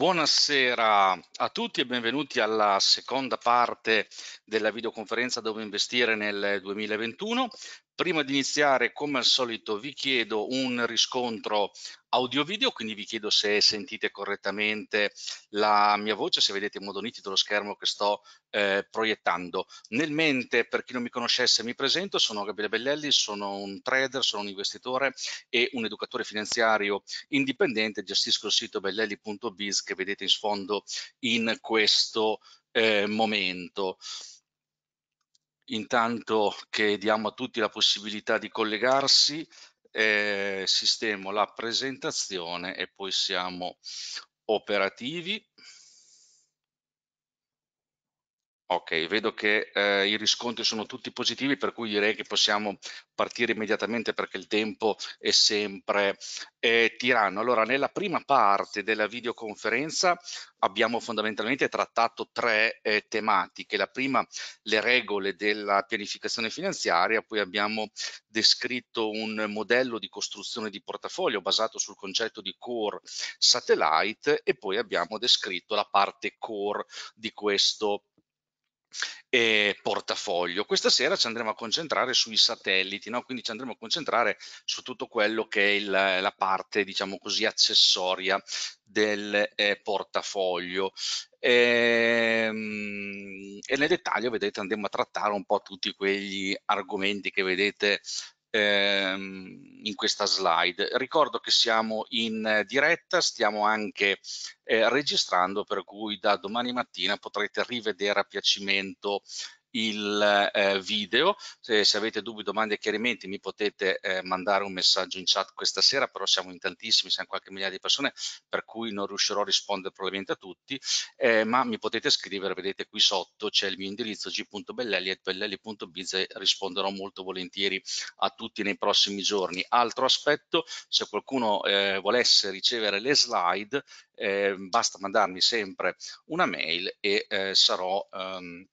Buonasera a tutti e benvenuti alla seconda parte della videoconferenza dove investire nel 2021. Prima di iniziare, come al solito, vi chiedo un riscontro audio-video, quindi vi chiedo se sentite correttamente la mia voce, se vedete in modo nitido lo schermo che sto eh, proiettando. Nel mente, per chi non mi conoscesse, mi presento, sono Gabriele Bellelli, sono un trader, sono un investitore e un educatore finanziario indipendente, gestisco il sito bellelli.biz che vedete in sfondo in questo eh, momento. Intanto che diamo a tutti la possibilità di collegarsi, eh, sistemo la presentazione e poi siamo operativi. Ok, vedo che eh, i riscontri sono tutti positivi, per cui direi che possiamo partire immediatamente perché il tempo è sempre eh, tiranno. Allora, nella prima parte della videoconferenza abbiamo fondamentalmente trattato tre eh, tematiche. La prima, le regole della pianificazione finanziaria, poi abbiamo descritto un modello di costruzione di portafoglio basato sul concetto di core satellite e poi abbiamo descritto la parte core di questo e portafoglio. Questa sera ci andremo a concentrare sui satelliti, no? quindi ci andremo a concentrare su tutto quello che è il, la parte, diciamo così, accessoria del eh, portafoglio. E, ehm, e, nel dettaglio, vedete, andremo a trattare un po' tutti quegli argomenti che vedete ehm, in questa slide. Ricordo che siamo in eh, diretta, stiamo anche eh, registrando, per cui da domani mattina potrete rivedere a piacimento il eh, video. Se, se, avete dubbi, domande e chiarimenti mi potete eh, mandare un messaggio in chat questa sera, però siamo in tantissimi, siamo qualche migliaia di persone, per cui non riuscirò a rispondere probabilmente a tutti, eh, ma mi potete scrivere, vedete qui sotto c'è il mio indirizzo e risponderò molto volentieri a tutti nei prossimi giorni. Altro aspetto, se qualcuno eh, volesse ricevere le slide, eh, basta mandarmi sempre una mail e eh, sarò... Ehm,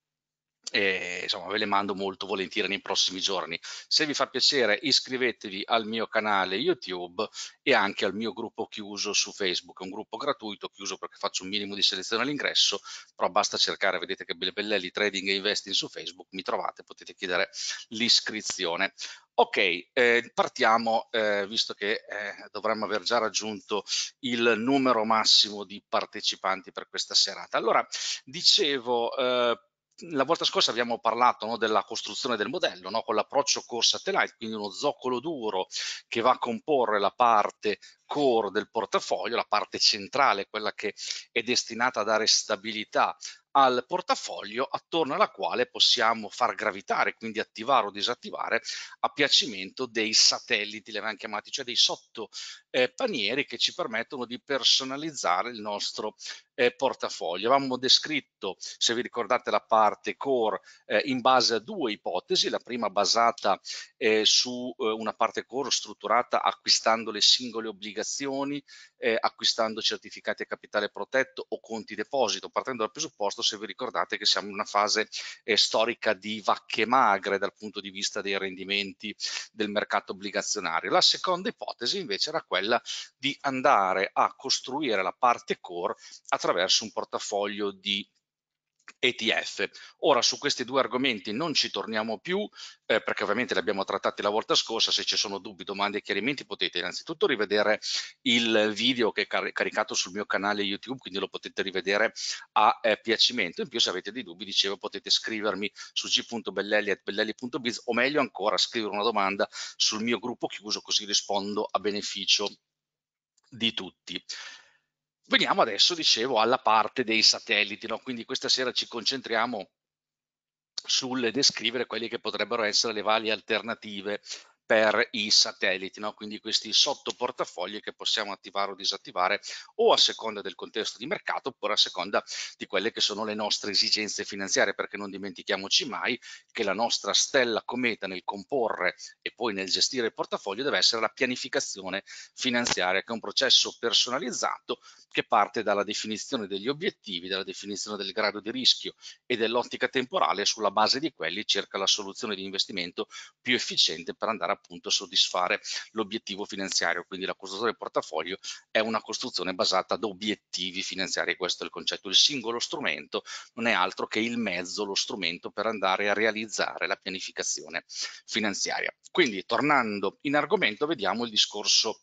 e insomma ve le mando molto volentieri nei prossimi giorni. Se vi fa piacere iscrivetevi al mio canale YouTube e anche al mio gruppo chiuso su Facebook, è un gruppo gratuito chiuso perché faccio un minimo di selezione all'ingresso, però basta cercare, vedete che belle bellelli trading e investing su Facebook, mi trovate, potete chiedere l'iscrizione. Ok, eh, partiamo, eh, visto che eh, dovremmo aver già raggiunto il numero massimo di partecipanti per questa serata. Allora, dicevo, eh, la volta scorsa abbiamo parlato no, della costruzione del modello no, con l'approccio core satellite, quindi uno zoccolo duro che va a comporre la parte core del portafoglio, la parte centrale, quella che è destinata a dare stabilità al portafoglio attorno alla quale possiamo far gravitare, quindi attivare o disattivare a piacimento dei satelliti, li abbiamo chiamati, cioè dei sottopanieri eh, che ci permettono di personalizzare il nostro eh, portafoglio. Avevamo descritto, se vi ricordate la parte core, eh, in base a due ipotesi, la prima basata eh, su eh, una parte core strutturata acquistando le singole obbligazioni obbligazioni eh, acquistando certificati a capitale protetto o conti deposito, partendo dal presupposto, se vi ricordate, che siamo in una fase eh, storica di vacche magre dal punto di vista dei rendimenti del mercato obbligazionario. La seconda ipotesi invece era quella di andare a costruire la parte core attraverso un portafoglio di ETF. Ora su questi due argomenti non ci torniamo più eh, perché ovviamente li abbiamo trattati la volta scorsa, se ci sono dubbi, domande e chiarimenti potete innanzitutto rivedere il video che è car caricato sul mio canale YouTube, quindi lo potete rivedere a eh, piacimento, in più se avete dei dubbi dicevo potete scrivermi su g.bellelli.bellelli.biz o meglio ancora scrivere una domanda sul mio gruppo chiuso così rispondo a beneficio di tutti. Veniamo adesso, dicevo, alla parte dei satelliti, no? quindi questa sera ci concentriamo sul descrivere quelle che potrebbero essere le varie alternative per i satelliti, no? quindi questi sottoportafogli che possiamo attivare o disattivare o a seconda del contesto di mercato oppure a seconda di quelle che sono le nostre esigenze finanziarie, perché non dimentichiamoci mai che la nostra stella cometa nel comporre e poi nel gestire il portafoglio deve essere la pianificazione finanziaria, che è un processo personalizzato che parte dalla definizione degli obiettivi, dalla definizione del grado di rischio e dell'ottica temporale, sulla base di quelli cerca la soluzione di investimento più efficiente per andare a appunto soddisfare l'obiettivo finanziario, quindi la costruzione del portafoglio è una costruzione basata ad obiettivi finanziari, questo è il concetto. Il singolo strumento non è altro che il mezzo, lo strumento per andare a realizzare la pianificazione finanziaria. Quindi tornando in argomento vediamo il discorso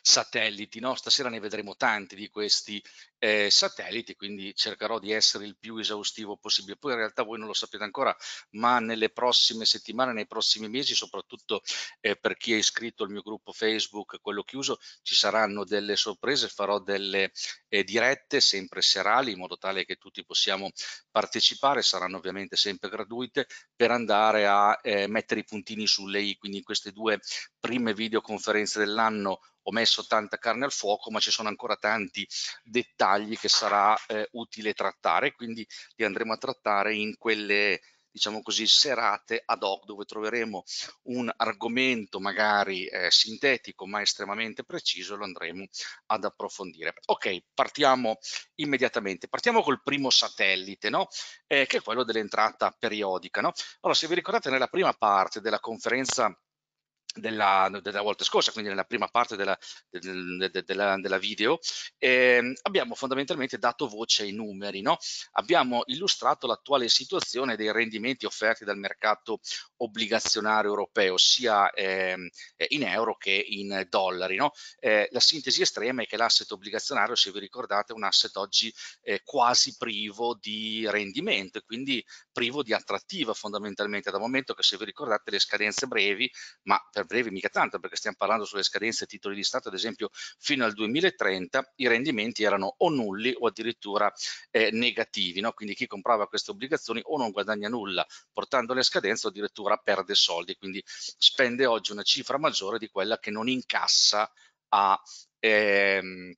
satelliti. No? Stasera ne vedremo tanti di questi eh, satelliti, quindi cercherò di essere il più esaustivo possibile. Poi in realtà voi non lo sapete ancora, ma nelle prossime settimane, nei prossimi mesi, soprattutto eh, per chi è iscritto al mio gruppo Facebook, quello chiuso, ci saranno delle sorprese, farò delle eh, dirette sempre serali in modo tale che tutti possiamo partecipare, saranno ovviamente sempre gratuite per andare a eh, mettere i puntini sulle i, quindi in queste due prime videoconferenze dell'anno ho messo tanta carne al fuoco, ma ci sono ancora tanti dettagli dettagli che sarà eh, utile trattare, quindi li andremo a trattare in quelle diciamo così, serate ad hoc dove troveremo un argomento magari eh, sintetico ma estremamente preciso e lo andremo ad approfondire. Ok, partiamo immediatamente. Partiamo col primo satellite, no? eh, che è quello dell'entrata periodica. No? Allora, se vi ricordate nella prima parte della conferenza della, della, volta scorsa, quindi nella prima parte della, de, della video, eh, abbiamo fondamentalmente dato voce ai numeri, no? abbiamo illustrato l'attuale situazione dei rendimenti offerti dal mercato obbligazionario europeo, sia ehm, eh, in euro che in dollari. No? Eh, la sintesi estrema è che l'asset obbligazionario, se vi ricordate, è un asset oggi eh, quasi privo di rendimento e quindi privo di attrattiva fondamentalmente, dal momento che se vi ricordate le scadenze brevi, ma per per breve mica tanto, perché stiamo parlando sulle scadenze titoli di Stato, ad esempio fino al 2030 i rendimenti erano o nulli o addirittura eh, negativi, no? quindi chi comprava queste obbligazioni o non guadagna nulla portando le scadenze o addirittura perde soldi, quindi spende oggi una cifra maggiore di quella che non incassa a... Ehm,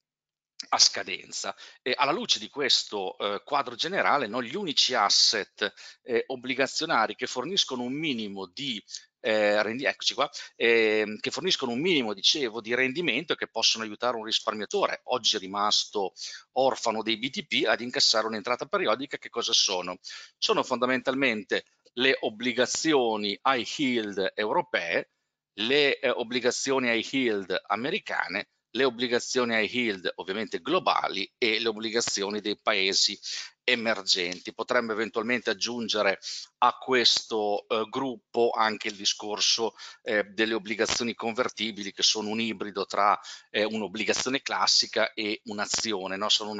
a scadenza. E alla luce di questo eh, quadro generale, no, gli unici asset eh, obbligazionari che forniscono un minimo di eh, rendi, eccoci qua, eh, che forniscono un minimo, dicevo, di rendimento e che possono aiutare un risparmiatore, oggi rimasto orfano dei BTP, ad incassare un'entrata periodica. Che cosa sono? Sono fondamentalmente le obbligazioni high yield europee, le eh, obbligazioni high yield americane le obbligazioni high yield ovviamente globali e le obbligazioni dei paesi emergenti. Potremmo eventualmente aggiungere a questo eh, gruppo anche il discorso eh, delle obbligazioni convertibili che sono un ibrido tra eh, un'obbligazione classica e un'azione, no? sono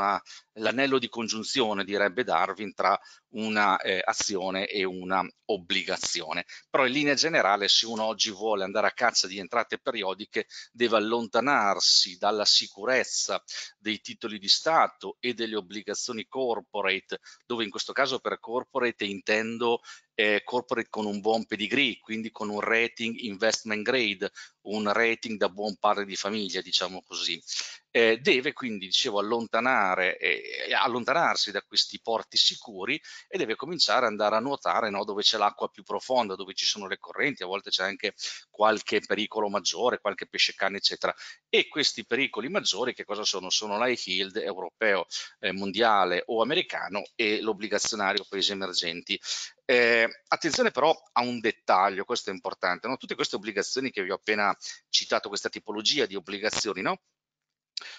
l'anello di congiunzione direbbe Darwin tra una eh, azione e una obbligazione. Però in linea generale se uno oggi vuole andare a caccia di entrate periodiche deve allontanarsi dalla sicurezza dei titoli di Stato e delle obbligazioni corporate, dove in questo caso per corporate intendo eh, corporate con un buon pedigree, quindi con un rating investment grade, un rating da buon padre di famiglia, diciamo così. Eh, deve quindi, dicevo, allontanare, eh, eh, allontanarsi da questi porti sicuri e deve cominciare ad andare a nuotare no? dove c'è l'acqua più profonda, dove ci sono le correnti, a volte c'è anche qualche pericolo maggiore, qualche pesce cane, eccetera. E questi pericoli maggiori che cosa sono? Sono l'high yield europeo, eh, mondiale o americano e l'obbligazionario paesi emergenti. Eh, attenzione però a un dettaglio, questo è importante, no? tutte queste obbligazioni che vi ho appena citato, questa tipologia di obbligazioni, no?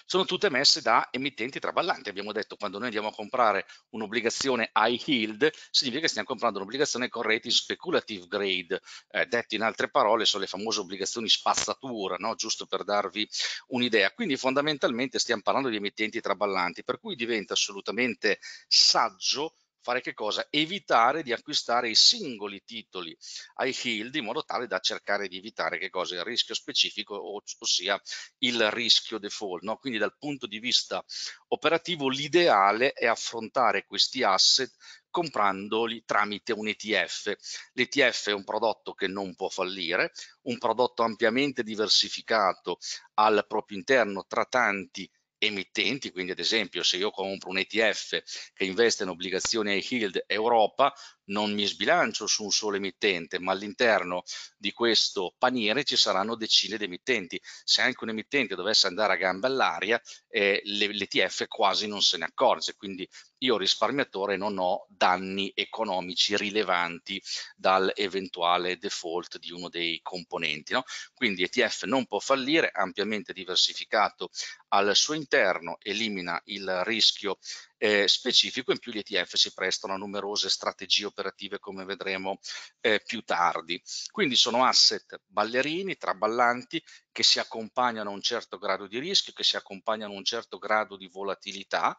sono tutte emesse da emittenti traballanti. Abbiamo detto quando noi andiamo a comprare un'obbligazione high yield, significa che stiamo comprando un'obbligazione con rating speculative grade, eh, detto in altre parole sono le famose obbligazioni spazzatura, no? giusto per darvi un'idea. Quindi fondamentalmente stiamo parlando di emittenti traballanti, per cui diventa assolutamente saggio fare che cosa? Evitare di acquistare i singoli titoli ai yield in modo tale da cercare di evitare che cosa? Il rischio specifico, ossia il rischio default. No? Quindi dal punto di vista operativo l'ideale è affrontare questi asset comprandoli tramite un ETF. L'ETF è un prodotto che non può fallire, un prodotto ampiamente diversificato al proprio interno tra tanti emittenti, quindi ad esempio se io compro un ETF che investe in obbligazioni high yield Europa, non mi sbilancio su un solo emittente, ma all'interno di questo paniere ci saranno decine di emittenti. Se anche un emittente dovesse andare a gamba all'aria, eh, l'ETF quasi non se ne accorge, quindi io risparmiatore non ho danni economici rilevanti dall'eventuale default di uno dei componenti. No? Quindi ETF non può fallire, ampiamente diversificato al suo interno, elimina il rischio eh, specifico, in più gli ETF si prestano a numerose strategie operative come vedremo eh, più tardi. Quindi sono asset ballerini, traballanti, che si accompagnano a un certo grado di rischio, che si accompagnano a un certo grado di volatilità,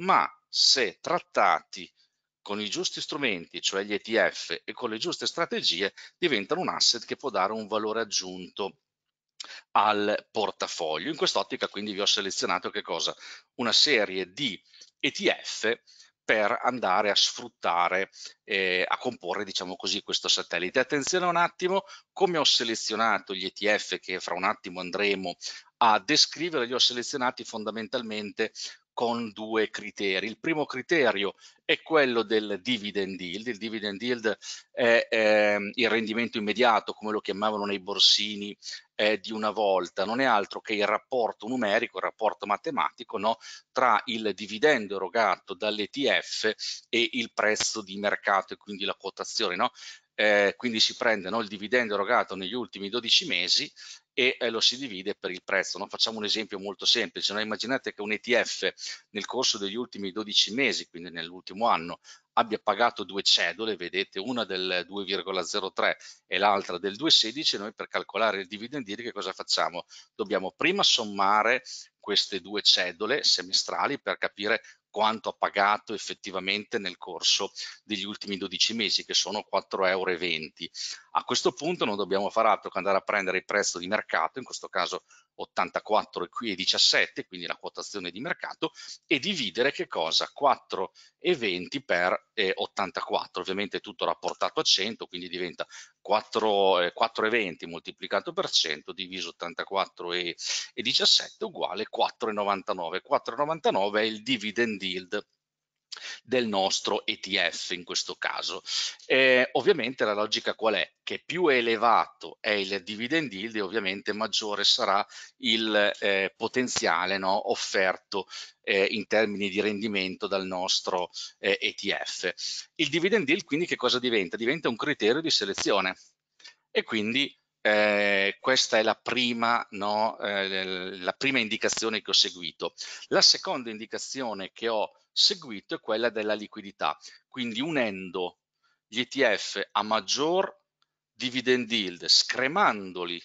ma se trattati con i giusti strumenti, cioè gli ETF, e con le giuste strategie, diventano un asset che può dare un valore aggiunto al portafoglio. In quest'ottica quindi vi ho selezionato che cosa? Una serie di ETF per andare a sfruttare, eh, a comporre diciamo così questo satellite. Attenzione un attimo, come ho selezionato gli ETF che fra un attimo andremo a descrivere, li ho selezionati fondamentalmente con due criteri. Il primo criterio è quello del dividend yield. Il dividend yield è eh, il rendimento immediato, come lo chiamavano nei borsini eh, di una volta, non è altro che il rapporto numerico, il rapporto matematico no? tra il dividendo erogato dall'ETF e il prezzo di mercato e quindi la quotazione. No? eh, quindi si prende no, il dividendo erogato negli ultimi 12 mesi e eh, lo si divide per il prezzo. No? Facciamo un esempio molto semplice, no? immaginate che un ETF nel corso degli ultimi 12 mesi, quindi nell'ultimo anno, abbia pagato due cedole, vedete una del 2,03 e l'altra del 2,16, noi per calcolare il dividendo che cosa facciamo? Dobbiamo prima sommare queste due cedole semestrali per capire quanto ha pagato effettivamente nel corso degli ultimi 12 mesi, che sono 4,20 euro. A questo punto non dobbiamo far altro che andare a prendere il prezzo di mercato, in questo caso 84 qui e 17, quindi la quotazione di mercato, e dividere che cosa? 4,20 per eh, 84, ovviamente tutto rapportato a 100, quindi diventa 4, eh, moltiplicato per 100 diviso 84 e 17 uguale 4,99. 4,99 è il dividend yield del nostro ETF in questo caso. Eh, ovviamente la logica qual è? Che più elevato è il dividend yield e ovviamente maggiore sarà il eh, potenziale no, offerto eh, in termini di rendimento dal nostro ETF. Eh, il dividend yield quindi che cosa diventa? Diventa un criterio di selezione e quindi eh, questa è la prima, no, eh, la prima, indicazione che ho seguito. La seconda indicazione che ho seguito è quella della liquidità. Quindi unendo gli ETF a maggior dividend yield, scremandoli,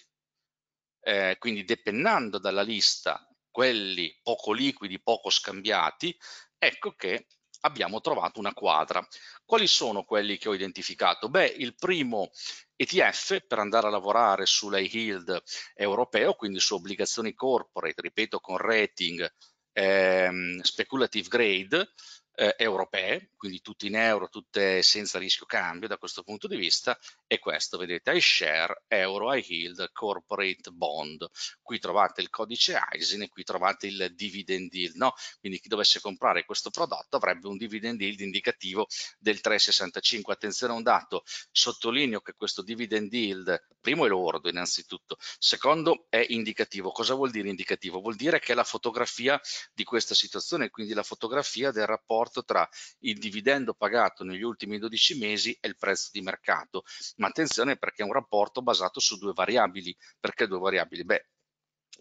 eh, quindi depennando dalla lista quelli poco liquidi, poco scambiati, ecco che abbiamo trovato una quadra. Quali sono quelli che ho identificato? Beh, il primo ETF per andare a lavorare sull'high yield europeo, quindi su obbligazioni corporate, ripeto, con rating ehm, speculative grade eh, europee, quindi tutte in euro, tutte senza rischio cambio da questo punto di vista, e questo vedete iShare, Euro, Yield Corporate Bond. Qui trovate il codice ISIN e qui trovate il dividend yield, no? quindi chi dovesse comprare questo prodotto avrebbe un dividend yield indicativo del 3,65. Attenzione a un dato, sottolineo che questo dividend yield, primo è lordo innanzitutto, secondo è indicativo. Cosa vuol dire indicativo? Vuol dire che è la fotografia di questa situazione, quindi la fotografia del rapporto rapporto tra il dividendo pagato negli ultimi 12 mesi e il prezzo di mercato. Ma attenzione perché è un rapporto basato su due variabili. Perché due variabili? Beh,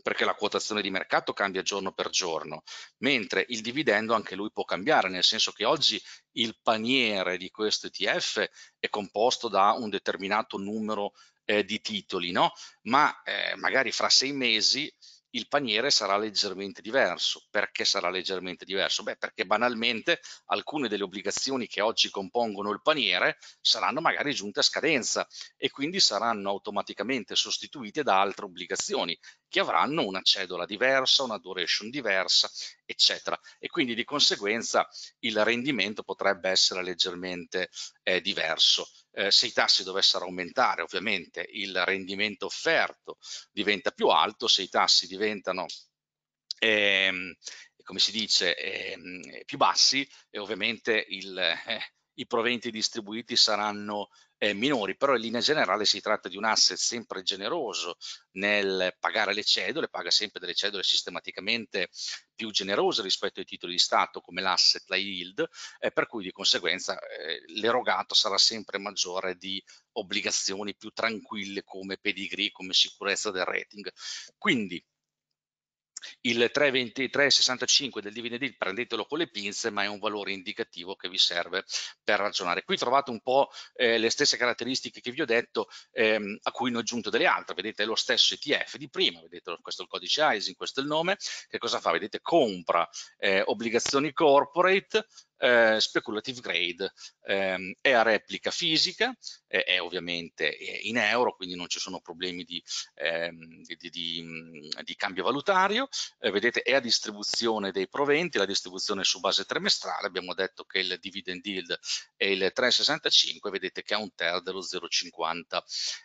perché la quotazione di mercato cambia giorno per giorno, mentre il dividendo anche lui può cambiare, nel senso che oggi il paniere di questo ETF è composto da un determinato numero eh, di titoli, no? ma eh, magari fra sei mesi il paniere sarà leggermente diverso. Perché sarà leggermente diverso? Beh, perché banalmente alcune delle obbligazioni che oggi compongono il paniere saranno magari giunte a scadenza e quindi saranno automaticamente sostituite da altre obbligazioni che avranno una cedola diversa, una duration diversa, eccetera. E quindi di conseguenza il rendimento potrebbe essere leggermente eh, diverso eh, se i tassi dovessero aumentare ovviamente il rendimento offerto diventa più alto, se i tassi diventano ehm, come si dice ehm, più bassi e eh, ovviamente il, eh, i proventi distribuiti saranno eh, minori, però in linea generale si tratta di un asset sempre generoso nel pagare le cedole, paga sempre delle cedole sistematicamente più generose rispetto ai titoli di Stato come l'asset, la yield, eh, per cui di conseguenza eh, l'erogato sarà sempre maggiore di obbligazioni più tranquille come pedigree, come sicurezza del rating. Quindi il 3,2365 del dividend yield prendetelo con le pinze, ma è un valore indicativo che vi serve per ragionare. Qui trovate un po' eh, le stesse caratteristiche che vi ho detto, ehm, a cui ne ho aggiunto delle altre. Vedete lo stesso ETF di prima, vedete questo è il codice ISIN, questo è il nome. Che cosa fa? Vedete compra eh, obbligazioni corporate, eh, speculative grade, ehm, è a replica fisica, eh, è ovviamente in euro, quindi non ci sono problemi di, ehm, di, di, di cambio valutario, eh, vedete è a distribuzione dei proventi, la distribuzione su base trimestrale, abbiamo detto che il dividend yield è il 3,65, vedete che ha un TER dello 0,50%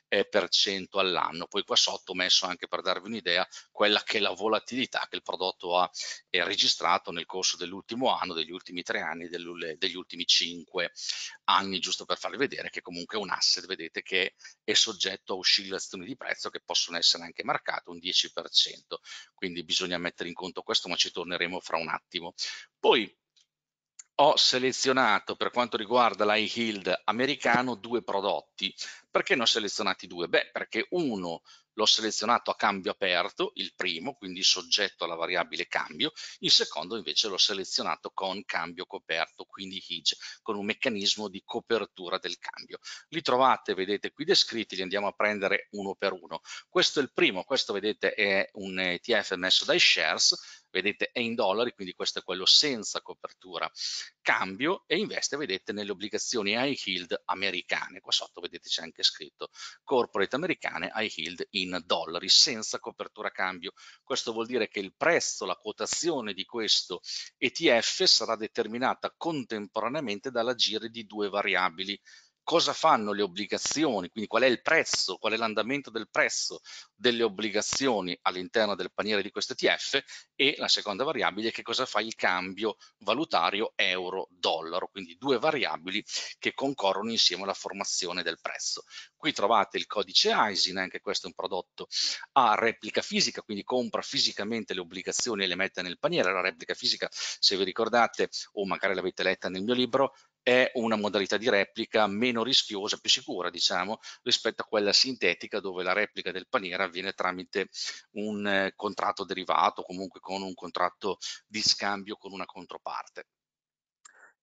eh, all'anno, poi qua sotto ho messo anche per darvi un'idea quella che è la volatilità che il prodotto ha eh, registrato nel corso dell'ultimo anno, degli ultimi tre anni anni, degli ultimi 5 anni, giusto per farvi vedere che comunque è un asset, vedete, che è soggetto a oscillazioni di prezzo che possono essere anche marcate un 10%, quindi bisogna mettere in conto questo, ma ci torneremo fra un attimo. Poi ho selezionato per quanto riguarda l'high yield americano due prodotti. Perché ne ho selezionati due? Beh, perché uno l'ho selezionato a cambio aperto, il primo, quindi soggetto alla variabile cambio, il secondo invece l'ho selezionato con cambio coperto, quindi hedge, con un meccanismo di copertura del cambio. Li trovate, vedete qui descritti, li andiamo a prendere uno per uno. Questo è il primo, questo vedete è un ETF messo dai shares, vedete è in dollari, quindi questo è quello senza copertura. Cambio e investe, vedete, nelle obbligazioni high yield americane, qua sotto vedete c'è anche scritto corporate americane high yield in dollari senza copertura cambio. Questo vuol dire che il prezzo, la quotazione di questo ETF sarà determinata contemporaneamente dall'agire di due variabili cosa fanno le obbligazioni, quindi qual è il prezzo, qual è l'andamento del prezzo delle obbligazioni all'interno del paniere di questo ETF e la seconda variabile è che cosa fa il cambio valutario euro-dollaro, quindi due variabili che concorrono insieme alla formazione del prezzo. Qui trovate il codice ISIN, anche questo è un prodotto a replica fisica, quindi compra fisicamente le obbligazioni e le mette nel paniere, la replica fisica se vi ricordate o magari l'avete letta nel mio libro è una modalità di replica meno rischiosa, più sicura diciamo, rispetto a quella sintetica dove la replica del paniere avviene tramite un eh, contratto derivato, comunque con un contratto di scambio con una controparte.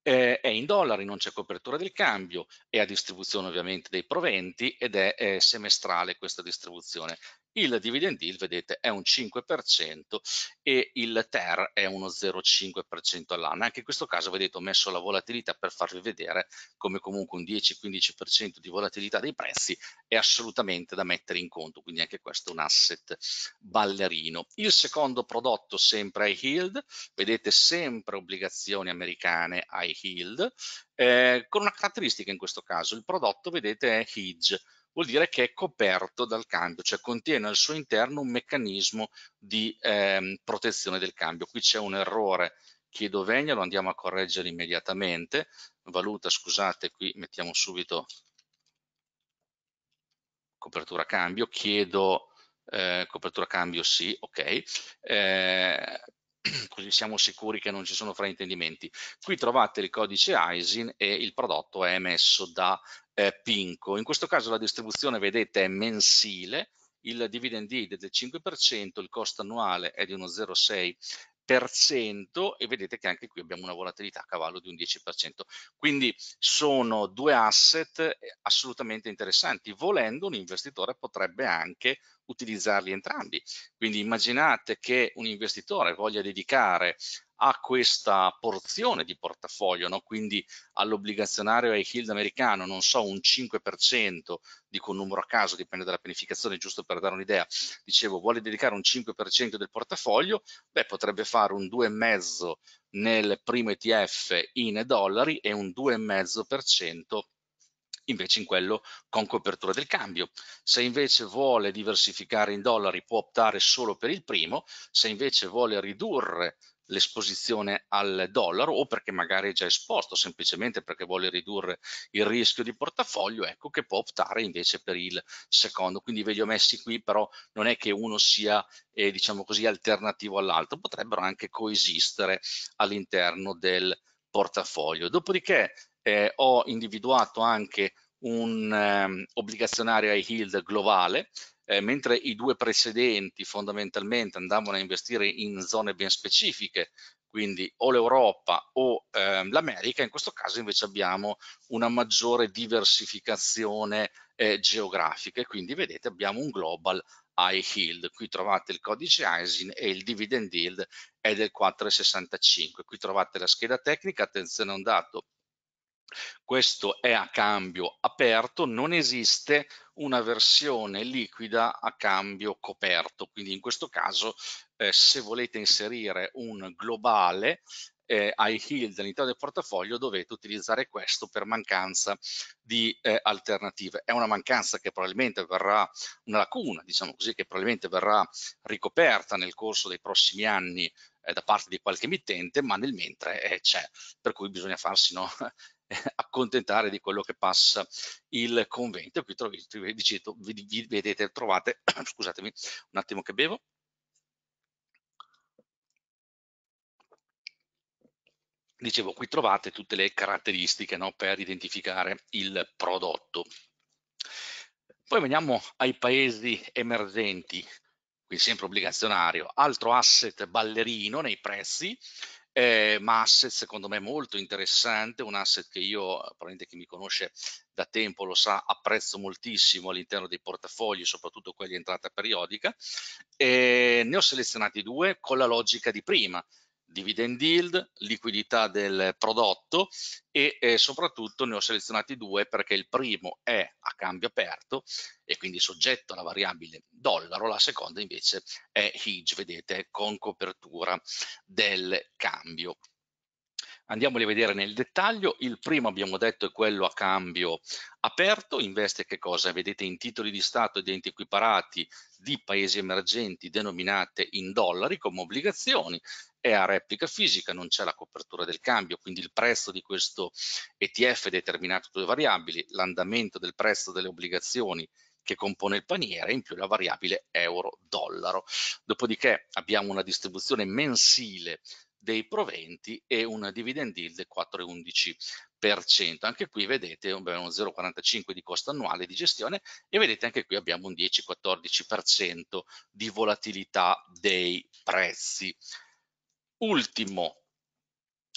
Eh, è in dollari, non c'è copertura del cambio, è a distribuzione ovviamente dei proventi ed è, è semestrale questa distribuzione il dividend yield vedete è un 5% e il TER è uno 0,5% all'anno. Anche in questo caso vedete ho messo la volatilità per farvi vedere come comunque un 10-15% di volatilità dei prezzi è assolutamente da mettere in conto, quindi anche questo è un asset ballerino. Il secondo prodotto sempre high yield, vedete sempre obbligazioni americane high yield, eh, con una caratteristica in questo caso, il prodotto vedete è hedge, vuol dire che è coperto dal cambio, cioè contiene al suo interno un meccanismo di ehm, protezione del cambio. Qui c'è un errore, chiedo venia, lo andiamo a correggere immediatamente, valuta, scusate, qui mettiamo subito copertura cambio, chiedo eh, copertura cambio sì, ok, eh, così siamo sicuri che non ci sono fraintendimenti. Qui trovate il codice ISIN e il prodotto è emesso da eh, Pinco. In questo caso la distribuzione, vedete, è mensile, il dividend yield è del 5%, il costo annuale è di uno 0,6% e vedete che anche qui abbiamo una volatilità a cavallo di un 10%. Quindi sono due asset eh, assolutamente interessanti. Volendo un investitore potrebbe anche utilizzarli entrambi. Quindi immaginate che un investitore voglia dedicare a questa porzione di portafoglio, no? quindi all'obbligazionario e ai yield americano, non so, un 5%, dico un numero a caso, dipende dalla pianificazione, giusto per dare un'idea, dicevo, vuole dedicare un 5% del portafoglio, beh, potrebbe fare un 2,5% nel primo ETF in dollari e un 2,5% invece in quello con copertura del cambio. Se invece vuole diversificare in dollari può optare solo per il primo, se invece vuole ridurre l'esposizione al dollaro o perché magari è già esposto semplicemente perché vuole ridurre il rischio di portafoglio ecco che può optare invece per il secondo quindi ve li ho messi qui però non è che uno sia eh, diciamo così alternativo all'altro potrebbero anche coesistere all'interno del portafoglio dopodiché eh, ho individuato anche un um, obbligazionario high yield globale, eh, mentre i due precedenti fondamentalmente andavano a investire in zone ben specifiche, quindi o l'Europa o eh, l'America, in questo caso invece abbiamo una maggiore diversificazione eh, geografica e quindi vedete abbiamo un global high yield, qui trovate il codice ISIN e il dividend yield è del 4,65, qui trovate la scheda tecnica, attenzione a un dato, questo è a cambio aperto, non esiste una versione liquida a cambio coperto, quindi in questo caso eh, se volete inserire un globale eh, high yield all'interno del portafoglio dovete utilizzare questo per mancanza di eh, alternative. È una mancanza che probabilmente verrà, una lacuna diciamo così, che probabilmente verrà ricoperta nel corso dei prossimi anni eh, da parte di qualche emittente, ma nel mentre eh, c'è, per cui bisogna farsi no? accontentare di quello che passa il convento. Qui trovi, diceto, vedete, trovate, scusatemi un attimo che bevo. Dicevo, qui trovate tutte le caratteristiche no, per identificare il prodotto. Poi veniamo ai paesi emergenti, qui sempre obbligazionario, altro asset ballerino nei prezzi, eh, ma asset secondo me molto interessante, un asset che io, probabilmente chi mi conosce da tempo lo sa, apprezzo moltissimo all'interno dei portafogli, soprattutto quelli entrata periodica. E ne ho selezionati due con la logica di prima, dividend yield, liquidità del prodotto e eh, soprattutto ne ho selezionati due perché il primo è a cambio aperto e quindi soggetto alla variabile dollaro, la seconda invece è hedge, vedete, con copertura del cambio. Andiamoli a vedere nel dettaglio, il primo abbiamo detto è quello a cambio aperto, investe che cosa? Vedete in titoli di Stato ed enti equiparati di paesi emergenti denominate in dollari come obbligazioni è a replica fisica, non c'è la copertura del cambio, quindi il prezzo di questo ETF è determinato da due variabili, l'andamento del prezzo delle obbligazioni che compone il paniere, in più la variabile euro-dollaro. Dopodiché abbiamo una distribuzione mensile dei proventi e una dividend yield del 4,11%. Anche qui vedete abbiamo 0,45 di costo annuale di gestione e vedete anche qui abbiamo un 10-14% di volatilità dei prezzi. Ultimo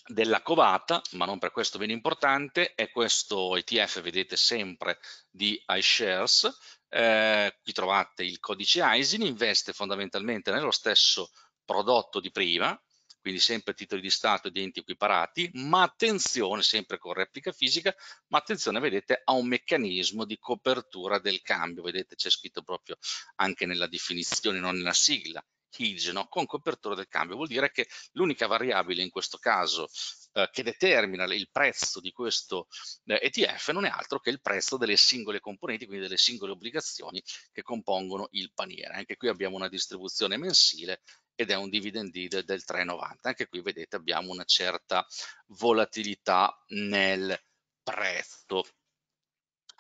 della covata, ma non per questo meno importante, è questo ETF, vedete sempre, di iShares. Eh, qui trovate il codice ISIN, investe fondamentalmente nello stesso prodotto di prima, quindi sempre titoli di Stato e di enti equiparati, ma attenzione, sempre con replica fisica, ma attenzione, vedete, a un meccanismo di copertura del cambio, vedete c'è scritto proprio anche nella definizione, non nella sigla, ossigeno con copertura del cambio. Vuol dire che l'unica variabile in questo caso eh, che determina il prezzo di questo eh, ETF non è altro che il prezzo delle singole componenti, quindi delle singole obbligazioni che compongono il paniere. Anche qui abbiamo una distribuzione mensile ed è un dividend yield del 3,90. Anche qui vedete abbiamo una certa volatilità nel prezzo.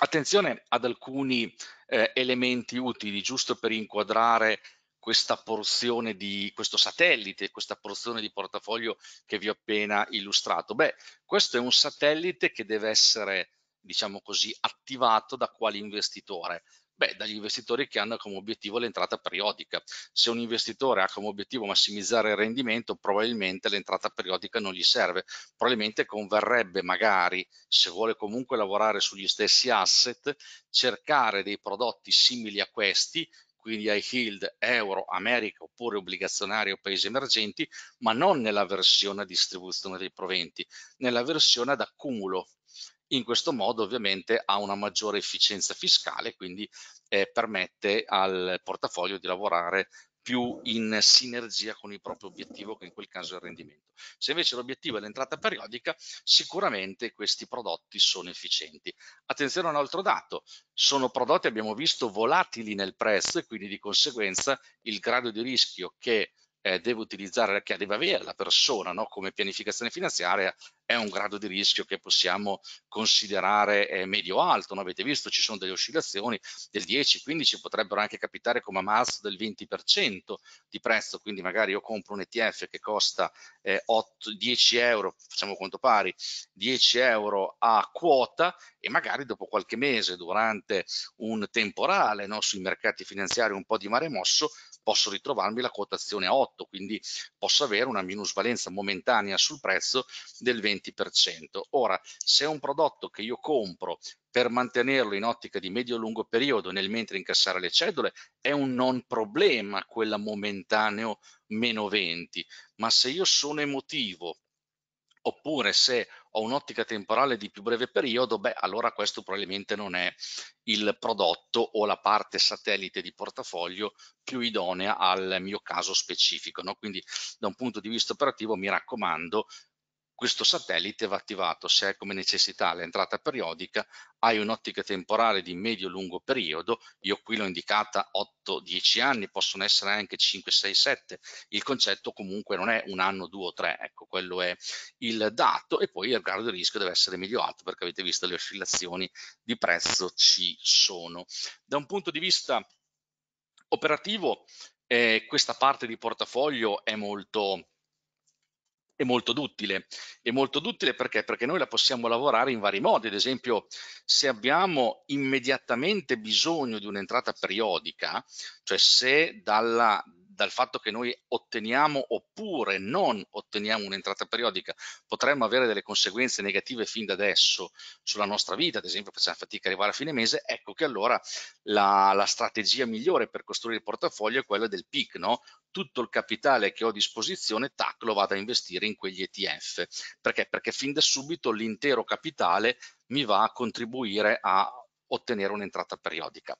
Attenzione ad alcuni eh, elementi utili, giusto per inquadrare questa porzione di questo satellite, questa porzione di portafoglio che vi ho appena illustrato? Beh, questo è un satellite che deve essere, diciamo così, attivato da quale investitore? Beh, dagli investitori che hanno come obiettivo l'entrata periodica. Se un investitore ha come obiettivo massimizzare il rendimento, probabilmente l'entrata periodica non gli serve. Probabilmente converrebbe magari, se vuole comunque lavorare sugli stessi asset, cercare dei prodotti simili a questi quindi high yield, euro, America oppure obbligazionario paesi emergenti, ma non nella versione a distribuzione dei proventi, nella versione ad accumulo. In questo modo ovviamente ha una maggiore efficienza fiscale, quindi eh, permette al portafoglio di lavorare più in sinergia con il proprio obiettivo, che in quel caso è il rendimento. Se invece l'obiettivo è l'entrata periodica, sicuramente questi prodotti sono efficienti. Attenzione a un altro dato, sono prodotti, abbiamo visto, volatili nel prezzo e quindi di conseguenza il grado di rischio che eh, deve utilizzare, che deve avere la persona no? come pianificazione finanziaria è un grado di rischio che possiamo considerare eh, medio-alto. No? Avete visto ci sono delle oscillazioni del 10-15, potrebbero anche capitare come a marzo del 20% di prezzo, quindi magari io compro un ETF che costa eh, 8, 10 euro, facciamo quanto pari, 10 euro a quota e magari dopo qualche mese durante un temporale no? sui mercati finanziari un po' di mare mosso posso ritrovarmi la quotazione a 8, quindi posso avere una minusvalenza momentanea sul prezzo del 20%. Ora, se è un prodotto che io compro per mantenerlo in ottica di medio-lungo periodo nel mentre incassare le cedole è un non problema quella momentaneo meno 20, ma se io sono emotivo oppure se ho un'ottica temporale di più breve periodo, beh, allora questo probabilmente non è il prodotto o la parte satellite di portafoglio più idonea al mio caso specifico. No? Quindi da un punto di vista operativo mi raccomando, questo satellite va attivato se è come necessità l'entrata periodica, hai un'ottica temporale di medio-lungo periodo, io qui l'ho indicata 8-10 anni, possono essere anche 5, 6, 7, il concetto comunque non è un anno, due o tre, ecco quello è il dato e poi il grado di rischio deve essere migliorato perché avete visto le oscillazioni di prezzo ci sono. Da un punto di vista operativo eh, questa parte di portafoglio è molto è molto duttile. È molto duttile perché? Perché noi la possiamo lavorare in vari modi. Ad esempio, se abbiamo immediatamente bisogno di un'entrata periodica, cioè se dalla, dal fatto che noi otteniamo oppure non otteniamo un'entrata periodica potremmo avere delle conseguenze negative fin da adesso sulla nostra vita, ad esempio facciamo fatica a arrivare a fine mese, ecco che allora la, la strategia migliore per costruire il portafoglio è quella del PIC, no? tutto il capitale che ho a disposizione, tac, lo vado a investire in quegli ETF. Perché? Perché fin da subito l'intero capitale mi va a contribuire a ottenere un'entrata periodica.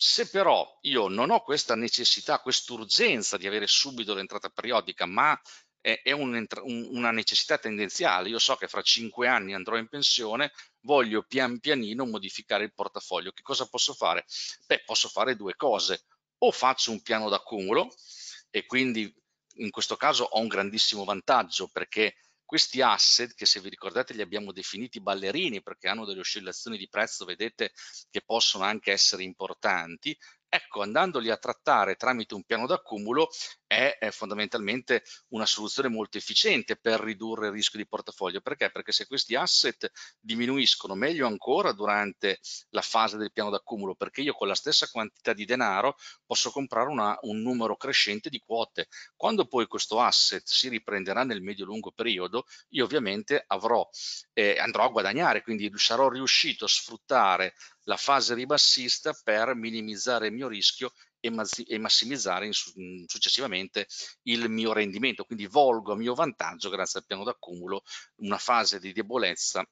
Se però io non ho questa necessità, quest'urgenza di avere subito l'entrata periodica, ma è, è un, una necessità tendenziale, io so che fra cinque anni andrò in pensione, voglio pian pianino modificare il portafoglio. Che cosa posso fare? Beh, posso fare due cose. O faccio un piano d'accumulo e quindi in questo caso ho un grandissimo vantaggio perché questi asset, che se vi ricordate li abbiamo definiti ballerini perché hanno delle oscillazioni di prezzo, vedete che possono anche essere importanti, ecco andandoli a trattare tramite un piano d'accumulo è, è fondamentalmente una soluzione molto efficiente per ridurre il rischio di portafoglio. Perché? Perché se questi asset diminuiscono meglio ancora durante la fase del piano d'accumulo, perché io con la stessa quantità di denaro posso comprare una, un numero crescente di quote. Quando poi questo asset si riprenderà nel medio-lungo periodo, io ovviamente avrò, eh, andrò a guadagnare, quindi sarò riuscito a sfruttare la fase ribassista per minimizzare il mio rischio e massimizzare mm, successivamente il mio rendimento, quindi volgo a mio vantaggio grazie al piano d'accumulo una fase di debolezza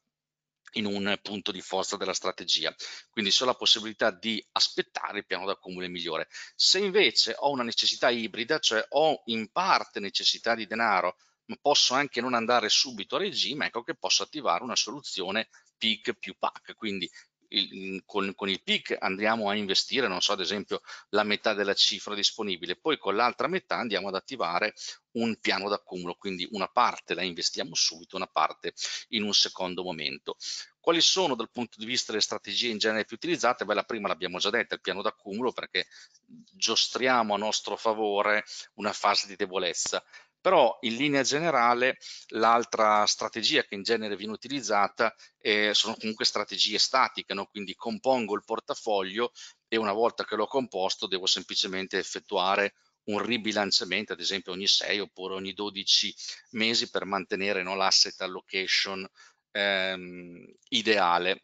in un punto di forza della strategia. Quindi ho la possibilità di aspettare il piano d'accumulo è migliore. Se invece ho una necessità ibrida, cioè ho in parte necessità di denaro, ma posso anche non andare subito a regime, ecco che posso attivare una soluzione PIC più PAC, quindi il, mm, con, con, il PIC andiamo a investire, non so, ad esempio la metà della cifra disponibile, poi con l'altra metà andiamo ad attivare un piano d'accumulo, quindi una parte la investiamo subito, una parte in un secondo momento. Quali sono dal punto di vista delle strategie in genere più utilizzate? Beh, la prima l'abbiamo già detta, il piano d'accumulo, perché giostriamo a nostro favore una fase di debolezza però in linea generale l'altra strategia che in genere viene utilizzata eh, sono comunque strategie statiche, no? quindi compongo il portafoglio e una volta che l'ho composto devo semplicemente effettuare un ribilanciamento, ad esempio ogni 6 oppure ogni 12 mesi per mantenere no, l'asset allocation ehm, ideale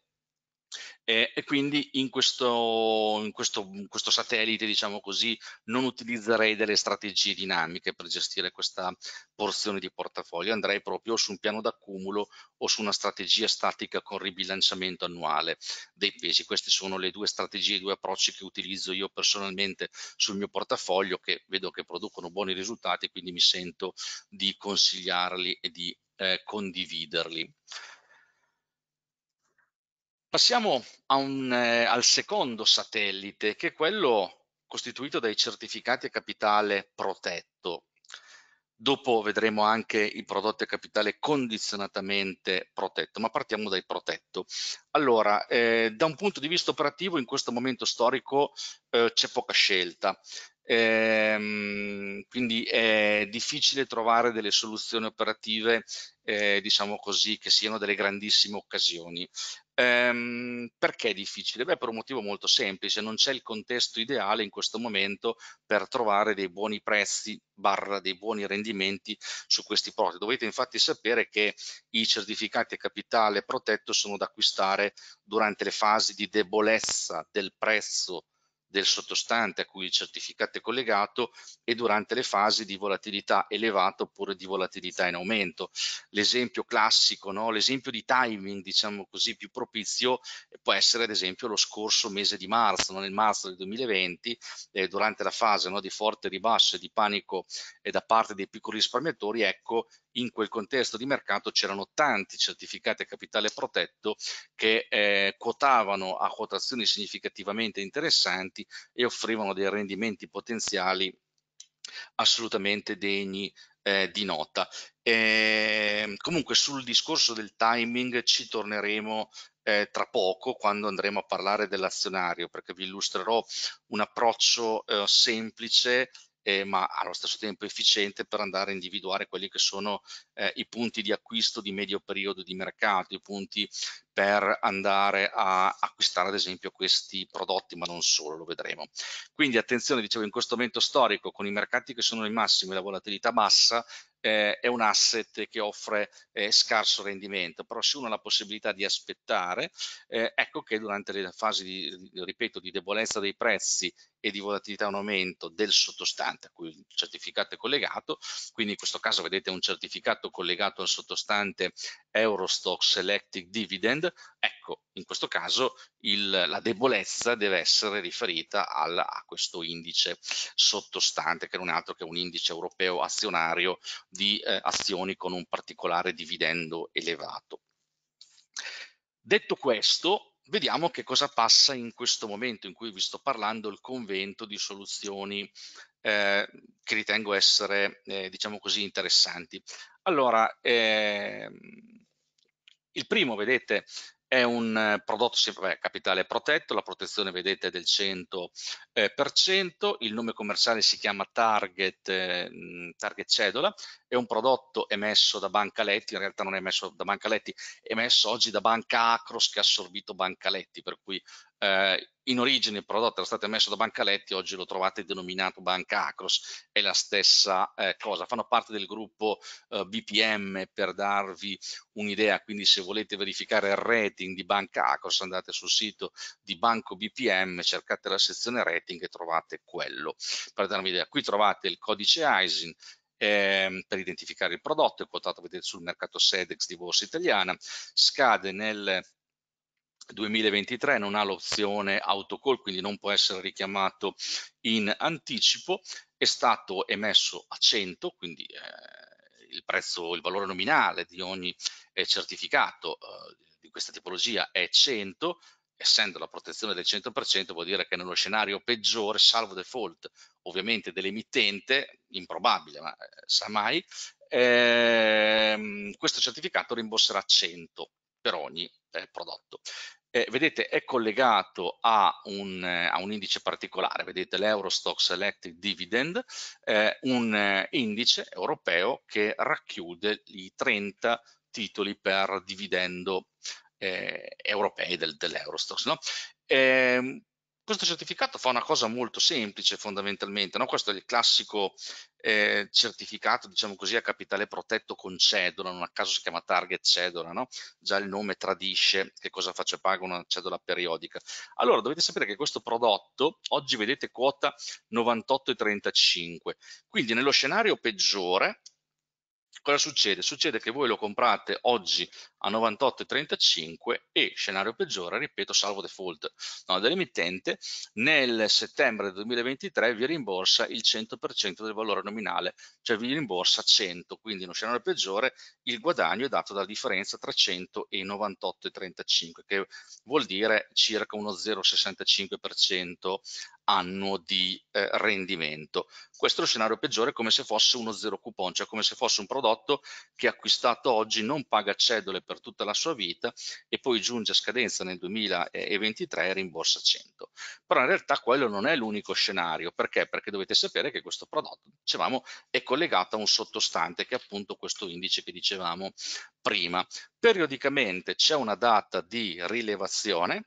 eh, e quindi in questo, in, questo, in questo, satellite, diciamo così, non utilizzerei delle strategie dinamiche per gestire questa porzione di portafoglio, andrei proprio su un piano d'accumulo o su una strategia statica con ribilanciamento annuale dei pesi. Queste sono le due strategie, i due approcci che utilizzo io personalmente sul mio portafoglio che vedo che producono buoni risultati, quindi mi sento di consigliarli e di eh, condividerli. Passiamo un, eh, al secondo satellite, che è quello costituito dai certificati a capitale protetto. Dopo vedremo anche i prodotti a capitale condizionatamente protetto, ma partiamo dai protetto. Allora, eh, da un punto di vista operativo, in questo momento storico eh, c'è poca scelta. Ehm, quindi è difficile trovare delle soluzioni operative, eh, diciamo così, che siano delle grandissime occasioni. Ehm, perché è difficile? Beh, per un motivo molto semplice, non c'è il contesto ideale in questo momento per trovare dei buoni prezzi barra dei buoni rendimenti su questi porti Dovete infatti sapere che i certificati a capitale protetto sono da acquistare durante le fasi di debolezza del prezzo del sottostante a cui il certificato è collegato e durante le fasi di volatilità elevata oppure di volatilità in aumento. L'esempio classico, no? l'esempio di timing, diciamo così, più propizio eh, può essere ad esempio lo scorso mese di marzo, no? nel marzo del 2020, eh, durante la fase no? di forte ribasso e di panico eh, da parte dei piccoli risparmiatori, ecco in quel contesto di mercato c'erano tanti certificati a capitale protetto che eh, quotavano a quotazioni significativamente interessanti e offrivano dei rendimenti potenziali assolutamente degni eh, di nota. E, ehm, comunque sul discorso del timing ci torneremo eh, tra poco quando andremo a parlare dell'azionario perché vi illustrerò un approccio eh, semplice eh, ma allo stesso tempo efficiente per andare a individuare quelli che sono eh, i punti di acquisto di medio periodo di mercato, i punti per andare a acquistare ad esempio questi prodotti, ma non solo, lo vedremo. Quindi attenzione, dicevo, in questo momento storico, con i mercati che sono ai massimi e la volatilità bassa, eh, è un asset che offre eh, scarso rendimento, però se uno ha la possibilità di aspettare, eh, ecco che durante le fasi di, ripeto, di debolezza dei prezzi e di volatilità in aumento del sottostante a cui il certificato è collegato, quindi in questo caso vedete un certificato collegato al sottostante Eurostock Selected Dividend, ecco in questo caso il, la debolezza deve essere riferita al, a questo indice sottostante che non è altro che un indice europeo azionario di eh, azioni con un particolare dividendo elevato. Detto questo, vediamo che cosa passa in questo momento in cui vi sto parlando il convento di soluzioni eh, che ritengo essere, eh, diciamo così, interessanti. Allora, eh, il primo, vedete, è un prodotto sempre capitale protetto, la protezione, vedete, è del 100%, eh, il nome commerciale si chiama Target, eh, Target Cedola, è un prodotto emesso da Banca Letti, in realtà non è emesso da Banca Letti, è emesso oggi da Banca Acros che ha assorbito Banca Letti, per cui eh, in origine il prodotto era stato emesso da Banca Letti, oggi lo trovate denominato Banca Acros, è la stessa eh, cosa, fanno parte del gruppo eh, BPM per darvi un'idea, quindi se volete verificare il rating di Banca Acros andate sul sito di Banco BPM, cercate la sezione rating e trovate quello, per darvi un'idea, qui trovate il codice ISIN, ehm, per identificare il prodotto, è quotato vedete, sul mercato SEDEX di Borsa Italiana, scade nel 2023 non ha l'opzione autocall, quindi non può essere richiamato in anticipo, è stato emesso a 100, quindi eh, il prezzo, il valore nominale di ogni eh, certificato eh, di questa tipologia è 100, essendo la protezione del 100% vuol dire che nello scenario peggiore, salvo default ovviamente dell'emittente, improbabile ma eh, sa mai, ehm, questo certificato rimborserà 100 per ogni eh, prodotto. Eh, vedete è collegato a un, eh, a un indice particolare, vedete l'Eurostock Selected Dividend, eh, un eh, indice europeo che racchiude i 30 titoli per dividendo eh, europei del, dell'Eurostox. No? Ehm, questo certificato fa una cosa molto semplice fondamentalmente, no? questo è il classico eh, certificato diciamo così, a capitale protetto con cedola, non a caso si chiama target cedola, no? già il nome tradisce che cosa faccia paga una cedola periodica. Allora dovete sapere che questo prodotto oggi vedete quota 98,35, quindi nello scenario peggiore Cosa succede? Succede che voi lo comprate oggi a 98,35 e scenario peggiore, ripeto, salvo default no, dell'emittente, nel settembre 2023 vi rimborsa il 100% del valore nominale, cioè vi rimborsa 100, quindi in uno scenario peggiore il guadagno è dato dalla differenza tra 100 e 98,35, che vuol dire circa uno 0,65% annuo di eh, rendimento. Questo è lo scenario peggiore come se fosse uno zero coupon, cioè come se fosse un prodotto che acquistato oggi non paga cedole per tutta la sua vita e poi giunge a scadenza nel 2023 e rimborsa 100. Però in realtà quello non è l'unico scenario, perché? Perché dovete sapere che questo prodotto, dicevamo, è collegato a un sottostante che è appunto questo indice che dicevamo prima. Periodicamente c'è una data di rilevazione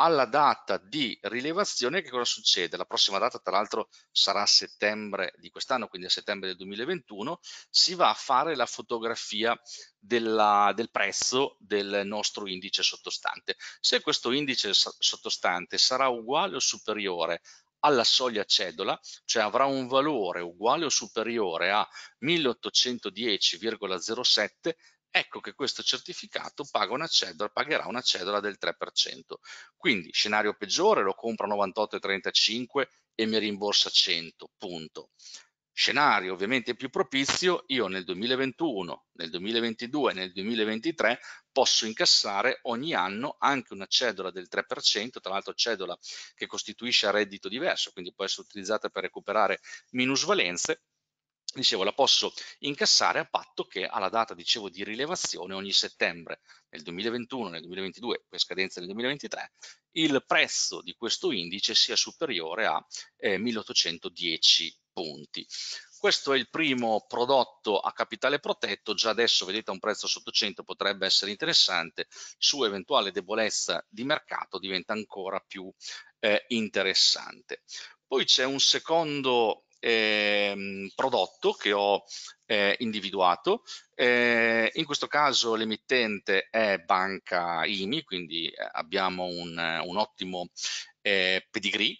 alla data di rilevazione che cosa succede? La prossima data tra l'altro sarà a settembre di quest'anno, quindi a settembre del 2021, si va a fare la fotografia della, del prezzo del nostro indice sottostante. Se questo indice sottostante sarà uguale o superiore alla soglia cedola, cioè avrà un valore uguale o superiore a 1810,07, ecco che questo certificato paga una cedola, pagherà una cedola del 3%. Quindi scenario peggiore lo compro a 98,35 e mi rimborsa 100, punto. Scenario ovviamente più propizio, io nel 2021, nel 2022 e nel 2023 posso incassare ogni anno anche una cedola del 3%, tra l'altro cedola che costituisce a reddito diverso, quindi può essere utilizzata per recuperare minusvalenze, dicevo, la posso incassare a patto che alla data, dicevo, di rilevazione ogni settembre nel 2021, nel 2022, per scadenza nel 2023, il prezzo di questo indice sia superiore a eh, 1810 punti. Questo è il primo prodotto a capitale protetto, già adesso vedete a un prezzo sotto 100 potrebbe essere interessante, su eventuale debolezza di mercato diventa ancora più eh, interessante. Poi c'è un secondo eh, prodotto che ho eh, individuato. Eh, in questo caso l'emittente è Banca IMI, quindi eh, abbiamo un, un ottimo eh, pedigree.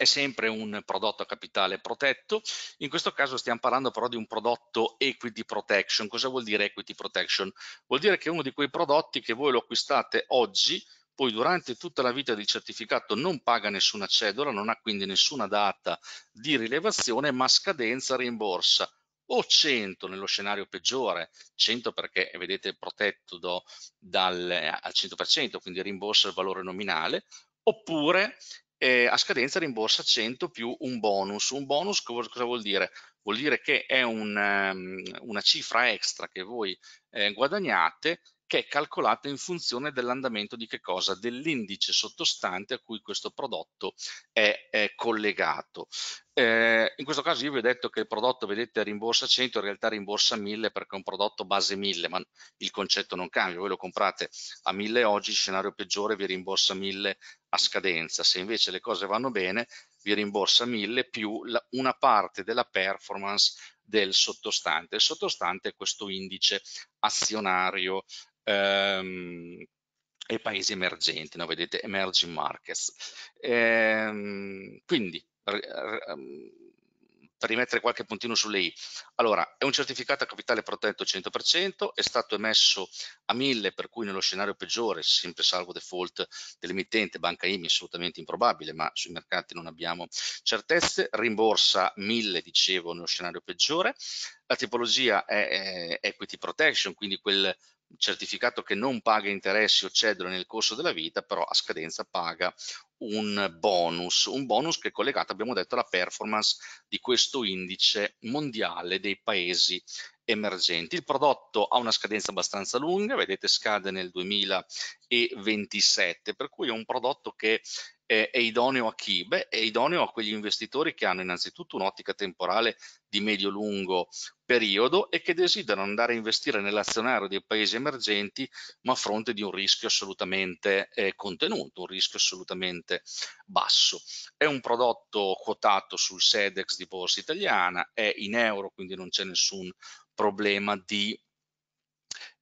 È sempre un prodotto a capitale protetto, in questo caso stiamo parlando però di un prodotto equity protection. Cosa vuol dire equity protection? Vuol dire che è uno di quei prodotti che voi lo acquistate oggi, poi durante tutta la vita del certificato non paga nessuna cedola, non ha quindi nessuna data di rilevazione, ma a scadenza rimborsa o 100 nello scenario peggiore, 100 perché vedete protetto do, dal, al 100%, quindi rimborsa il valore nominale, oppure eh, a scadenza rimborsa 100 più un bonus. Un bonus cosa vuol dire? Vuol dire che è un, um, una cifra extra che voi eh, guadagnate che è calcolata in funzione dell'andamento di che cosa? Dell'indice sottostante a cui questo prodotto è, è collegato. Eh, in questo caso io vi ho detto che il prodotto, vedete, rimborsa 100, in realtà rimborsa 1000 perché è un prodotto base 1000, ma il concetto non cambia, voi lo comprate a 1000 oggi, scenario peggiore vi rimborsa 1000 a scadenza, se invece le cose vanno bene vi rimborsa 1000 più la, una parte della performance del sottostante. Il sottostante è questo indice azionario ehm, e paesi emergenti, no? vedete emerging markets. Ehm, quindi ehm, per rimettere qualche puntino sulle I. Allora, è un certificato a capitale protetto 100%, è stato emesso a 1000, per cui nello scenario peggiore, sempre salvo default dell'emittente, banca IMI assolutamente improbabile, ma sui mercati non abbiamo certezze, rimborsa 1000, dicevo, nello scenario peggiore, la tipologia è, equity protection, quindi quel certificato che non paga interessi o cedole nel corso della vita, però a scadenza paga un bonus, un bonus che è collegato, abbiamo detto, alla performance di questo indice mondiale dei paesi emergenti. Il prodotto ha una scadenza abbastanza lunga, vedete scade nel 2027, per cui è un prodotto che eh, è idoneo a chi? Beh, è idoneo a quegli investitori che hanno innanzitutto un'ottica temporale di medio-lungo periodo e che desiderano andare a investire nell'azionario dei paesi emergenti ma a fronte di un rischio assolutamente eh, contenuto, un rischio assolutamente basso. È un prodotto quotato sul SEDEX di Borsa Italiana, è in euro quindi non c'è nessun problema di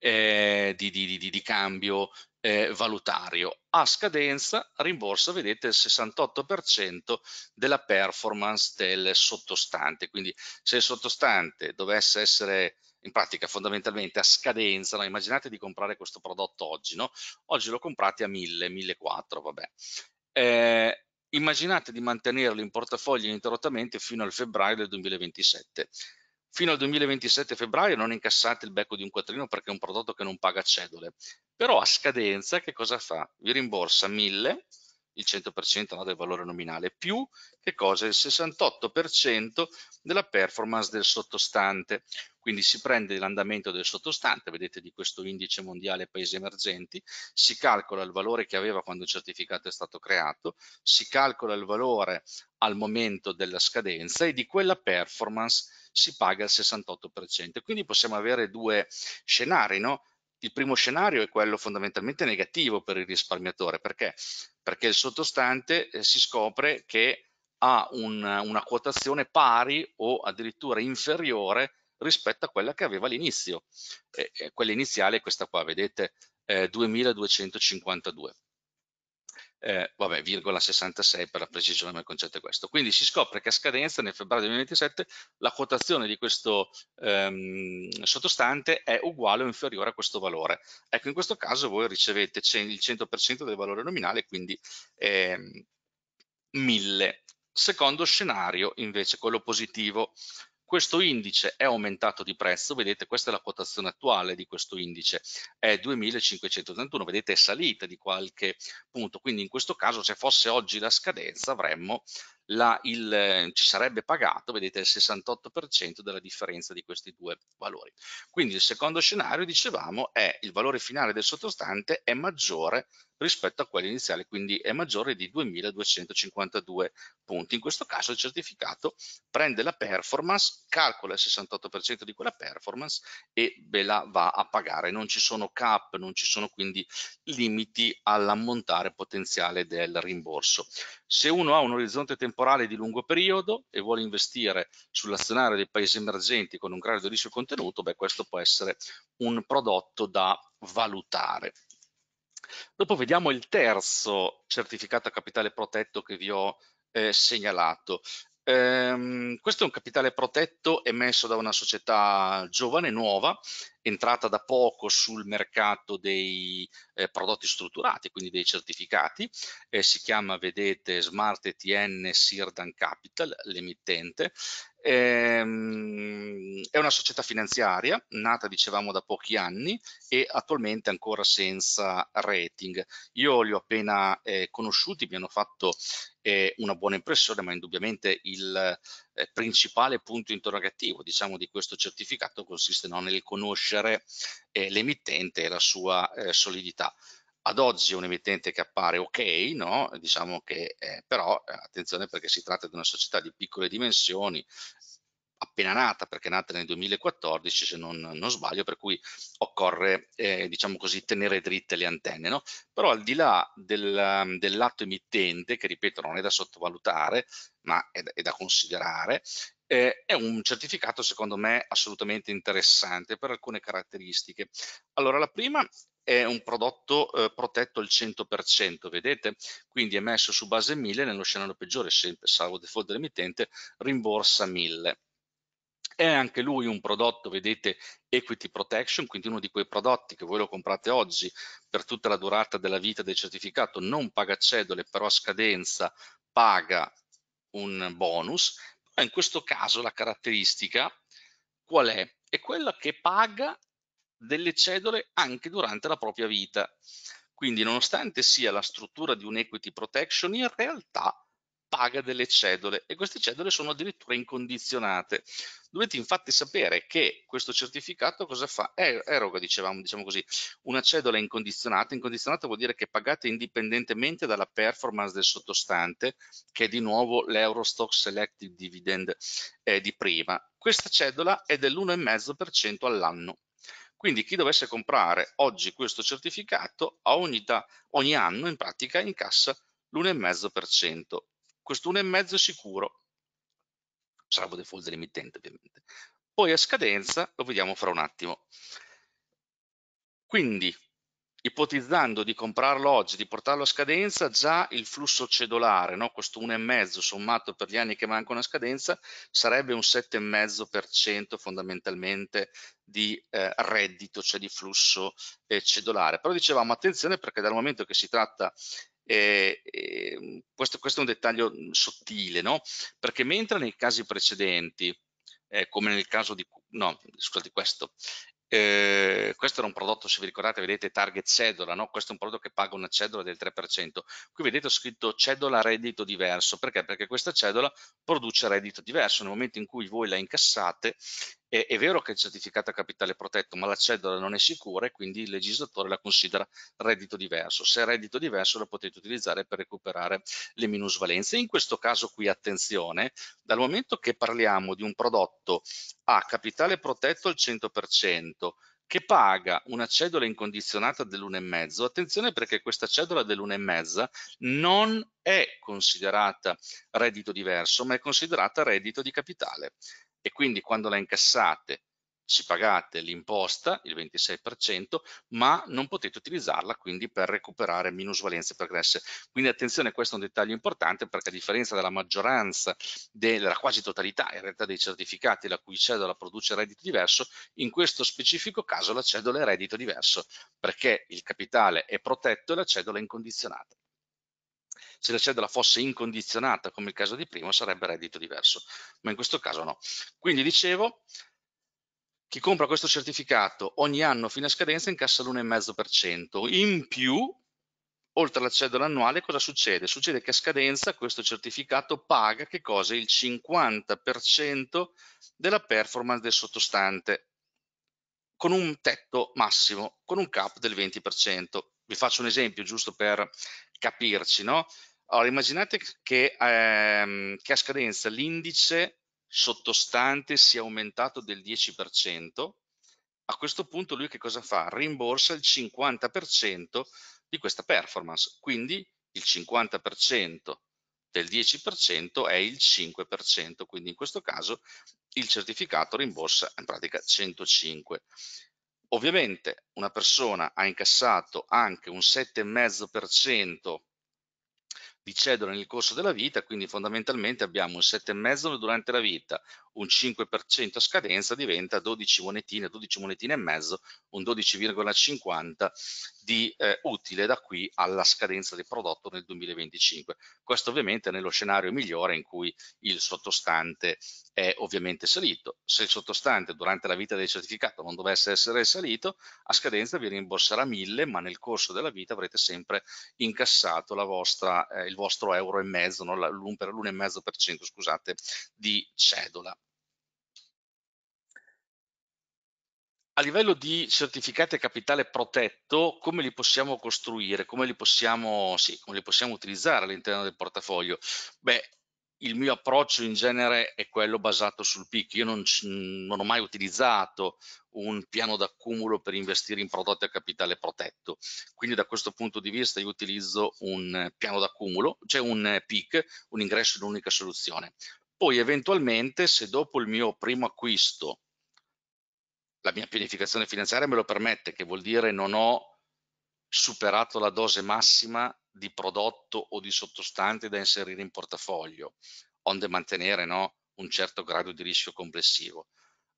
eh, di, di, di, di, cambio eh, valutario. A scadenza rimborsa, vedete, il 68% della performance del sottostante. Quindi se il sottostante dovesse essere in pratica fondamentalmente a scadenza, no? immaginate di comprare questo prodotto oggi, no? oggi lo comprate a 1000, 1004, vabbè. Eh, immaginate di mantenerlo in portafoglio interrottamente fino al febbraio del 2027 fino al 2027 febbraio non incassate il becco di un quattrino perché è un prodotto che non paga cedole, però a scadenza che cosa fa? Vi rimborsa 1000, il 100% del valore nominale, più che cosa? Il 68% della performance del sottostante. Quindi si prende l'andamento del sottostante, vedete di questo indice mondiale paesi emergenti, si calcola il valore che aveva quando il certificato è stato creato, si calcola il valore al momento della scadenza e di quella performance si paga il 68%. Quindi possiamo avere due scenari, no? Il primo scenario è quello fondamentalmente negativo per il risparmiatore, perché? Perché il sottostante eh, si scopre che ha un, una quotazione pari o addirittura inferiore rispetto a quella che aveva all'inizio. quella iniziale è questa qua, vedete, eh, 2252 eh, vabbè, virgola 66 per la precisione, ma il concetto è questo. Quindi si scopre che a scadenza nel febbraio 2027 la quotazione di questo ehm, sottostante è uguale o inferiore a questo valore. Ecco, in questo caso voi ricevete il 100% del valore nominale, quindi ehm, 1000. Secondo scenario, invece, quello positivo, questo indice è aumentato di prezzo, vedete questa è la quotazione attuale di questo indice, è 2531, vedete è salita di qualche punto, quindi in questo caso se fosse oggi la scadenza avremmo la, il, eh, ci sarebbe pagato, vedete, il 68% della differenza di questi due valori. Quindi il secondo scenario, dicevamo, è il valore finale del sottostante è maggiore rispetto a quello iniziale, quindi è maggiore di 2252 punti. In questo caso il certificato prende la performance, calcola il 68% di quella performance e ve la va a pagare. Non ci sono cap, non ci sono quindi limiti all'ammontare potenziale del rimborso. Se uno ha un orizzonte temporale di lungo periodo e vuole investire sull'azionario dei paesi emergenti con un grado di rischio contenuto, beh, questo può essere un prodotto da valutare. Dopo vediamo il terzo certificato a capitale protetto che vi ho eh, segnalato. Ehm, questo è un capitale protetto emesso da una società giovane, nuova, entrata da poco sul mercato dei eh, prodotti strutturati, quindi dei certificati, eh, si chiama, vedete, Smart ETN Sirdan Capital, l'emittente, Ehm, è una società finanziaria nata, dicevamo, da pochi anni e attualmente ancora senza rating. Io li ho appena eh, conosciuti, mi hanno fatto eh, una buona impressione, ma indubbiamente il eh, principale punto interrogativo, diciamo, di questo certificato consiste no, nel conoscere eh, l'emittente e la sua eh, solidità ad oggi un emittente che appare ok, no? diciamo che eh, però eh, attenzione perché si tratta di una società di piccole dimensioni appena nata perché è nata nel 2014 se non, non sbaglio per cui occorre eh, diciamo così tenere dritte le antenne no? però al di là del, dell'atto emittente che ripeto non è da sottovalutare ma è, è da considerare eh, è un certificato secondo me assolutamente interessante per alcune caratteristiche allora la prima è un prodotto eh, protetto al 100%, vedete? Quindi è messo su base 1000, nello scenario peggiore, sempre salvo default dell'emittente, rimborsa 1000. È anche lui un prodotto, vedete, equity protection, quindi uno di quei prodotti che voi lo comprate oggi per tutta la durata della vita del certificato, non paga cedole, però a scadenza paga un bonus. In questo caso la caratteristica qual è? È quella che paga delle cedole anche durante la propria vita. Quindi nonostante sia la struttura di un equity protection, in realtà paga delle cedole e queste cedole sono addirittura incondizionate. Dovete infatti sapere che questo certificato cosa fa? Eroga, dicevamo, diciamo così, una cedola incondizionata. Incondizionata vuol dire che pagate indipendentemente dalla performance del sottostante, che è di nuovo l'Eurostock Selective Dividend eh, di prima. Questa cedola è dell'1,5% all'anno. Quindi chi dovesse comprare oggi questo certificato ogni, da, ogni anno in pratica incassa l'1,5%. Questo 1,5% è sicuro, salvo default dell'emittente ovviamente. Poi a scadenza lo vediamo fra un attimo. Quindi ipotizzando di comprarlo oggi, di portarlo a scadenza, già il flusso cedolare, no? questo 1,5 sommato per gli anni che mancano a scadenza, sarebbe un 7,5% fondamentalmente di eh, reddito, cioè di flusso eh, cedolare. Però dicevamo attenzione perché dal momento che si tratta eh, eh, questo, questo, è un dettaglio sottile, no? perché mentre nei casi precedenti, eh, come nel caso di, no, scusate, questo, eh, questo era un prodotto, se vi ricordate, vedete target cedola, no? questo è un prodotto che paga una cedola del 3%. Qui vedete ho scritto cedola reddito diverso, perché? Perché questa cedola produce reddito diverso, nel momento in cui voi la incassate è, è vero che è certificata capitale protetto, ma la cedola non è sicura e quindi il legislatore la considera reddito diverso. Se è reddito diverso la potete utilizzare per recuperare le minusvalenze. In questo caso qui attenzione, dal momento che parliamo di un prodotto a capitale protetto al 100%, che paga una cedola incondizionata dell'1,5, attenzione perché questa cedola dell'1,5 non è considerata reddito diverso, ma è considerata reddito di capitale e quindi quando la incassate ci pagate l'imposta, il 26%, ma non potete utilizzarla quindi per recuperare minusvalenze pregresse. Quindi attenzione, questo è un dettaglio importante perché a differenza della maggioranza, della quasi totalità in realtà dei certificati la cui cedola produce reddito diverso, in questo specifico caso la cedola è reddito diverso perché il capitale è protetto e la cedola è incondizionata. Se la cedola fosse incondizionata, come il caso di prima, sarebbe reddito diverso, ma in questo caso no. Quindi dicevo, chi compra questo certificato ogni anno fino a scadenza incassa l'1,5%. In più, oltre alla cedola annuale, cosa succede? Succede che a scadenza questo certificato paga che cosa? Il 50% della performance del sottostante, con un tetto massimo, con un cap del 20%. Vi faccio un esempio giusto per capirci, no? Allora, immaginate che, ehm, che a scadenza l'indice sottostante sia aumentato del 10%, a questo punto lui che cosa fa? Rimborsa il 50% di questa performance, quindi il 50% del 10% è il 5%, quindi in questo caso il certificato rimborsa in pratica 105. Ovviamente una persona ha incassato anche un 7,5% di cedere nel corso della vita, quindi fondamentalmente abbiamo il 7,5 durante la vita, un 5% a scadenza diventa 12 monetine, 12 monetine e mezzo, un 12,50 di eh, utile da qui alla scadenza del prodotto nel 2025. Questo ovviamente nello scenario migliore in cui il sottostante è ovviamente salito. Se il sottostante durante la vita del certificato non dovesse essere salito, a scadenza vi rimborserà 1000, ma nel corso della vita avrete sempre incassato vostra, eh, il vostro euro e mezzo, no? l'1,5% scusate, di cedola. a livello di certificati a capitale protetto, come li possiamo costruire, come li possiamo, sì, come li possiamo utilizzare all'interno del portafoglio? Beh, il mio approccio in genere è quello basato sul PIC. Io non, non ho mai utilizzato un piano d'accumulo per investire in prodotti a capitale protetto. Quindi da questo punto di vista io utilizzo un piano d'accumulo, cioè un PIC, un ingresso in un'unica soluzione. Poi eventualmente se dopo il mio primo acquisto la mia pianificazione finanziaria me lo permette, che vuol dire non ho superato la dose massima di prodotto o di sottostante da inserire in portafoglio, onde mantenere no, un certo grado di rischio complessivo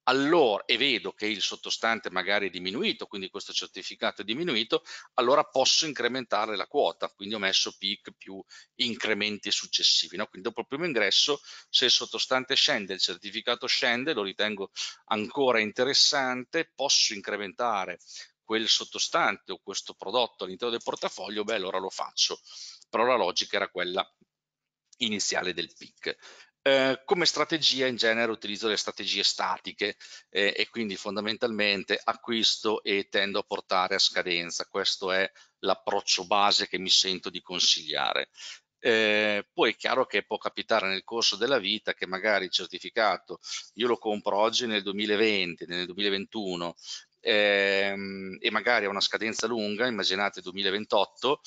allora, e vedo che il sottostante magari è diminuito, quindi questo certificato è diminuito, allora posso incrementare la quota, quindi ho messo PIC più incrementi successivi. No? Quindi dopo il primo ingresso, se il sottostante scende, il certificato scende, lo ritengo ancora interessante, posso incrementare quel sottostante o questo prodotto all'interno del portafoglio, beh allora lo faccio. Però la logica era quella iniziale del PIC. Eh, come strategia in genere utilizzo le strategie statiche eh, e quindi fondamentalmente acquisto e tendo a portare a scadenza. Questo è l'approccio base che mi sento di consigliare. Eh, poi è chiaro che può capitare nel corso della vita che magari il certificato io lo compro oggi nel 2020, nel 2021 ehm, e magari ha una scadenza lunga, immaginate 2028,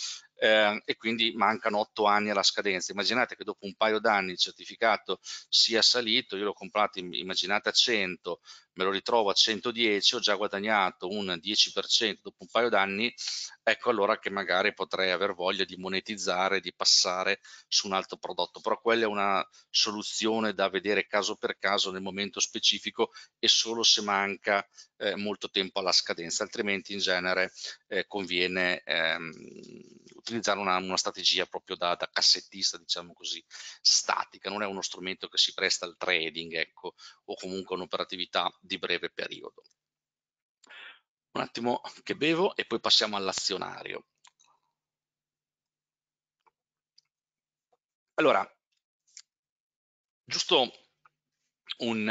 eh, e quindi mancano otto anni alla scadenza. Immaginate che dopo un paio d'anni il certificato sia salito, io l'ho comprato immaginate a 100, me lo ritrovo a 110, ho già guadagnato un 10% dopo un paio d'anni, ecco allora che magari potrei aver voglia di monetizzare, di passare su un altro prodotto, però quella è una soluzione da vedere caso per caso nel momento specifico e solo se manca eh, molto tempo alla scadenza, altrimenti in genere eh, conviene ehm, utilizzare una, una, strategia proprio da, da, cassettista, diciamo così, statica, non è uno strumento che si presta al trading, ecco, o comunque un'operatività di breve periodo. Un attimo che bevo e poi passiamo all'azionario. Allora, giusto un,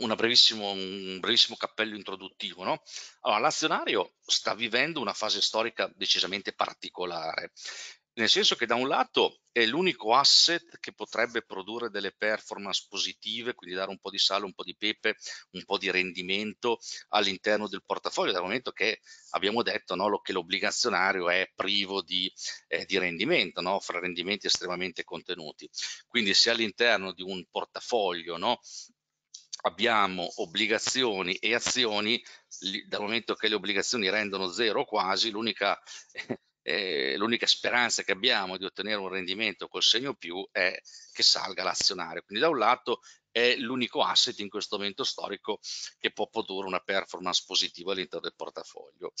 um, brevissimo, un brevissimo, cappello introduttivo. No? l'azionario sta vivendo una fase storica decisamente particolare nel senso che da un lato è l'unico asset che potrebbe produrre delle performance positive, quindi dare un po' di sale, un po' di pepe, un po' di rendimento all'interno del portafoglio, dal momento che abbiamo detto no, che l'obbligazionario è privo di, eh, di rendimento, no, fra rendimenti estremamente contenuti. Quindi se all'interno di un portafoglio no, abbiamo obbligazioni e azioni, dal momento che le obbligazioni rendono zero quasi, l'unica eh, l'unica speranza che abbiamo di ottenere un rendimento col segno più è che salga l'azionario. Quindi da un lato è l'unico asset in questo momento storico che può produrre una performance positiva all'interno del portafoglio.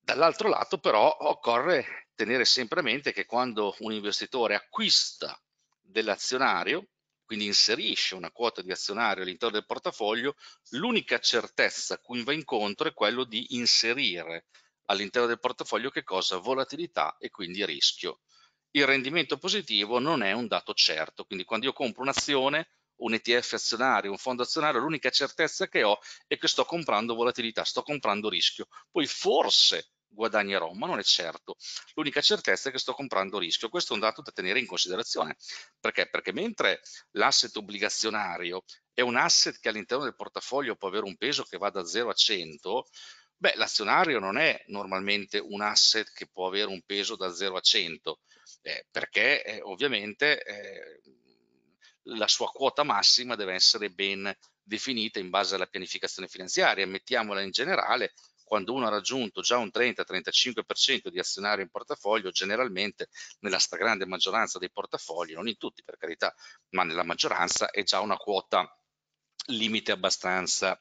Dall'altro lato però occorre tenere sempre a mente che quando un investitore acquista dell'azionario, quindi inserisce una quota di azionario all'interno del portafoglio, l'unica certezza a cui va incontro è quello di inserire all'interno del portafoglio che cosa? Volatilità e quindi rischio. Il rendimento positivo non è un dato certo, quindi quando io compro un'azione, un ETF azionario, un fondo azionario, l'unica certezza che ho è che sto comprando volatilità, sto comprando rischio. Poi forse guadagnerò, ma non è certo. L'unica certezza è che sto comprando rischio. Questo è un dato da tenere in considerazione. Perché? Perché mentre l'asset obbligazionario è un asset che all'interno del portafoglio può avere un peso che va da 0 a 100, Beh, l'azionario non è normalmente un asset che può avere un peso da 0 a 100, eh, perché eh, ovviamente eh, la sua quota massima deve essere ben definita in base alla pianificazione finanziaria. Mettiamola in generale, quando uno ha raggiunto già un 30-35% di azionario in portafoglio, generalmente nella stragrande maggioranza dei portafogli, non in tutti per carità, ma nella maggioranza è già una quota limite abbastanza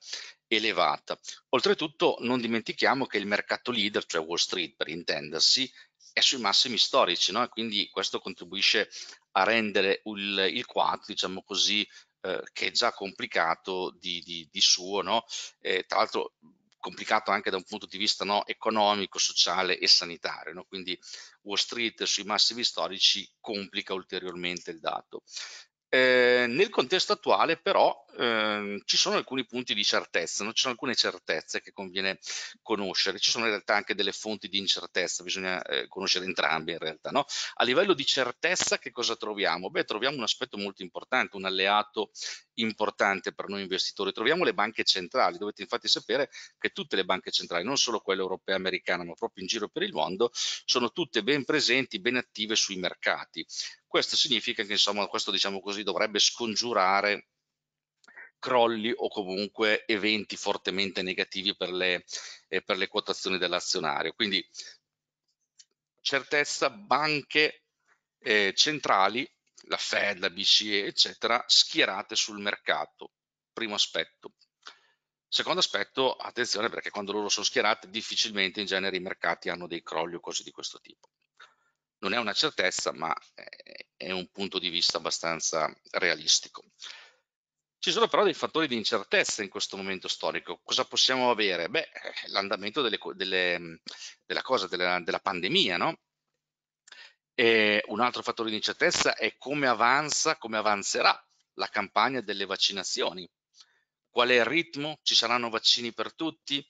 elevata. Oltretutto non dimentichiamo che il mercato leader, cioè Wall Street per intendersi, è sui massimi storici, no? quindi questo contribuisce a rendere il, il quadro, diciamo così, eh, che è già complicato di, di, di suo, no? eh, tra l'altro complicato anche da un punto di vista no? economico, sociale e sanitario, no? quindi Wall Street sui massimi storici complica ulteriormente il dato. Eh, nel contesto attuale però ehm, ci sono alcuni punti di certezza, no? ci sono alcune certezze che conviene conoscere, ci sono in realtà anche delle fonti di incertezza, bisogna eh, conoscere entrambe in realtà. No? A livello di certezza che cosa troviamo? Beh, troviamo un aspetto molto importante, un alleato importante per noi investitori. Troviamo le banche centrali, dovete infatti sapere che tutte le banche centrali, non solo quella europea e americana, ma proprio in giro per il mondo, sono tutte ben presenti, ben attive sui mercati. Questo significa che insomma questo diciamo così dovrebbe scongiurare crolli o comunque eventi fortemente negativi per le, eh, per le quotazioni dell'azionario. Quindi certezza banche eh, centrali la Fed, la BCE, eccetera, schierate sul mercato. Primo aspetto. Secondo aspetto, attenzione perché quando loro sono schierate difficilmente in genere i mercati hanno dei crolli o cose di questo tipo. Non è una certezza, ma è un punto di vista abbastanza realistico. Ci sono però dei fattori di incertezza in questo momento storico. Cosa possiamo avere? Beh, eh, l'andamento della cosa, della, della pandemia, no? E un altro fattore di incertezza è come avanza, come avanzerà la campagna delle vaccinazioni. Qual è il ritmo? Ci saranno vaccini per tutti?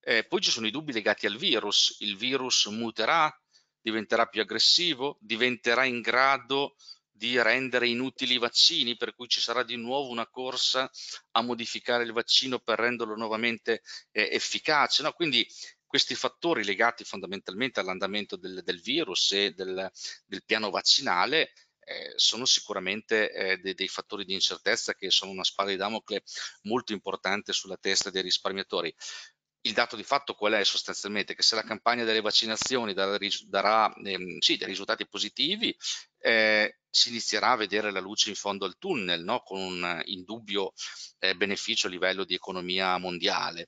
Eh, poi ci sono i dubbi legati al virus. Il virus muterà, diventerà più aggressivo, diventerà in grado di rendere inutili i vaccini, per cui ci sarà di nuovo una corsa a modificare il vaccino per renderlo nuovamente eh, efficace. No? Quindi questi fattori legati fondamentalmente all'andamento del, del, virus e del, del piano vaccinale eh, sono sicuramente eh, dei, dei, fattori di incertezza che sono una spada di Damocle molto importante sulla testa dei risparmiatori. Il dato di fatto qual è sostanzialmente? Che se la campagna delle vaccinazioni darà, darà ehm, sì, dei risultati positivi, eh, si inizierà a vedere la luce in fondo al tunnel, no? con un indubbio eh, beneficio a livello di economia mondiale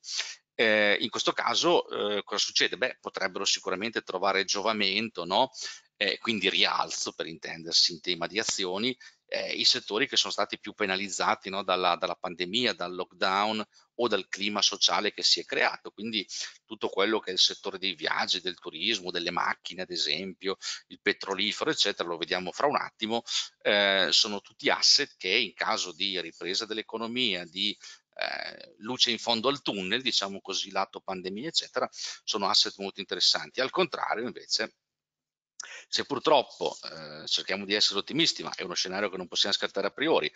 eh, in questo caso eh, cosa succede? Beh, potrebbero sicuramente trovare giovamento, no? eh, quindi rialzo per intendersi in tema di azioni, eh, i settori che sono stati più penalizzati no? dalla, dalla, pandemia, dal lockdown o dal clima sociale che si è creato, quindi tutto quello che è il settore dei viaggi, del turismo, delle macchine ad esempio, il petrolifero eccetera, lo vediamo fra un attimo, eh, sono tutti asset che in caso di ripresa dell'economia, di eh, luce in fondo al tunnel, diciamo così, lato pandemia, eccetera, sono asset molto interessanti. Al contrario, invece, se purtroppo, eh, cerchiamo di essere ottimisti, ma è uno scenario che non possiamo scartare a priori,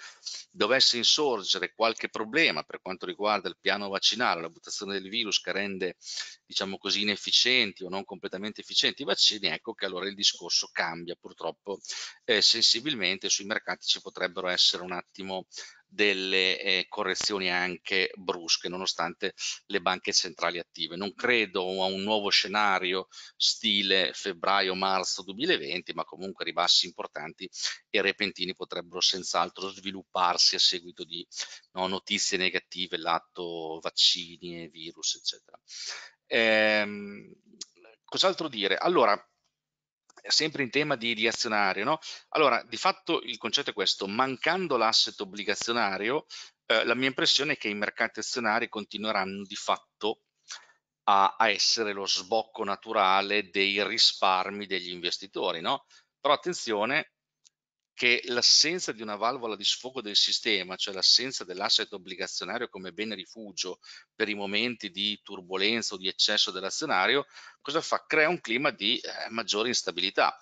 dovesse insorgere qualche problema per quanto riguarda il piano vaccinale, la mutazione del virus che rende, diciamo così, inefficienti o non completamente efficienti i vaccini, ecco che allora il discorso cambia purtroppo eh, sensibilmente, sui mercati ci potrebbero essere un attimo delle eh, correzioni anche brusche, nonostante le banche centrali attive. Non credo a un nuovo scenario stile febbraio-marzo 2020, ma comunque ribassi importanti e repentini potrebbero senz'altro svilupparsi a seguito di no, notizie negative, lato vaccini e virus, eccetera. Ehm, cos'altro dire? Allora, sempre in tema di, di azionario, no? Allora, di fatto il concetto è questo, mancando l'asset obbligazionario, eh, la mia impressione è che i mercati azionari continueranno di fatto a, a essere lo sbocco naturale dei risparmi degli investitori, no? Però attenzione, che l'assenza di una valvola di sfogo del sistema, cioè l'assenza dell'asset obbligazionario come bene rifugio per i momenti di turbolenza o di eccesso dell'azionario, cosa fa? Crea un clima di eh, maggiore instabilità.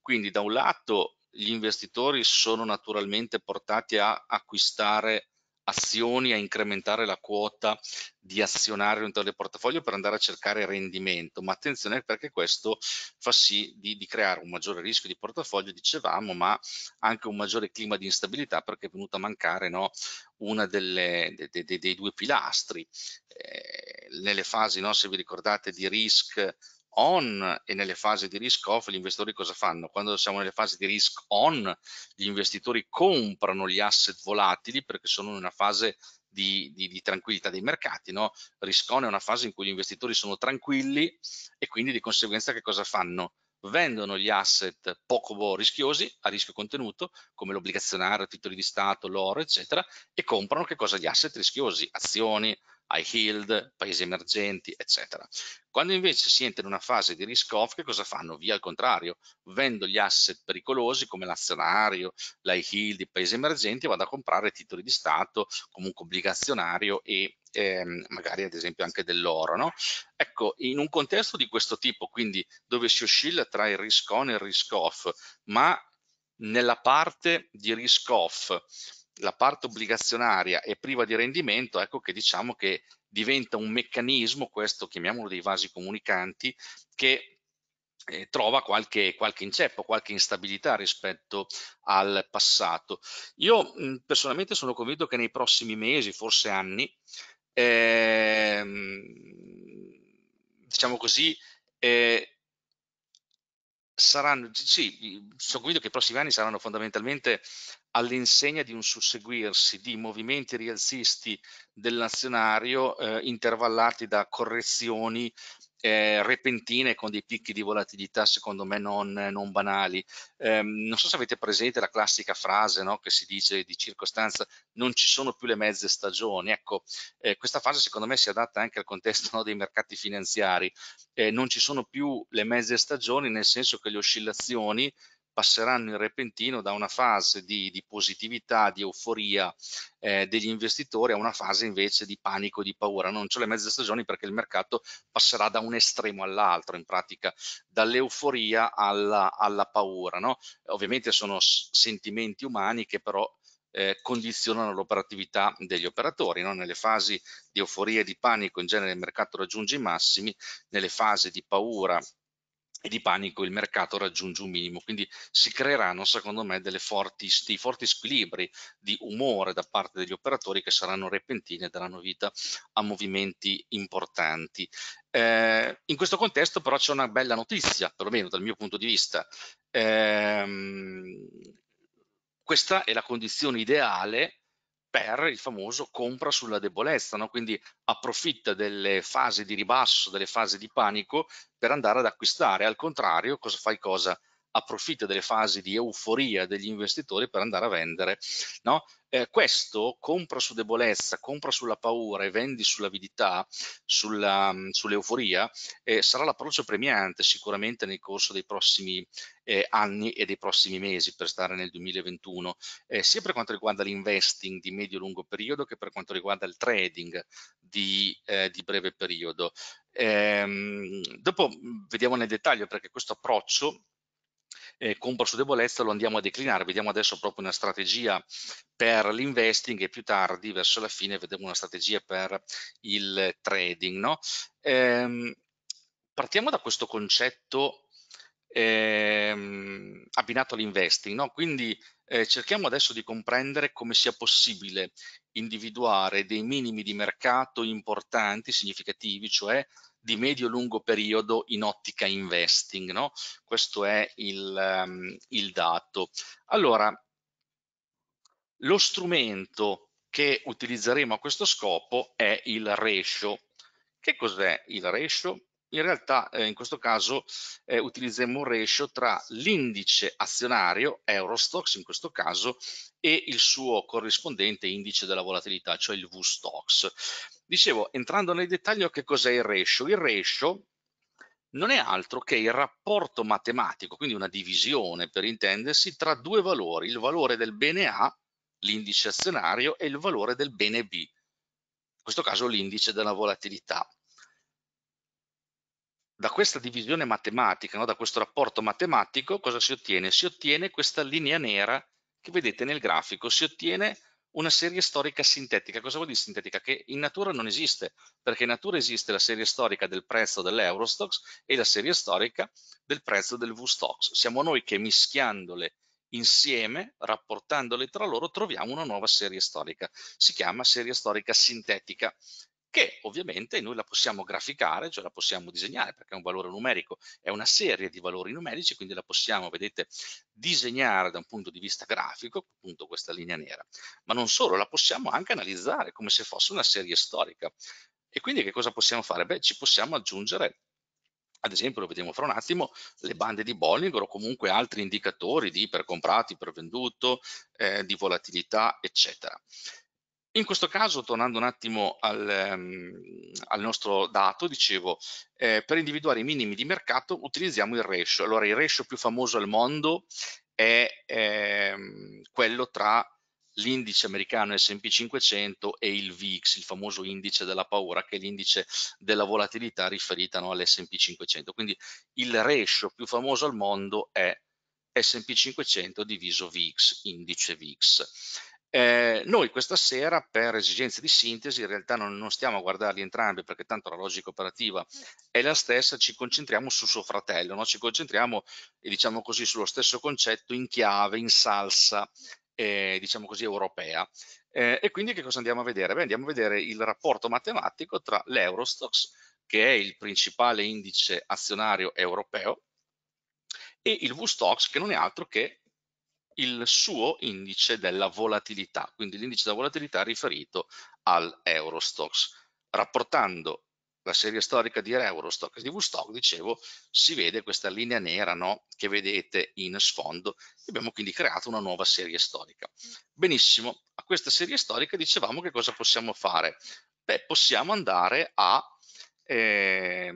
Quindi da un lato gli investitori sono naturalmente portati a acquistare azioni a incrementare la quota di azionario all'interno del portafoglio per andare a cercare rendimento, ma attenzione perché questo fa sì di, di, creare un maggiore rischio di portafoglio, dicevamo, ma anche un maggiore clima di instabilità perché è venuta a mancare no, una de, de, de, dei due pilastri. Eh, nelle fasi, no, se vi ricordate, di risk on e nelle fasi di risk off gli investitori cosa fanno? Quando siamo nelle fasi di risk on gli investitori comprano gli asset volatili perché sono in una fase di, di, di tranquillità dei mercati, no? risk on è una fase in cui gli investitori sono tranquilli e quindi di conseguenza che cosa fanno? vendono gli asset poco rischiosi a rischio contenuto come l'obbligazionario, titoli di Stato, l'oro eccetera e comprano che cosa? Gli asset rischiosi, azioni, high yield, paesi emergenti, eccetera. Quando invece si entra in una fase di risk off, che cosa fanno? Via al contrario, vendo gli asset pericolosi come l'azionario, l'high yield, i paesi emergenti, vado a comprare titoli di Stato, comunque obbligazionario e ehm, magari ad esempio anche dell'oro. No? Ecco, in un contesto di questo tipo, quindi dove si oscilla tra il risk on e il risk off, ma nella parte di risk off la parte obbligazionaria è priva di rendimento, ecco che diciamo che diventa un meccanismo, questo chiamiamolo dei vasi comunicanti, che eh, trova qualche, qualche inceppo, qualche instabilità rispetto al passato. Io mh, mm, personalmente sono convinto che nei prossimi mesi, forse anni, ehm, diciamo così, eh, saranno, sì, sono convinto che i prossimi anni saranno fondamentalmente all'insegna di un susseguirsi di movimenti rialzisti dell'azionario eh, intervallati da correzioni eh, repentine con dei picchi di volatilità secondo me non, non banali. Eh, non so se avete presente la classica frase no, che si dice di circostanza non ci sono più le mezze stagioni. Ecco, eh, questa frase secondo me si adatta anche al contesto no, dei mercati finanziari. Eh, non ci sono più le mezze stagioni nel senso che le oscillazioni passeranno in repentino da una fase di, di positività, di euforia eh, degli investitori a una fase invece di panico, di paura. Non c'è le mezze stagioni perché il mercato passerà da un estremo all'altro, in pratica dall'euforia alla, alla paura. No? Ovviamente sono sentimenti umani che però eh, condizionano l'operatività degli operatori. No? Nelle fasi di euforia e di panico in genere il mercato raggiunge i massimi, nelle fasi di paura e di panico il mercato raggiunge un minimo. Quindi si creeranno, secondo me, delle forti, sti, forti squilibri di umore da parte degli operatori che saranno repentini e daranno vita a movimenti importanti. Eh, in questo contesto però c'è una bella notizia, perlomeno dal mio punto di vista. Eh, questa è la condizione ideale per il famoso compra sulla debolezza, no? quindi approfitta delle fasi di ribasso, delle fasi di panico per andare ad acquistare. Al contrario, cosa fai cosa? approfitta delle fasi di euforia degli investitori per andare a vendere. No? Eh, questo compra su debolezza, compra sulla paura e vendi sull'avidità, mm, sull'euforia, sull eh, sarà l'approccio premiante sicuramente nel corso dei prossimi eh, anni e dei prossimi mesi per stare nel 2021, eh, sia per quanto riguarda l'investing di medio-lungo periodo che per quanto riguarda il trading di, eh, di breve periodo. Ehm, dopo mm, vediamo nel dettaglio perché questo approccio eh, compra su debolezza lo andiamo a declinare, vediamo adesso proprio una strategia per l'investing e più tardi verso la fine vedremo una strategia per il trading. No? Ehm, partiamo da questo concetto ehm, abbinato all'investing, no? quindi eh, cerchiamo adesso di comprendere come sia possibile individuare dei minimi di mercato importanti, significativi, cioè di medio-lungo periodo in ottica investing. No? Questo è il, um, il dato. Allora, lo strumento che utilizzeremo a questo scopo è il ratio. Che cos'è il ratio? In realtà eh, in questo caso eh, utilizzeremo un ratio tra l'indice azionario, Eurostox in questo caso, e il suo corrispondente indice della volatilità, cioè il VSTOX. Dicevo, entrando nel dettaglio, che cos'è il ratio? Il ratio non è altro che il rapporto matematico, quindi una divisione per intendersi, tra due valori, il valore del bene A, l'indice azionario, e il valore del bene B, in questo caso l'indice della volatilità. Da questa divisione matematica, no, da questo rapporto matematico, cosa si ottiene? Si ottiene questa linea nera che vedete nel grafico, si ottiene una serie storica sintetica. Cosa vuol dire sintetica? Che in natura non esiste, perché in natura esiste la serie storica del prezzo dell'Eurostox e la serie storica del prezzo del VStox. Siamo noi che mischiandole insieme, rapportandole tra loro, troviamo una nuova serie storica. Si chiama serie storica sintetica che ovviamente noi la possiamo graficare, cioè la possiamo disegnare perché è un valore numerico, è una serie di valori numerici, quindi la possiamo, vedete, disegnare da un punto di vista grafico, appunto questa linea nera, ma non solo, la possiamo anche analizzare come se fosse una serie storica. E quindi che cosa possiamo fare? Beh, ci possiamo aggiungere ad esempio lo vediamo fra un attimo, le bande di Bollinger o comunque altri indicatori di per comprati, per venduto, eh, di volatilità, eccetera. In questo caso, tornando un attimo al, um, al nostro dato, dicevo, eh, per individuare i minimi di mercato utilizziamo il ratio. Allora, il ratio più famoso al mondo è ehm, quello tra l'indice americano S&P 500 e il VIX, il famoso indice della paura, che è l'indice della volatilità riferita no, all'S&P 500. Quindi il ratio più famoso al mondo è S&P 500 diviso VIX, indice VIX. Eh, noi questa sera, per esigenze di sintesi, in realtà non, non stiamo a guardarli entrambi perché tanto la logica operativa è la stessa, ci concentriamo su suo fratello, no? ci concentriamo, eh, diciamo così, sullo stesso concetto in chiave, in salsa, eh, diciamo così, europea. Eh, e quindi che cosa andiamo a vedere? Beh, andiamo a vedere il rapporto matematico tra l'Eurostox, che è il principale indice azionario europeo, e il VSTOX, che non è altro che il suo indice della volatilità, quindi l'indice della volatilità riferito al Eurostox. Rapportando la serie storica di Eurostox e di VStock, dicevo, si vede questa linea nera no? che vedete in sfondo. Abbiamo quindi creato una nuova serie storica. Benissimo, a questa serie storica dicevamo che cosa possiamo fare? Beh, possiamo andare a eh,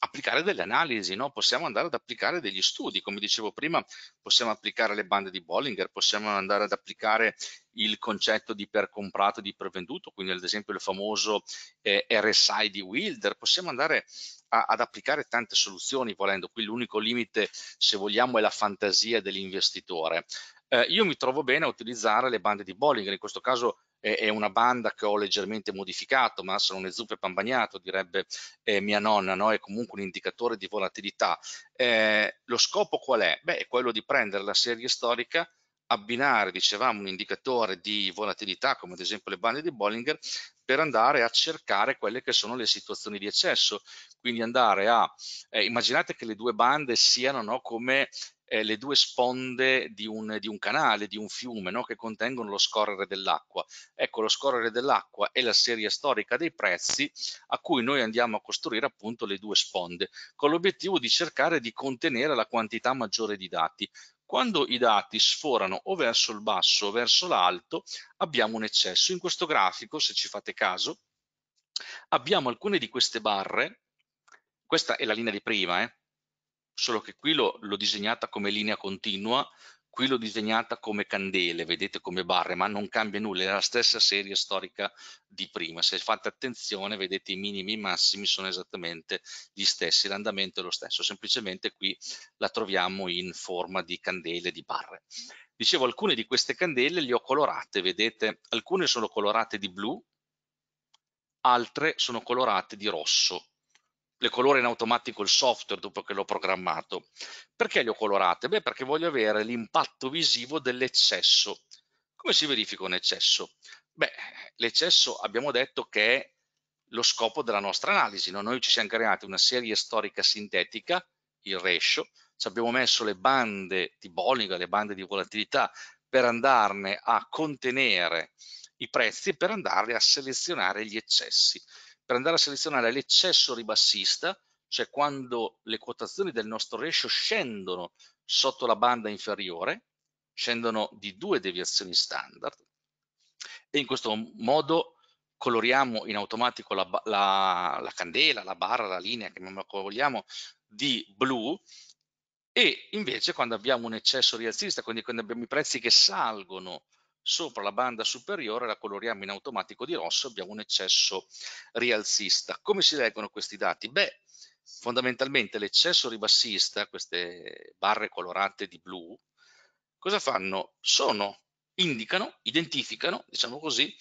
applicare delle analisi, no? possiamo andare ad applicare degli studi, come dicevo prima possiamo applicare le bande di Bollinger, possiamo andare ad applicare il concetto di per comprato e di per venduto, quindi ad esempio il famoso eh, RSI di Wilder, possiamo andare a, ad applicare tante soluzioni volendo, qui l'unico limite se vogliamo è la fantasia dell'investitore. Eh, io mi trovo bene a utilizzare le bande di Bollinger, in questo caso è una banda che ho leggermente modificato, ma sono le zuppe pan bagnato, direbbe eh, mia nonna, no? è comunque un indicatore di volatilità. Eh, lo scopo qual è? Beh, è quello di prendere la serie storica, abbinare, dicevamo, un indicatore di volatilità, come ad esempio le bande di Bollinger, per andare a cercare quelle che sono le situazioni di eccesso. Quindi andare a, eh, immaginate che le due bande siano no, come eh, le due sponde di un, di un, canale, di un fiume, no? che contengono lo scorrere dell'acqua. Ecco, lo scorrere dell'acqua è la serie storica dei prezzi a cui noi andiamo a costruire appunto le due sponde, con l'obiettivo di cercare di contenere la quantità maggiore di dati. Quando i dati sforano o verso il basso o verso l'alto, abbiamo un eccesso. In questo grafico, se ci fate caso, abbiamo alcune di queste barre, questa è la linea di prima, eh? solo che qui l'ho disegnata come linea continua, qui l'ho disegnata come candele, vedete come barre, ma non cambia nulla, è la stessa serie storica di prima. Se fate attenzione, vedete i minimi e i massimi sono esattamente gli stessi, l'andamento è lo stesso, semplicemente qui la troviamo in forma di candele, di barre. Dicevo, alcune di queste candele le ho colorate, vedete, alcune sono colorate di blu, altre sono colorate di rosso, le colora in automatico il software dopo che l'ho programmato. Perché le ho colorate? Beh, perché voglio avere l'impatto visivo dell'eccesso. Come si verifica un eccesso? Beh, l'eccesso abbiamo detto che è lo scopo della nostra analisi. No? Noi ci siamo creati una serie storica sintetica, il ratio, ci abbiamo messo le bande di Bollinger, le bande di volatilità per andarne a contenere i prezzi e per andarli a selezionare gli eccessi per andare a selezionare l'eccesso ribassista, cioè quando le quotazioni del nostro ratio scendono sotto la banda inferiore, scendono di due deviazioni standard e in questo modo coloriamo in automatico la, la, la candela, la barra, la linea, chiamiamola come vogliamo, di blu e invece quando abbiamo un eccesso rialzista, quindi quando abbiamo i prezzi che salgono sopra la banda superiore la coloriamo in automatico di rosso, abbiamo un eccesso rialzista. Come si leggono questi dati? Beh, fondamentalmente l'eccesso ribassista, queste barre colorate di blu, cosa fanno? Sono, indicano, identificano, diciamo così,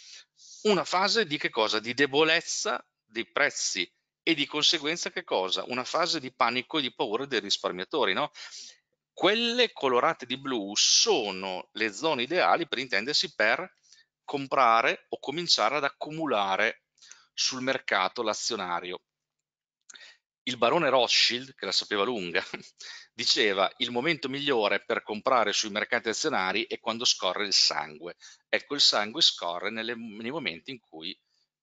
una fase di che cosa? Di debolezza dei prezzi e di conseguenza che cosa? Una fase di panico e di paura dei risparmiatori, no? quelle colorate di blu sono le zone ideali per intendersi per comprare o cominciare ad accumulare sul mercato l'azionario. Il barone Rothschild, che la sapeva lunga, diceva il momento migliore per comprare sui mercati azionari è quando scorre il sangue. Ecco, il sangue scorre nelle, nei momenti in cui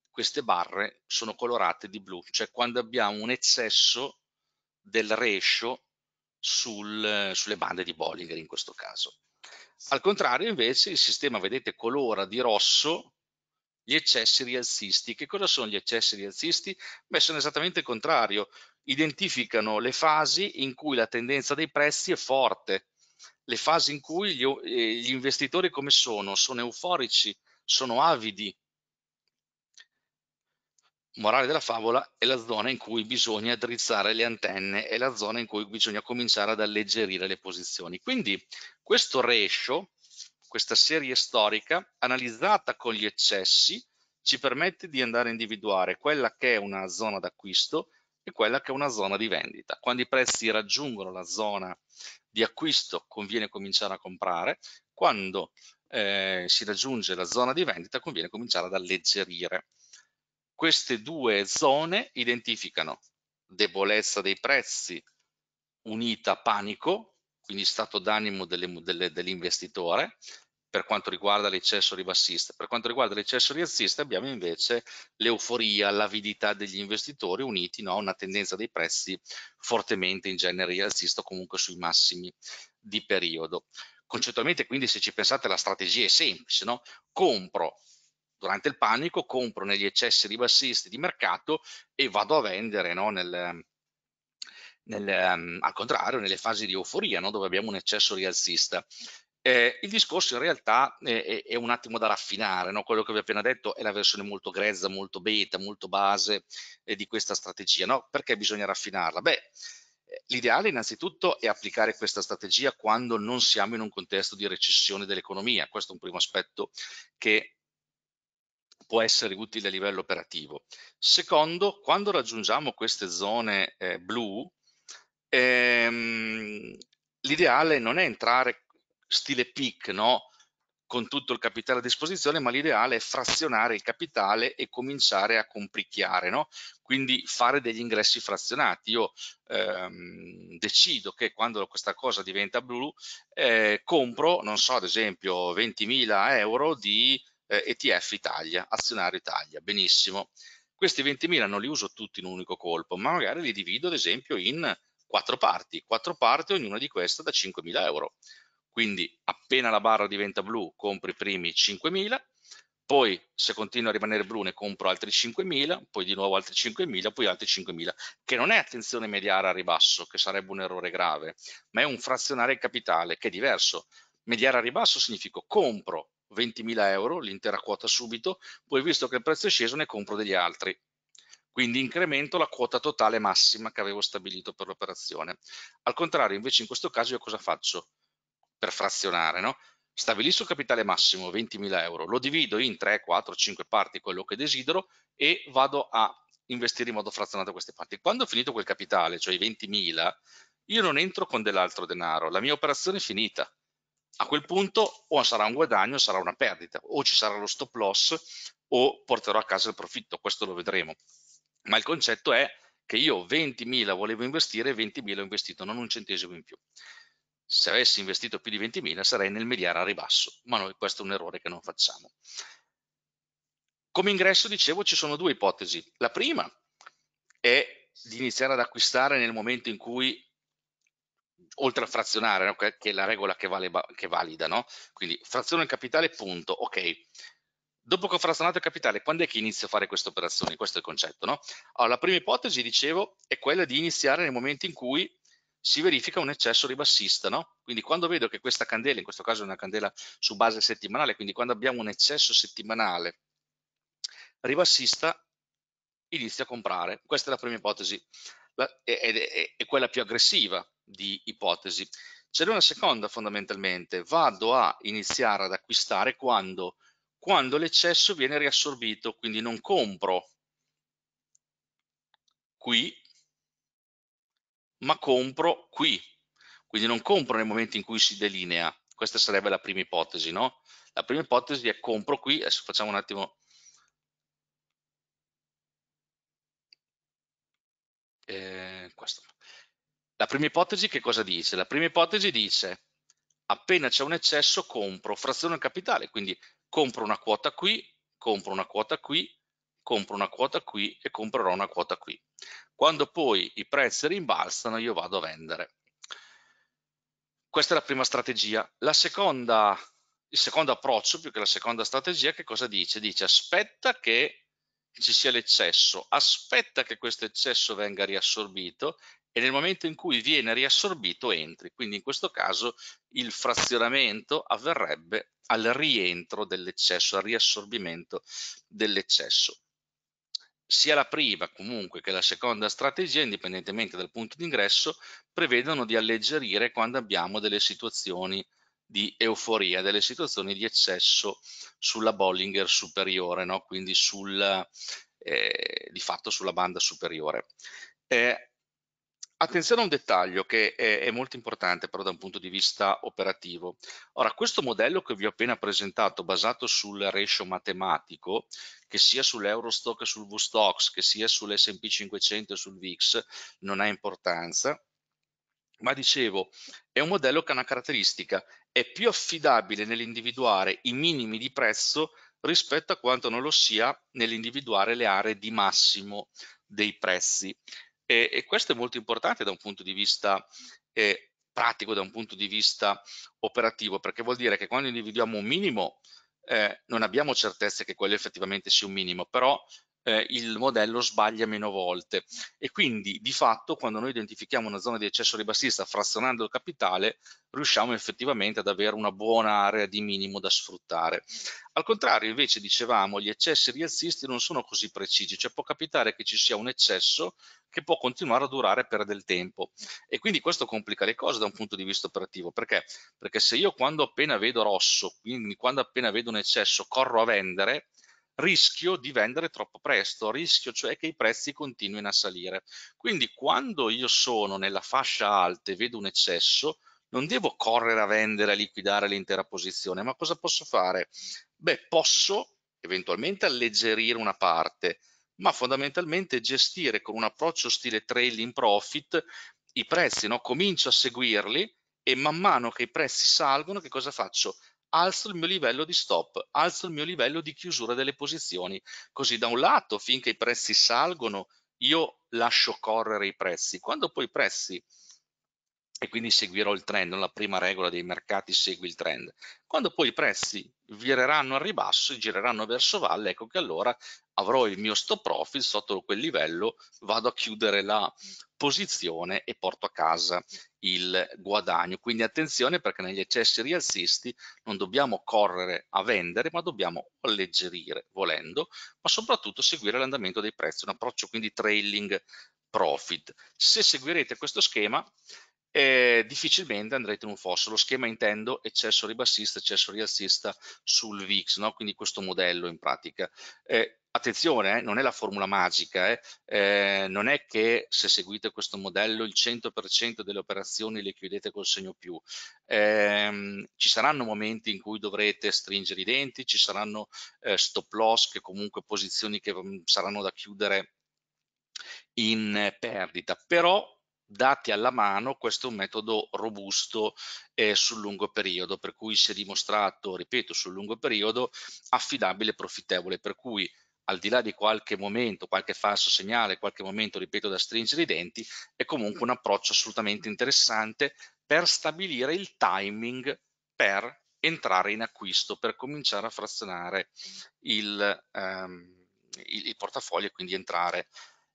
queste barre sono colorate di blu, cioè quando abbiamo un eccesso del ratio sul, eh, sulle bande di Bollinger in questo caso. Al contrario invece il sistema, vedete, colora di rosso gli eccessi rialzisti. Che cosa sono gli eccessi rialzisti? Beh, sono esattamente il contrario, identificano le fasi in cui la tendenza dei prezzi è forte, le fasi in cui gli, eh, gli investitori come sono? Sono euforici, sono avidi, morale della favola è la zona in cui bisogna drizzare le antenne, è la zona in cui bisogna cominciare ad alleggerire le posizioni. Quindi questo ratio, questa serie storica, analizzata con gli eccessi, ci permette di andare a individuare quella che è una zona d'acquisto e quella che è una zona di vendita. Quando i prezzi raggiungono la zona di acquisto conviene cominciare a comprare, quando eh, si raggiunge la zona di vendita conviene cominciare ad alleggerire queste due zone identificano debolezza dei prezzi unita a panico, quindi stato d'animo dell'investitore, per quanto riguarda l'eccesso ribassista. Per quanto riguarda l'eccesso rialzista abbiamo invece l'euforia, l'avidità degli investitori uniti a no? una tendenza dei prezzi fortemente in genere rialzista, comunque sui massimi di periodo. Concettualmente quindi se ci pensate la strategia è semplice, no? compro durante il panico compro negli eccessi ribassisti di mercato e vado a vendere no? nel, nel, um, al contrario nelle fasi di euforia no? dove abbiamo un eccesso rialzista. Eh, il discorso in realtà è, è, un attimo da raffinare, no? quello che vi ho appena detto è la versione molto grezza, molto beta, molto base eh, di questa strategia, no? perché bisogna raffinarla? Beh, l'ideale innanzitutto è applicare questa strategia quando non siamo in un contesto di recessione dell'economia, questo è un primo aspetto che può essere utile a livello operativo. Secondo, quando raggiungiamo queste zone eh, blu, ehm, l'ideale non è entrare stile PIC, no? con tutto il capitale a disposizione, ma l'ideale è frazionare il capitale e cominciare a compricchiare, no? quindi fare degli ingressi frazionati. Io ehm, decido che quando questa cosa diventa blu, eh, compro, non so, ad esempio 20.000 euro di eh, ETF Italia, azionario Italia, benissimo. Questi 20.000 non li uso tutti in un unico colpo, ma magari li divido ad esempio in quattro parti, quattro parti ognuna di queste da 5.000 euro. Quindi appena la barra diventa blu compro i primi 5.000, poi se continua a rimanere blu ne compro altri 5.000, poi di nuovo altri 5.000, poi altri 5.000, che non è attenzione mediare a ribasso, che sarebbe un errore grave, ma è un frazionare il capitale che è diverso. Mediare a ribasso significa compro 20.000 euro, l'intera quota subito, poi visto che il prezzo è sceso ne compro degli altri. Quindi incremento la quota totale massima che avevo stabilito per l'operazione. Al contrario, invece in questo caso io cosa faccio? Per frazionare, no? Stabilisco il capitale massimo, 20.000 euro, lo divido in 3, 4, 5 parti, quello che desidero, e vado a investire in modo frazionato queste parti. Quando ho finito quel capitale, cioè i 20.000, io non entro con dell'altro denaro, la mia operazione è finita a quel punto o sarà un guadagno o sarà una perdita, o ci sarà lo stop loss o porterò a casa il profitto, questo lo vedremo. Ma il concetto è che io 20.000 volevo investire e 20.000 ho investito, non un centesimo in più. Se avessi investito più di 20.000 sarei nel mediare a ribasso, ma noi questo è un errore che non facciamo. Come ingresso, dicevo, ci sono due ipotesi. La prima è di iniziare ad acquistare nel momento in cui oltre a frazionare, no? che è la regola che, vale, che valida, no? quindi fraziono il capitale, punto, ok. Dopo che ho frazionato il capitale, quando è che inizio a fare queste operazioni? Questo è il concetto, no? Allora, la prima ipotesi, dicevo, è quella di iniziare nel momento in cui si verifica un eccesso ribassista, no? Quindi quando vedo che questa candela, in questo caso è una candela su base settimanale, quindi quando abbiamo un eccesso settimanale ribassista, inizio a comprare. Questa è la prima ipotesi è, è quella più aggressiva di ipotesi. C'è una seconda fondamentalmente, vado a iniziare ad acquistare quando, quando l'eccesso viene riassorbito, quindi non compro qui, ma compro qui. Quindi non compro nel momento in cui si delinea. Questa sarebbe la prima ipotesi, no? La prima ipotesi è compro qui, adesso facciamo un attimo eh, questo. La prima ipotesi che cosa dice? La prima ipotesi dice appena c'è un eccesso compro frazione capitale, quindi compro una quota qui, compro una quota qui, compro una quota qui e comprerò una quota qui. Quando poi i prezzi rimbalzano io vado a vendere. Questa è la prima strategia. La seconda, il secondo approccio, più che la seconda strategia, che cosa dice? Dice aspetta che che ci sia l'eccesso, aspetta che questo eccesso venga riassorbito e nel momento in cui viene riassorbito entri. Quindi in questo caso il frazionamento avverrebbe al rientro dell'eccesso, al riassorbimento dell'eccesso. Sia la prima comunque che la seconda strategia, indipendentemente dal punto d'ingresso, prevedono di alleggerire quando abbiamo delle situazioni di euforia, delle situazioni di eccesso sulla Bollinger superiore, no? quindi sul, eh, di fatto sulla banda superiore. Eh, attenzione a un dettaglio che è, è, molto importante però da un punto di vista operativo. Ora, questo modello che vi ho appena presentato, basato sul ratio matematico, che sia sull'Eurostock e sul VSTOX, che sia sull'S&P 500 e sul VIX, non ha importanza, ma dicevo, è un modello che ha una caratteristica, è più affidabile nell'individuare i minimi di prezzo rispetto a quanto non lo sia nell'individuare le aree di massimo dei prezzi. E, e, questo è molto importante da un punto di vista eh, pratico, da un punto di vista operativo, perché vuol dire che quando individuiamo un minimo eh, non abbiamo certezza che quello effettivamente sia un minimo, però eh, il modello sbaglia meno volte e quindi di fatto quando noi identifichiamo una zona di eccesso ribassista frazionando il capitale riusciamo effettivamente ad avere una buona area di minimo da sfruttare. Al contrario invece dicevamo gli eccessi rialzisti non sono così precisi, cioè può capitare che ci sia un eccesso che può continuare a durare per del tempo e quindi questo complica le cose da un punto di vista operativo perché? Perché se io quando appena vedo rosso, quindi quando appena vedo un eccesso corro a vendere rischio di vendere troppo presto, rischio cioè che i prezzi continuino a salire. Quindi quando io sono nella fascia alta e vedo un eccesso, non devo correre a vendere, a liquidare l'intera posizione, ma cosa posso fare? Beh, posso eventualmente alleggerire una parte, ma fondamentalmente gestire con un approccio stile trailing profit i prezzi, no? comincio a seguirli e man mano che i prezzi salgono, che cosa faccio? alzo il mio livello di stop, alzo il mio livello di chiusura delle posizioni. Così da un lato, finché i prezzi salgono, io lascio correre i prezzi. Quando poi i prezzi, e quindi seguirò il trend, la prima regola dei mercati segui il trend, quando poi i prezzi viereranno al ribasso, e gireranno verso valle, ecco che allora avrò il mio stop profit sotto quel livello, vado a chiudere la posizione e porto a casa il guadagno. Quindi attenzione perché negli eccessi rialzisti non dobbiamo correre a vendere, ma dobbiamo alleggerire volendo, ma soprattutto seguire l'andamento dei prezzi, un approccio quindi trailing profit. Se seguirete questo schema, eh, difficilmente andrete in un fosso. Lo schema intendo eccesso ribassista, eccesso rialzista sul VIX, no? quindi questo modello in pratica. Eh, attenzione, eh, non è la formula magica, eh. Eh, non è che se seguite questo modello il 100% delle operazioni le chiudete col segno più. Ehm, ci saranno momenti in cui dovrete stringere i denti, ci saranno eh, stop loss, che comunque posizioni che mm, saranno da chiudere in eh, perdita, però dati alla mano, questo è un metodo robusto eh, sul lungo periodo, per cui si è dimostrato, ripeto, sul lungo periodo affidabile e profittevole, per cui al di là di qualche momento, qualche falso segnale, qualche momento, ripeto, da stringere i denti, è comunque un approccio assolutamente interessante per stabilire il timing per entrare in acquisto, per cominciare a frazionare il, ehm, il, il portafoglio e quindi entrare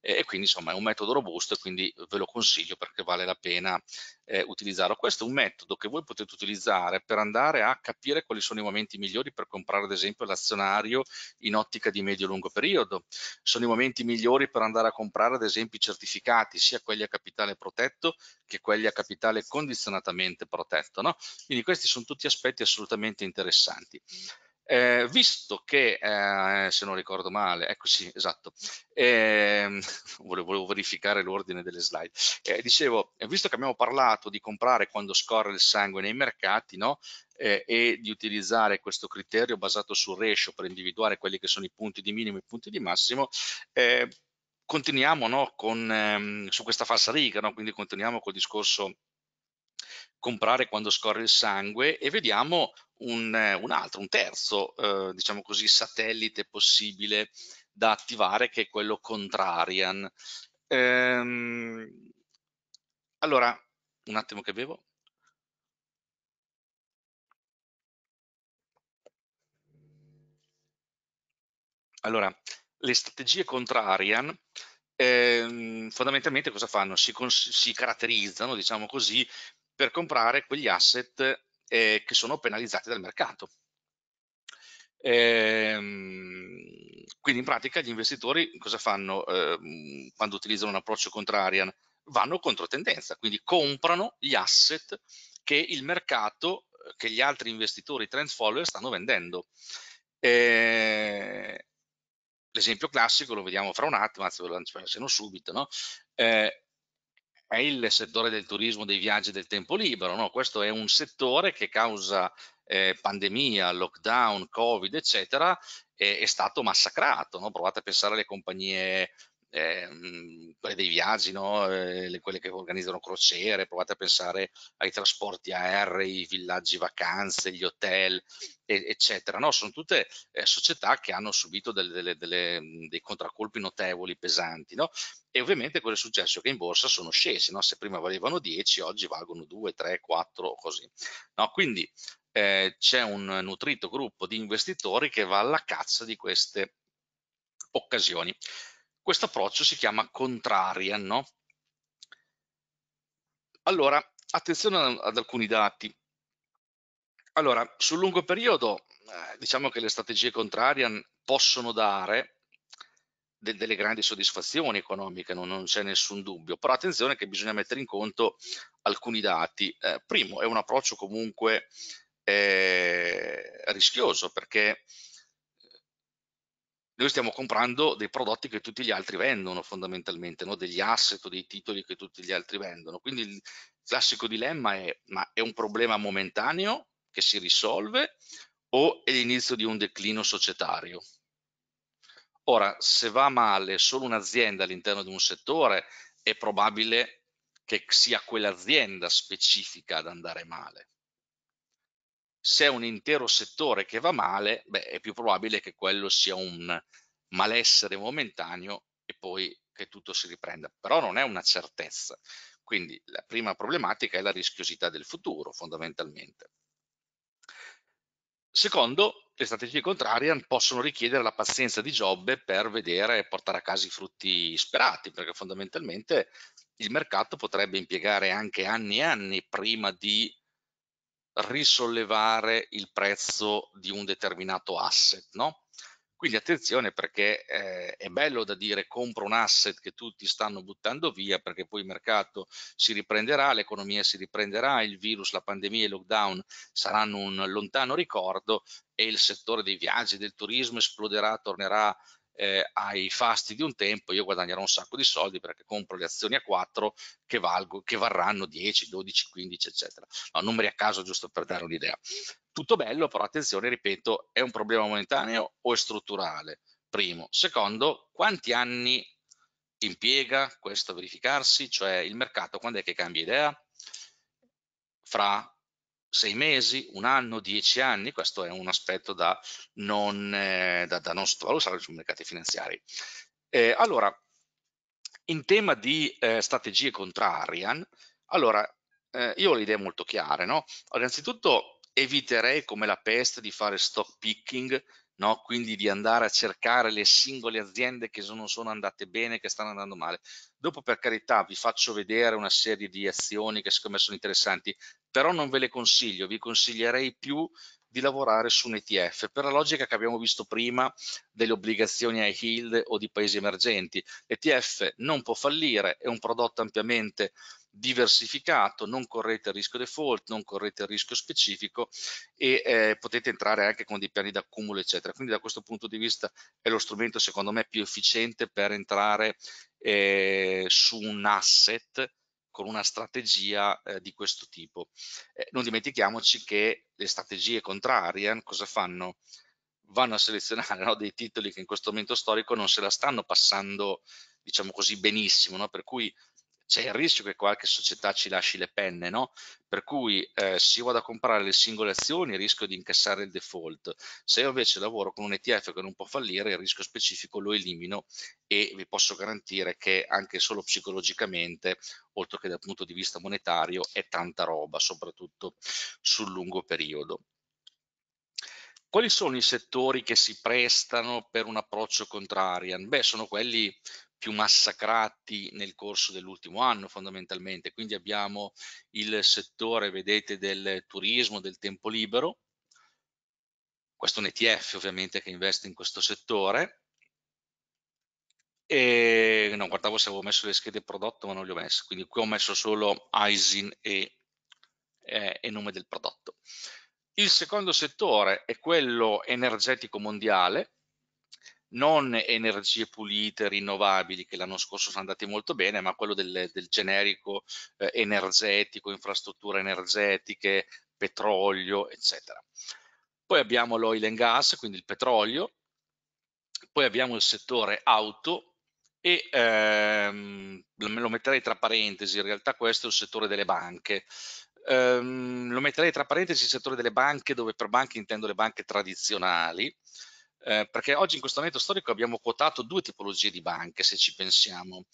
e, quindi insomma è un metodo robusto e quindi eh, ve lo consiglio perché vale la pena eh, utilizzarlo. Questo è un metodo che voi potete utilizzare per andare a capire quali sono i momenti migliori per comprare ad esempio l'azionario in ottica di medio-lungo periodo, sono i momenti migliori per andare a comprare ad esempio i certificati, sia quelli a capitale protetto che quelli a capitale condizionatamente protetto. No? Quindi questi sono tutti aspetti assolutamente interessanti. Eh, visto che, eh, se non ricordo male, ecco sì, esatto, eh, volevo, volevo, verificare l'ordine delle slide, eh, dicevo, visto che abbiamo parlato di comprare quando scorre il sangue nei mercati no? Eh, e di utilizzare questo criterio basato sul ratio per individuare quelli che sono i punti di minimo e i punti di massimo, eh, continuiamo no? Con, ehm, su questa falsa riga, no? quindi continuiamo col discorso comprare quando scorre il sangue e vediamo un, eh, un altro, un terzo, eh, diciamo così, satellite possibile da attivare che è quello Contrarian. Ehm, allora, un attimo che bevo. Allora, le strategie contrarian ehm, fondamentalmente cosa fanno? Si, si, caratterizzano, diciamo così, per comprare quegli asset eh, che sono penalizzati dal mercato. Ehm, quindi in pratica gli investitori cosa fanno eh, quando utilizzano un approccio contrarian? Vanno contro tendenza, quindi comprano gli asset che il mercato, che gli altri investitori trend follower stanno vendendo. Ehm, l'esempio classico lo vediamo fra un attimo, anzi ve lo lancerò subito, no? eh, è il settore del turismo, dei viaggi e del tempo libero. No? Questo è un settore che causa eh, pandemia, lockdown, covid, eccetera, è, è stato massacrato. No? Provate a pensare alle compagnie quelle ehm, dei viaggi, no? Eh, quelle che organizzano crociere, provate a pensare ai trasporti aerei, i villaggi vacanze, gli hotel, eccetera. No, sono tutte eh, società che hanno subito delle, delle, delle, dei contraccolpi notevoli, pesanti. No? E ovviamente quello è successo? Che in borsa sono scesi, no? se prima valevano 10, oggi valgono 2, 3, 4, o così. No? Quindi eh, c'è un nutrito gruppo di investitori che va alla caccia di queste occasioni. Questo approccio si chiama contrarian. No? Allora, attenzione ad alcuni dati. Allora, sul lungo periodo, eh, diciamo che le strategie contrarian possono dare de delle grandi soddisfazioni economiche, no? non c'è nessun dubbio, però attenzione che bisogna mettere in conto alcuni dati. Eh, primo, è un approccio comunque eh, rischioso perché noi stiamo comprando dei prodotti che tutti gli altri vendono fondamentalmente, no? degli asset o dei titoli che tutti gli altri vendono. Quindi il classico dilemma è, ma è un problema momentaneo che si risolve o è l'inizio di un declino societario? Ora, se va male solo un'azienda all'interno di un settore, è probabile che sia quell'azienda specifica ad andare male se è un intero settore che va male, beh, è più probabile che quello sia un malessere momentaneo e poi che tutto si riprenda. Però non è una certezza. Quindi la prima problematica è la rischiosità del futuro, fondamentalmente. Secondo, le strategie contrarian possono richiedere la pazienza di Giobbe per vedere e portare a casa i frutti sperati, perché fondamentalmente il mercato potrebbe impiegare anche anni e anni prima di risollevare il prezzo di un determinato asset, no? Quindi attenzione perché eh, è bello da dire compro un asset che tutti stanno buttando via perché poi il mercato si riprenderà, l'economia si riprenderà, il virus, la pandemia e il lockdown saranno un lontano ricordo e il settore dei viaggi, del turismo esploderà, tornerà eh, ai fasti di un tempo io guadagnerò un sacco di soldi perché compro le azioni a 4 che, valgo, che varranno 10, 12, 15 eccetera. No, numeri a caso giusto per dare un'idea. Tutto bello però attenzione ripeto è un problema momentaneo o è strutturale? Primo. Secondo quanti anni impiega questo a verificarsi? Cioè il mercato quando è che cambia idea? Fra sei mesi, un anno, dieci anni, questo è un aspetto da non, eh, da, da non sottovalutare sui mercati finanziari. Eh, allora, in tema di eh, strategie contrarian, allora, eh, io ho le idee molto chiare, no? Allora, innanzitutto eviterei come la peste di fare stock picking No? quindi di andare a cercare le singole aziende che non sono andate bene, che stanno andando male. Dopo per carità vi faccio vedere una serie di azioni che secondo me sono interessanti, però non ve le consiglio, vi consiglierei più di lavorare su un ETF per la logica che abbiamo visto prima delle obbligazioni high yield o di paesi emergenti. L'ETF non può fallire, è un prodotto ampiamente diversificato, non correte il rischio default, non correte il rischio specifico e eh, potete entrare anche con dei piani d'accumulo eccetera. Quindi da questo punto di vista è lo strumento secondo me più efficiente per entrare eh, su un asset con una strategia eh, di questo tipo. Eh, non dimentichiamoci che le strategie contrarie cosa fanno? Vanno a selezionare no, dei titoli che in questo momento storico non se la stanno passando, diciamo così, benissimo, no? per cui c'è il rischio che qualche società ci lasci le penne, no? Per cui eh, se io vado a comprare le singole azioni rischio di incassare il default, se io invece lavoro con un ETF che non può fallire il rischio specifico lo elimino e vi posso garantire che anche solo psicologicamente, oltre che dal punto di vista monetario, è tanta roba, soprattutto sul lungo periodo. Quali sono i settori che si prestano per un approccio contrarian? Beh, sono quelli più massacrati nel corso dell'ultimo anno fondamentalmente, quindi abbiamo il settore, vedete, del turismo, del tempo libero, questo è un ETF ovviamente che investe in questo settore, e non guardavo se avevo messo le schede prodotto ma non le ho messe, quindi qui ho messo solo ISIN e, eh, e nome del prodotto. Il secondo settore è quello energetico mondiale, non energie pulite, rinnovabili, che l'anno scorso sono andate molto bene, ma quello del, del generico eh, energetico, infrastrutture energetiche, petrolio, eccetera. Poi abbiamo l'oil and gas, quindi il petrolio, poi abbiamo il settore auto e ehm, lo metterei tra parentesi, in realtà questo è il settore delle banche. Ehm, lo metterei tra parentesi il settore delle banche, dove per banche intendo le banche tradizionali, eh, perché oggi in questo momento storico abbiamo quotato due tipologie di banche, se ci pensiamo.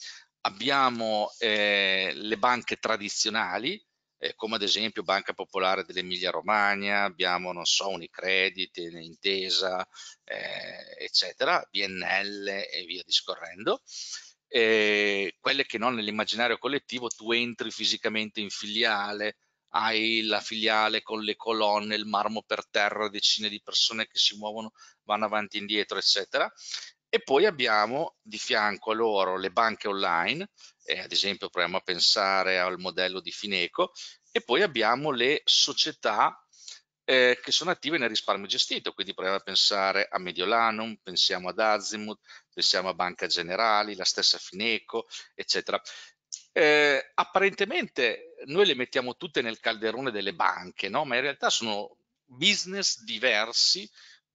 Abbiamo eh, le banche tradizionali, eh, come ad esempio Banca Popolare dell'Emilia Romagna, abbiamo, non so, Unicredit, Intesa, eh, eccetera, BNL e via discorrendo. Eh, quelle che non nell'immaginario collettivo tu entri fisicamente in filiale, hai la filiale con le colonne, il marmo per terra, decine di persone che si muovono, vanno avanti e indietro, eccetera. E poi abbiamo di fianco a loro le banche online, e eh, ad esempio proviamo a pensare al modello di Fineco, e poi abbiamo le società eh, che sono attive nel risparmio gestito, quindi proviamo a pensare a Mediolanum, pensiamo ad Azimut, pensiamo a Banca Generali, la stessa Fineco, eccetera. Eh, apparentemente noi le mettiamo tutte nel calderone delle banche, no? ma in realtà sono business diversi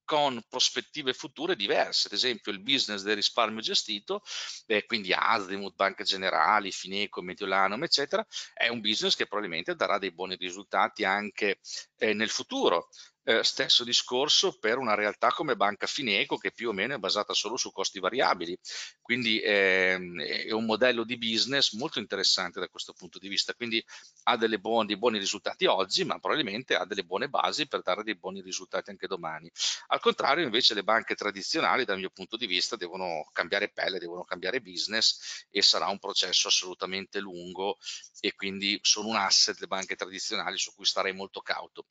con prospettive future diverse, ad esempio il business del risparmio gestito, eh, quindi Azimut, Banca Generali, Fineco, Mediolanum, eccetera, è un business che probabilmente darà dei buoni risultati anche eh, nel futuro. Eh, stesso discorso per una realtà come Banca Fineco che più o meno è basata solo su costi variabili, quindi ehm, è un modello di business molto interessante da questo punto di vista, quindi ha buone, dei buoni risultati oggi ma probabilmente ha delle buone basi per dare dei buoni risultati anche domani. Al contrario invece le banche tradizionali dal mio punto di vista devono cambiare pelle, devono cambiare business e sarà un processo assolutamente lungo e quindi sono un asset le banche tradizionali su cui starei molto cauto.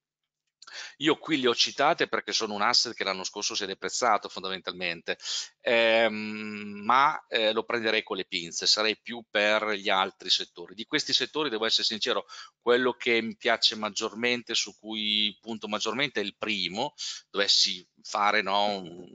Io qui le ho citate perché sono un asset che l'anno scorso si è deprezzato fondamentalmente, eh, ma eh, lo prenderei con le pinze, sarei più per gli altri settori. Di questi settori, devo essere sincero, quello che mi piace maggiormente, su cui punto maggiormente, è il primo, dovessi fare no, un,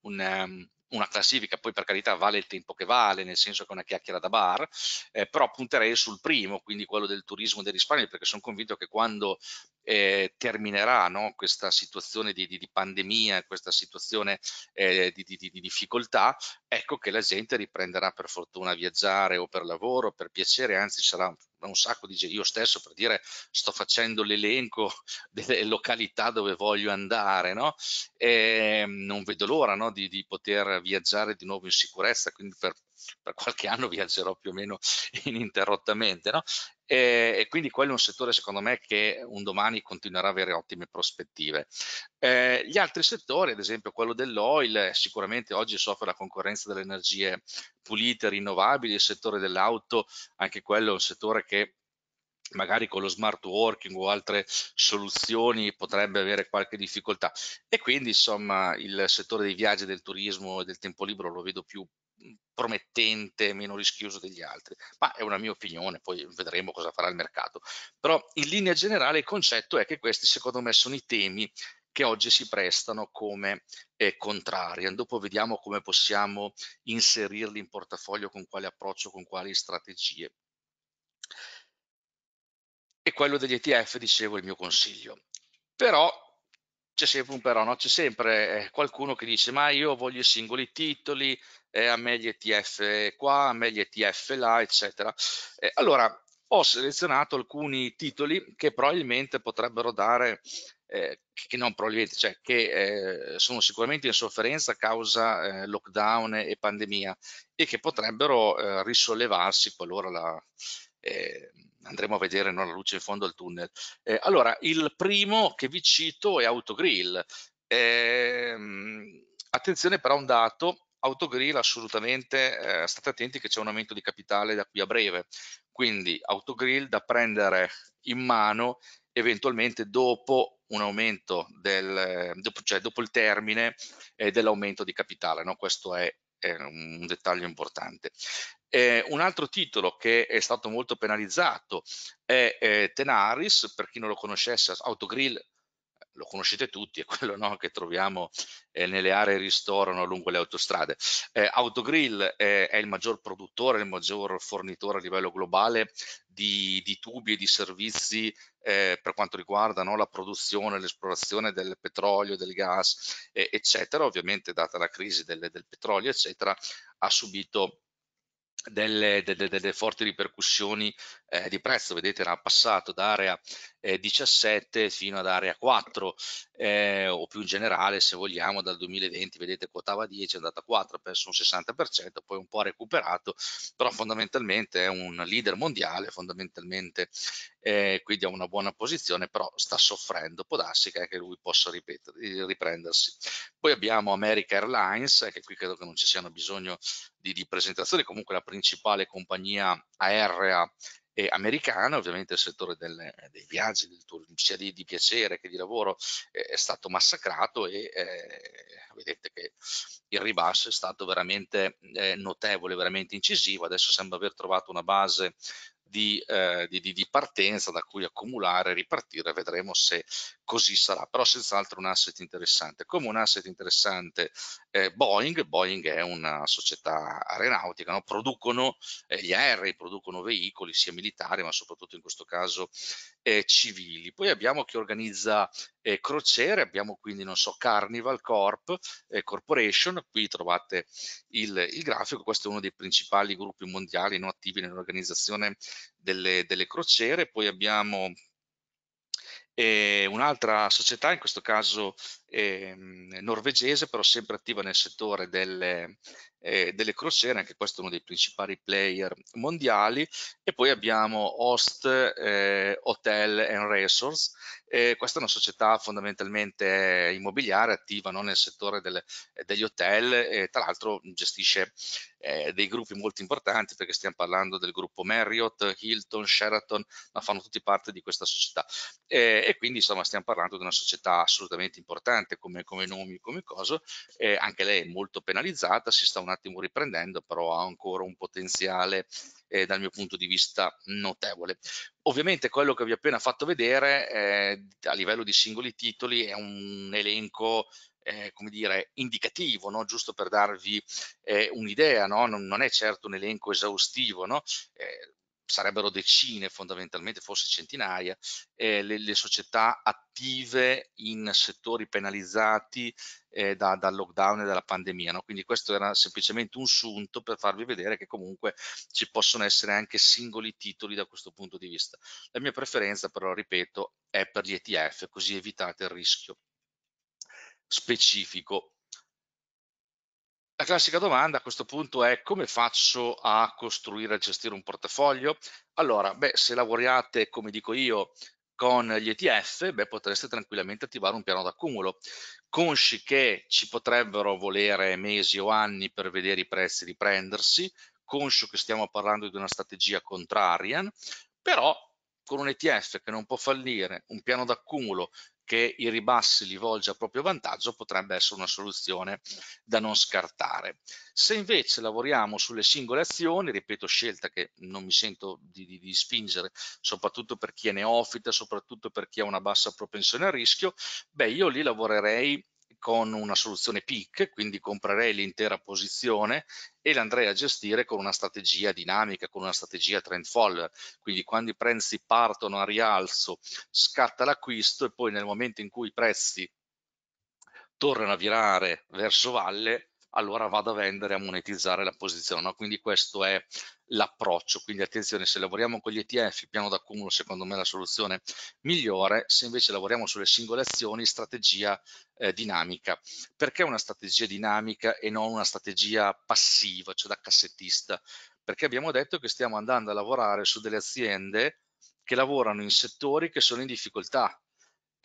un um, una classifica, poi per carità vale il tempo che vale, nel senso che è una chiacchiera da bar, eh, però punterei sul primo, quindi quello del turismo e del risparmio, perché sono convinto che quando eh, terminerà no? questa situazione di, di, di, pandemia, questa situazione eh, di, di, difficoltà, ecco che la gente riprenderà per fortuna a viaggiare o per lavoro, per piacere, anzi sarà un sacco di gente. Io stesso per dire sto facendo l'elenco delle località dove voglio andare, no? E ehm, non vedo l'ora no? di, di, poter viaggiare di nuovo in sicurezza, quindi per per qualche anno viaggerò più o meno ininterrottamente, no? E, e, quindi quello è un settore secondo me che un domani continuerà a avere ottime prospettive. Eh, gli altri settori, ad esempio quello dell'oil, sicuramente oggi soffre la concorrenza delle energie pulite, rinnovabili, il settore dell'auto, anche quello è un settore che magari con lo smart working o altre soluzioni potrebbe avere qualche difficoltà e quindi insomma il settore dei viaggi, del turismo e del tempo libero lo vedo più promettente, meno rischioso degli altri, ma è una mia opinione, poi vedremo cosa farà il mercato. Però in linea generale il concetto è che questi secondo me sono i temi che oggi si prestano come eh, contraria. Dopo vediamo come possiamo inserirli in portafoglio, con quale approccio, con quali strategie e quello degli ETF, dicevo, è il mio consiglio. Però c'è sempre un però, no? c'è sempre eh, qualcuno che dice ma io voglio i singoli titoli, eh, a me gli ETF qua, a me gli ETF là, eccetera. Eh, allora, ho selezionato alcuni titoli che probabilmente potrebbero dare, eh, che non probabilmente, cioè che eh, sono sicuramente in sofferenza a causa eh, lockdown e pandemia e che potrebbero eh, risollevarsi qualora la, Eh, andremo a vedere no, la luce in fondo al tunnel. Eh, allora, il primo che vi cito è Autogrill. Eh, attenzione però a un dato, Autogrill assolutamente, eh, state attenti che c'è un aumento di capitale da qui a breve, quindi Autogrill da prendere in mano eventualmente dopo un aumento del, dopo, cioè dopo il termine eh, dell'aumento di capitale, no? questo è è un dettaglio importante. Eh, un altro titolo che è stato molto penalizzato è eh, Tenaris, per chi non lo conoscesse, Autogrill lo conoscete tutti, è quello no, che troviamo eh, nelle aree ristorano lungo le autostrade. Eh, Autogrill eh, è il maggior produttore, il maggior fornitore a livello globale di, di tubi e di servizi eh, per quanto riguarda no, la produzione, l'esplorazione del petrolio, del gas, eccetera. Ovviamente data la crisi del, del petrolio, eccetera, ha subito delle, delle, delle, forti ripercussioni eh, di prezzo, vedete era passato da area eh, 17 fino ad area 4 eh, o più in generale se vogliamo dal 2020 vedete quotava 10 è andata a 4 ha perso un 60% poi un po' recuperato però fondamentalmente è un leader mondiale fondamentalmente eh, quindi ha una buona posizione però sta soffrendo può darsi che anche lui possa riprendersi poi abbiamo America Airlines che qui credo che non ci siano bisogno di, di presentazioni comunque la principale compagnia aerea eh, americana, ovviamente il settore del, dei viaggi, del turismo, sia di, di, piacere che di lavoro, eh, è stato massacrato e eh, vedete che il ribasso è stato veramente eh, notevole, veramente incisivo, adesso sembra aver trovato una base di, eh, di, di, partenza da cui accumulare e ripartire, vedremo se così sarà, però senz'altro un asset interessante. Come un asset interessante eh, Boeing, Boeing è una società aeronautica, no? producono eh, gli aerei, producono veicoli sia militari ma soprattutto in questo caso eh, civili. Poi abbiamo chi organizza eh, crociere, abbiamo quindi, non so, Carnival Corp, eh, Corporation, qui trovate il, il, grafico, questo è uno dei principali gruppi mondiali no, attivi nell'organizzazione delle, delle crociere, poi abbiamo eh, un'altra società, in questo caso eh, norvegese, però sempre attiva nel settore delle, eh, delle crociere, anche questo è uno dei principali player mondiali, e poi abbiamo host, eh, hotel and resource, eh, questa è una società fondamentalmente immobiliare, attiva no, nel settore delle, degli hotel e tra l'altro gestisce eh, dei gruppi molto importanti perché stiamo parlando del gruppo Marriott, Hilton, Sheraton, ma fanno tutti parte di questa società. Eh, e quindi insomma stiamo parlando di una società assolutamente importante come, come nomi, come cosa, anche lei è molto penalizzata, si sta un attimo riprendendo, però ha ancora un potenziale eh, dal mio punto di vista notevole. Ovviamente quello che vi ho appena fatto vedere eh, a livello di singoli titoli è un elenco eh, come dire, indicativo, no? giusto per darvi eh, un'idea, no? non, non, è certo un elenco esaustivo, no? eh, sarebbero decine fondamentalmente, forse centinaia, eh, le, le, società attive in settori penalizzati eh, da, dal lockdown e dalla pandemia. No? Quindi questo era semplicemente un sunto per farvi vedere che comunque ci possono essere anche singoli titoli da questo punto di vista. La mia preferenza però, ripeto, è per gli ETF, così evitate il rischio specifico la classica domanda a questo punto è come faccio a costruire e gestire un portafoglio? Allora, beh, se lavoriate, come dico io, con gli ETF, beh, potreste tranquillamente attivare un piano d'accumulo, consci che ci potrebbero volere mesi o anni per vedere i prezzi riprendersi, conscio che stiamo parlando di una strategia contrarian, però con un ETF che non può fallire, un piano d'accumulo che i ribassi li volge a proprio vantaggio potrebbe essere una soluzione da non scartare. Se invece lavoriamo sulle singole azioni, ripeto scelta che non mi sento di, di, di spingere, soprattutto per chi è neofita, soprattutto per chi ha una bassa propensione al rischio, beh io lì lavorerei con una soluzione PIC, quindi comprerei l'intera posizione e l'andrei a gestire con una strategia dinamica, con una strategia trend follower. Quindi quando i prezzi partono a rialzo scatta l'acquisto e poi nel momento in cui i prezzi tornano a virare verso valle allora vado a vendere, a monetizzare la posizione. No? Quindi questo è l'approccio. Quindi attenzione, se lavoriamo con gli ETF, piano d'accumulo secondo me è la soluzione migliore, se invece lavoriamo sulle singole azioni, strategia eh, dinamica. Perché una strategia dinamica e non una strategia passiva, cioè da cassettista? Perché abbiamo detto che stiamo andando a lavorare su delle aziende che lavorano in settori che sono in difficoltà,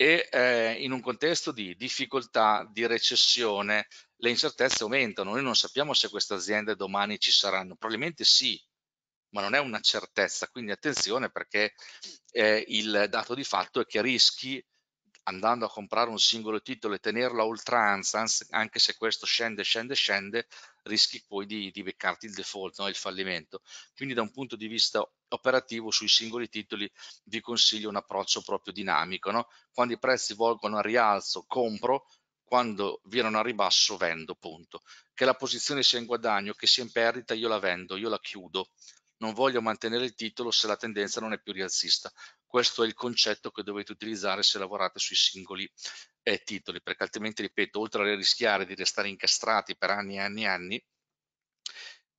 e eh, in un contesto di difficoltà, di recessione, le incertezze aumentano, noi non sappiamo se queste aziende domani ci saranno, probabilmente sì, ma non è una certezza, quindi attenzione perché eh, il dato di fatto è che rischi andando a comprare un singolo titolo e tenerlo a oltranza, anche se questo scende, scende, scende, rischi poi di, di beccarti il default, no? il fallimento. Quindi da un punto di vista operativo sui singoli titoli vi consiglio un approccio proprio dinamico. No? Quando i prezzi volgono a rialzo compro, quando virano a ribasso vendo, punto. Che la posizione sia in guadagno, che sia in perdita, io la vendo, io la chiudo. Non voglio mantenere il titolo se la tendenza non è più rialzista. Questo è il concetto che dovete utilizzare se lavorate sui singoli eh, titoli, perché altrimenti, ripeto, oltre a rischiare di restare incastrati per anni e anni e anni,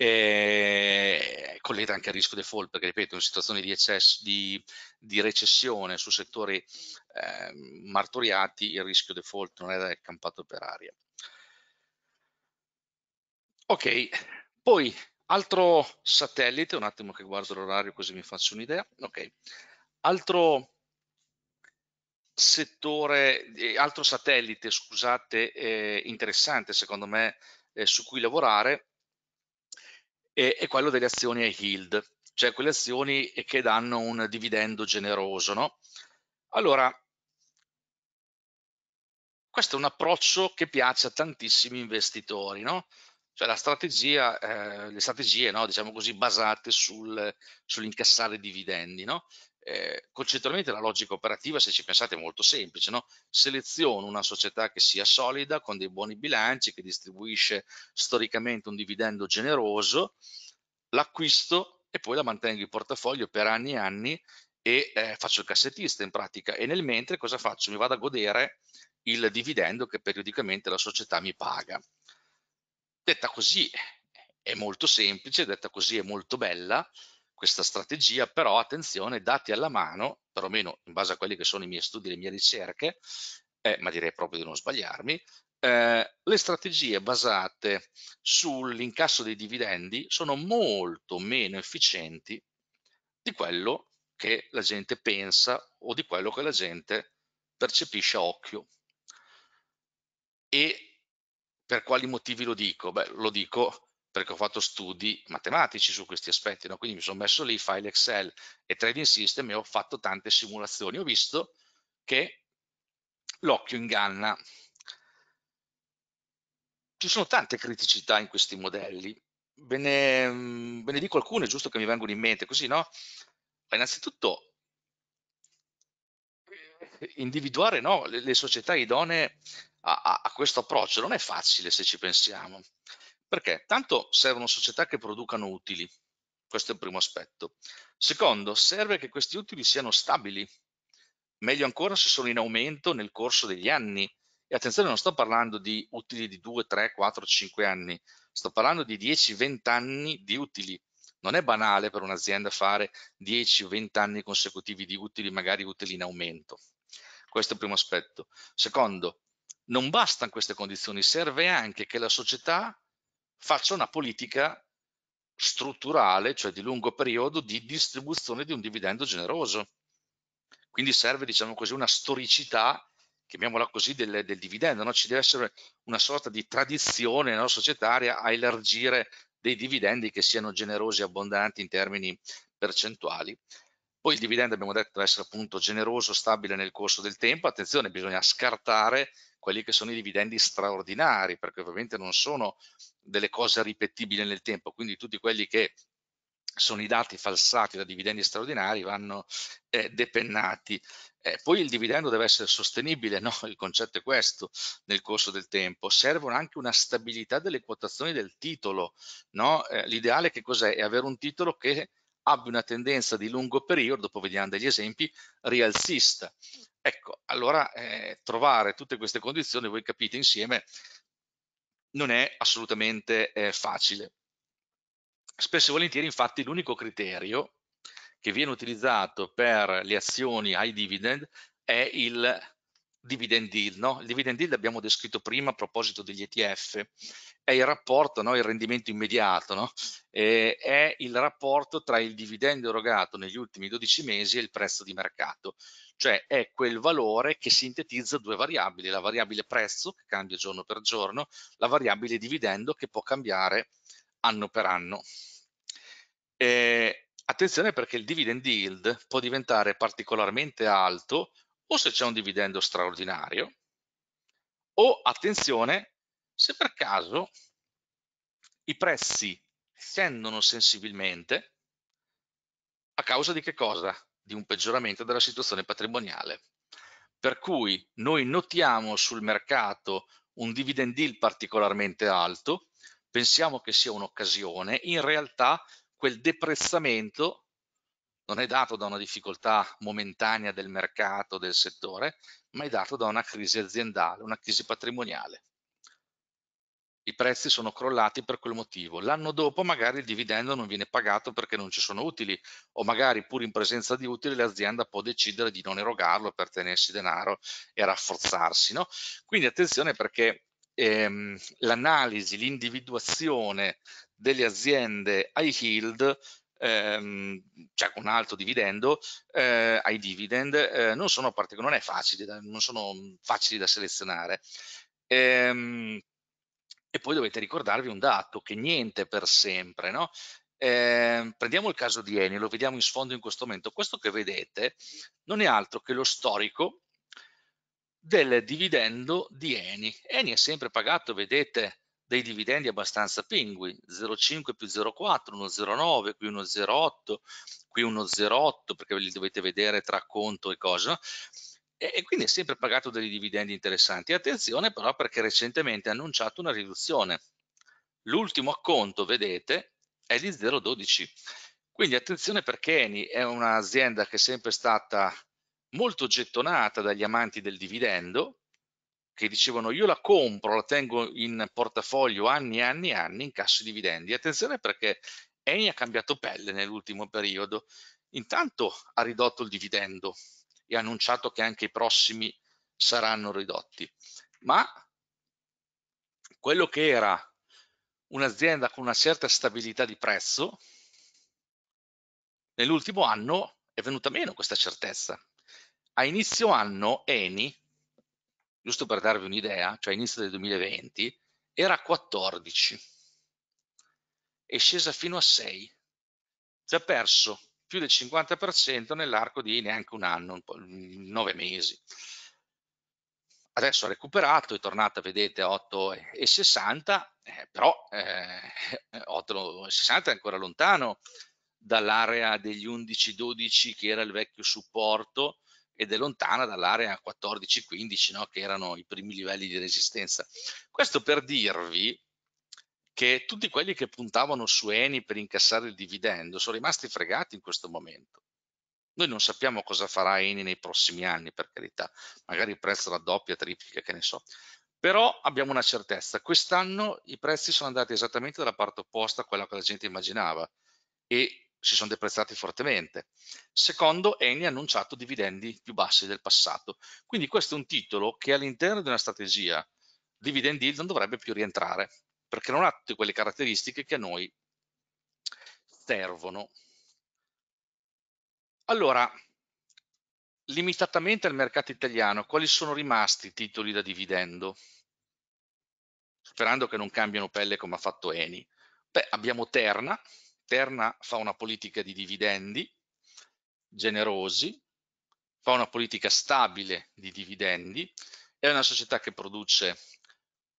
eh, collega anche al rischio default, perché ripeto, in situazioni di, eccesso, di, di recessione su settori eh, martoriati, il rischio default non è campato per aria. Ok, poi altro satellite, un attimo che guardo l'orario così mi faccio un'idea. Ok, altro settore, eh, altro satellite, scusate, eh, interessante secondo me eh, su cui lavorare e, è quello delle azioni a yield, cioè quelle azioni che danno un dividendo generoso. No? Allora, questo è un approccio che piace a tantissimi investitori, no? cioè la strategia, eh, le strategie no? diciamo così, basate sul, sull'incassare dividendi. No? eh, concettualmente la logica operativa, se ci pensate, è molto semplice. No? Seleziono una società che sia solida, con dei buoni bilanci, che distribuisce storicamente un dividendo generoso, l'acquisto e poi la mantengo in portafoglio per anni e anni e eh, faccio il cassettista in pratica. E nel mentre cosa faccio? Mi vado a godere il dividendo che periodicamente la società mi paga. Detta così è molto semplice, detta così è molto bella, questa strategia, però attenzione, dati alla mano, perlomeno in base a quelli che sono i miei studi e le mie ricerche, eh, ma direi proprio di non sbagliarmi, eh, le strategie basate sull'incasso dei dividendi sono molto meno efficienti di quello che la gente pensa o di quello che la gente percepisce a occhio. E per quali motivi lo dico? Beh, lo dico perché ho fatto studi matematici su questi aspetti, no? quindi mi sono messo lì file Excel e trading system e ho fatto tante simulazioni, ho visto che l'occhio inganna. Ci sono tante criticità in questi modelli, ve ne, mm, ve ne dico alcune, giusto che mi vengono in mente, così no? Ma innanzitutto eh, individuare no, le, le, società idonee a, a, a questo approccio non è facile se ci pensiamo. Perché? Tanto servono società che producano utili, questo è il primo aspetto. Secondo, serve che questi utili siano stabili, meglio ancora se sono in aumento nel corso degli anni. E attenzione, non sto parlando di utili di 2, 3, 4, 5 anni, sto parlando di 10, 20 anni di utili. Non è banale per un'azienda fare 10 o 20 anni consecutivi di utili, magari utili in aumento. Questo è il primo aspetto. Secondo, non bastano queste condizioni, serve anche che la società faccia una politica strutturale, cioè di lungo periodo, di distribuzione di un dividendo generoso. Quindi serve, diciamo così, una storicità, chiamiamola così, del, del dividendo. No? Ci deve essere una sorta di tradizione no, societaria a elargire dei dividendi che siano generosi e abbondanti in termini percentuali. Poi il dividendo abbiamo detto deve essere appunto generoso, stabile nel corso del tempo. Attenzione, bisogna scartare quelli che sono i dividendi straordinari, perché ovviamente non sono delle cose ripetibili nel tempo, quindi tutti quelli che sono i dati falsati da dividendi straordinari vanno eh, depennati. Eh, poi il dividendo deve essere sostenibile, no? il concetto è questo nel corso del tempo. Servono anche una stabilità delle quotazioni del titolo. No? Eh, l'ideale che cos'è? È avere un titolo che abbia una tendenza di lungo periodo, dopo vediamo degli esempi, rialzista. Ecco, allora eh, trovare tutte queste condizioni, voi capite insieme, non è assolutamente eh, facile. Spesso e volentieri, infatti, l'unico criterio che viene utilizzato per le azioni high dividend è il dividend yield. No? Il dividend yield l'abbiamo descritto prima a proposito degli ETF, è il rapporto, no? il rendimento immediato, no? eh, è il rapporto tra il dividendo erogato negli ultimi 12 mesi e il prezzo di mercato, cioè è quel valore che sintetizza due variabili, la variabile prezzo che cambia giorno per giorno, la variabile dividendo che può cambiare anno per anno. Eh, attenzione perché il dividend yield può diventare particolarmente alto o se c'è un dividendo straordinario o attenzione se per caso i prezzi scendono sensibilmente a causa di che cosa? Di un peggioramento della situazione patrimoniale. Per cui noi notiamo sul mercato un dividend yield particolarmente alto, pensiamo che sia un'occasione, in realtà quel deprezzamento non è dato da una difficoltà momentanea del mercato, del settore, ma è dato da una crisi aziendale, una crisi patrimoniale. I prezzi sono crollati per quel motivo. L'anno dopo magari il dividendo non viene pagato perché non ci sono utili o magari pur in presenza di utili l'azienda può decidere di non erogarlo per tenersi denaro e rafforzarsi. No? Quindi attenzione perché ehm, l'analisi, l'individuazione delle aziende high yield ehm, cioè con alto dividendo, eh, ai dividend, eh, non, sono non, è facile, non sono mm, facili da selezionare. Ehm, e poi dovete ricordarvi un dato, che niente per sempre, no? Eh, prendiamo il caso di Eni, lo vediamo in sfondo in questo momento. Questo che vedete non è altro che lo storico del dividendo di Eni. Eni è sempre pagato, vedete, dei dividendi abbastanza pingui, 0,5 più 0,4, 1,09, qui 1,08, qui 1,08 perché li dovete vedere tra conto e cosa, e, e quindi è sempre pagato dei dividendi interessanti. Attenzione però perché recentemente ha annunciato una riduzione. L'ultimo acconto, vedete, è di 0,12. Quindi attenzione perché Eni è un'azienda che è sempre stata molto gettonata dagli amanti del dividendo, che dicevano io la compro, la tengo in portafoglio anni e anni e anni, in incasso dividendi. Attenzione perché Eni ha cambiato pelle nell'ultimo periodo. Intanto ha ridotto il dividendo e ha annunciato che anche i prossimi saranno ridotti. Ma quello che era un'azienda con una certa stabilità di prezzo, nell'ultimo anno è venuta meno questa certezza. A inizio anno Eni giusto per darvi un'idea, cioè inizio del 2020, era a 14, è scesa fino a 6, già perso più del 50% nell'arco di neanche un anno, nove mesi. Adesso ha recuperato, è tornata, vedete, a 8,60, eh, però eh, 8,60 è ancora lontano dall'area degli 11-12 che era il vecchio supporto ed è lontana dall'area 14-15, no? che erano i primi livelli di resistenza. Questo per dirvi che tutti quelli che puntavano su Eni per incassare il dividendo sono rimasti fregati in questo momento. Noi non sappiamo cosa farà Eni nei prossimi anni, per carità, magari il prezzo raddoppia, triplica, che ne so. Però abbiamo una certezza, quest'anno i prezzi sono andati esattamente dalla parte opposta a quella che la gente immaginava e si sono deprezzati fortemente. Secondo, Eni ha annunciato dividendi più bassi del passato. Quindi questo è un titolo che all'interno di una strategia dividend yield non dovrebbe più rientrare, perché non ha tutte quelle caratteristiche che a noi servono. Allora, limitatamente al mercato italiano, quali sono rimasti i titoli da dividendo? Sperando che non cambiano pelle come ha fatto Eni. Beh, abbiamo Terna, Terna fa una politica di dividendi generosi, fa una politica stabile di dividendi, è una società che produce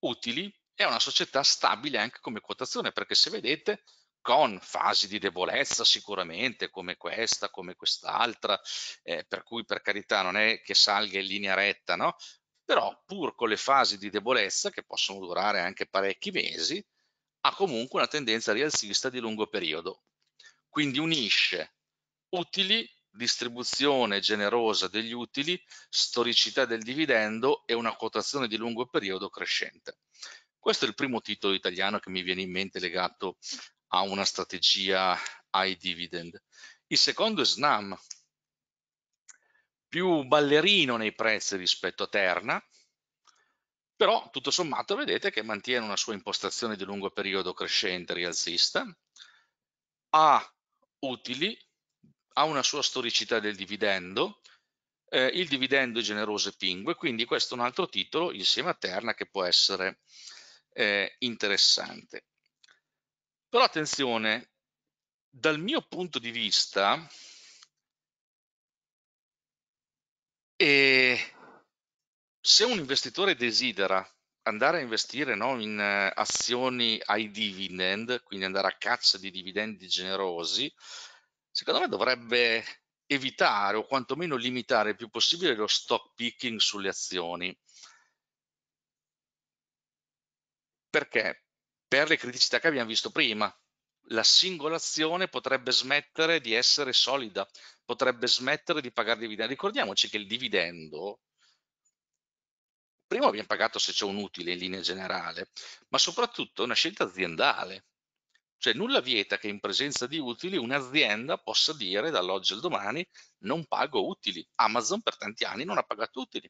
utili, è una società stabile anche come quotazione, perché se vedete con fasi di debolezza sicuramente come questa, come quest'altra, eh, per cui per carità non è che salga in linea retta, no? però pur con le fasi di debolezza che possono durare anche parecchi mesi, ha comunque una tendenza rialzista di lungo periodo. Quindi unisce utili, distribuzione generosa degli utili, storicità del dividendo e una quotazione di lungo periodo crescente. Questo è il primo titolo italiano che mi viene in mente legato a una strategia ai dividend. Il secondo è SNAM, più ballerino nei prezzi rispetto a Terna, però tutto sommato vedete che mantiene una sua impostazione di lungo periodo crescente rialzista, ha utili, ha una sua storicità del dividendo, eh, il dividendo è generoso e pingue, quindi questo è un altro titolo insieme a Terna che può essere eh, interessante. Però attenzione, dal mio punto di vista, eh, se un investitore desidera andare a investire no, in eh, azioni ai dividend, quindi andare a caccia di dividendi generosi, secondo me dovrebbe evitare o quantomeno limitare il più possibile lo stock picking sulle azioni. Perché? Per le criticità che abbiamo visto prima, la singola azione potrebbe smettere di essere solida, potrebbe smettere di pagare dividendi. Ricordiamoci che il dividendo primo viene pagato se c'è un utile in linea generale, ma soprattutto è una scelta aziendale. Cioè nulla vieta che in presenza di utili un'azienda possa dire dall'oggi al domani non pago utili. Amazon per tanti anni non ha pagato utili.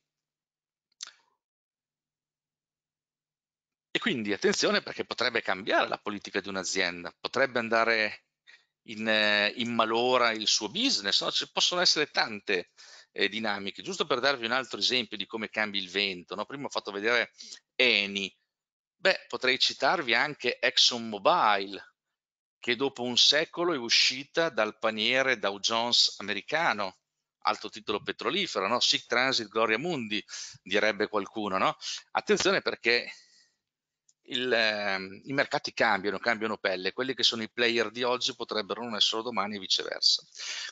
E quindi attenzione perché potrebbe cambiare la politica di un'azienda, potrebbe andare in, eh, in malora il suo business, no? ci possono essere tante eh, dinamiche. Giusto per darvi un altro esempio di come cambia il vento, no? prima ho fatto vedere Eni, beh potrei citarvi anche ExxonMobil, che dopo un secolo è uscita dal paniere Dow Jones americano, alto titolo petrolifero, no? Sic Transit Gloria Mundi, direbbe qualcuno. No? Attenzione perché il, ehm, i mercati cambiano, cambiano pelle, quelli che sono i player di oggi potrebbero non essere domani e viceversa.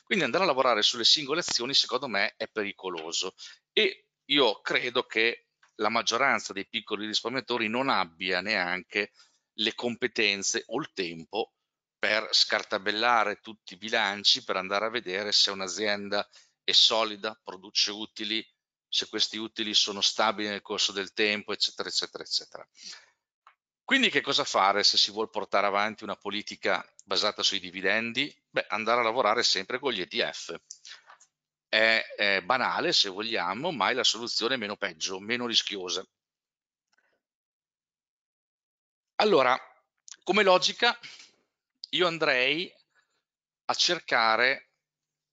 Quindi andare a lavorare sulle singole azioni secondo me è pericoloso e io credo che la maggioranza dei piccoli risparmiatori non abbia neanche le competenze o il tempo per scartabellare tutti i bilanci, per andare a vedere se un'azienda è solida, produce utili, se questi utili sono stabili nel corso del tempo, eccetera, eccetera, eccetera. Quindi che cosa fare se si vuole portare avanti una politica basata sui dividendi? Beh, andare a lavorare sempre con gli ETF. È, è banale se vogliamo, ma è la soluzione meno peggio, meno rischiosa. Allora, come logica, io andrei a cercare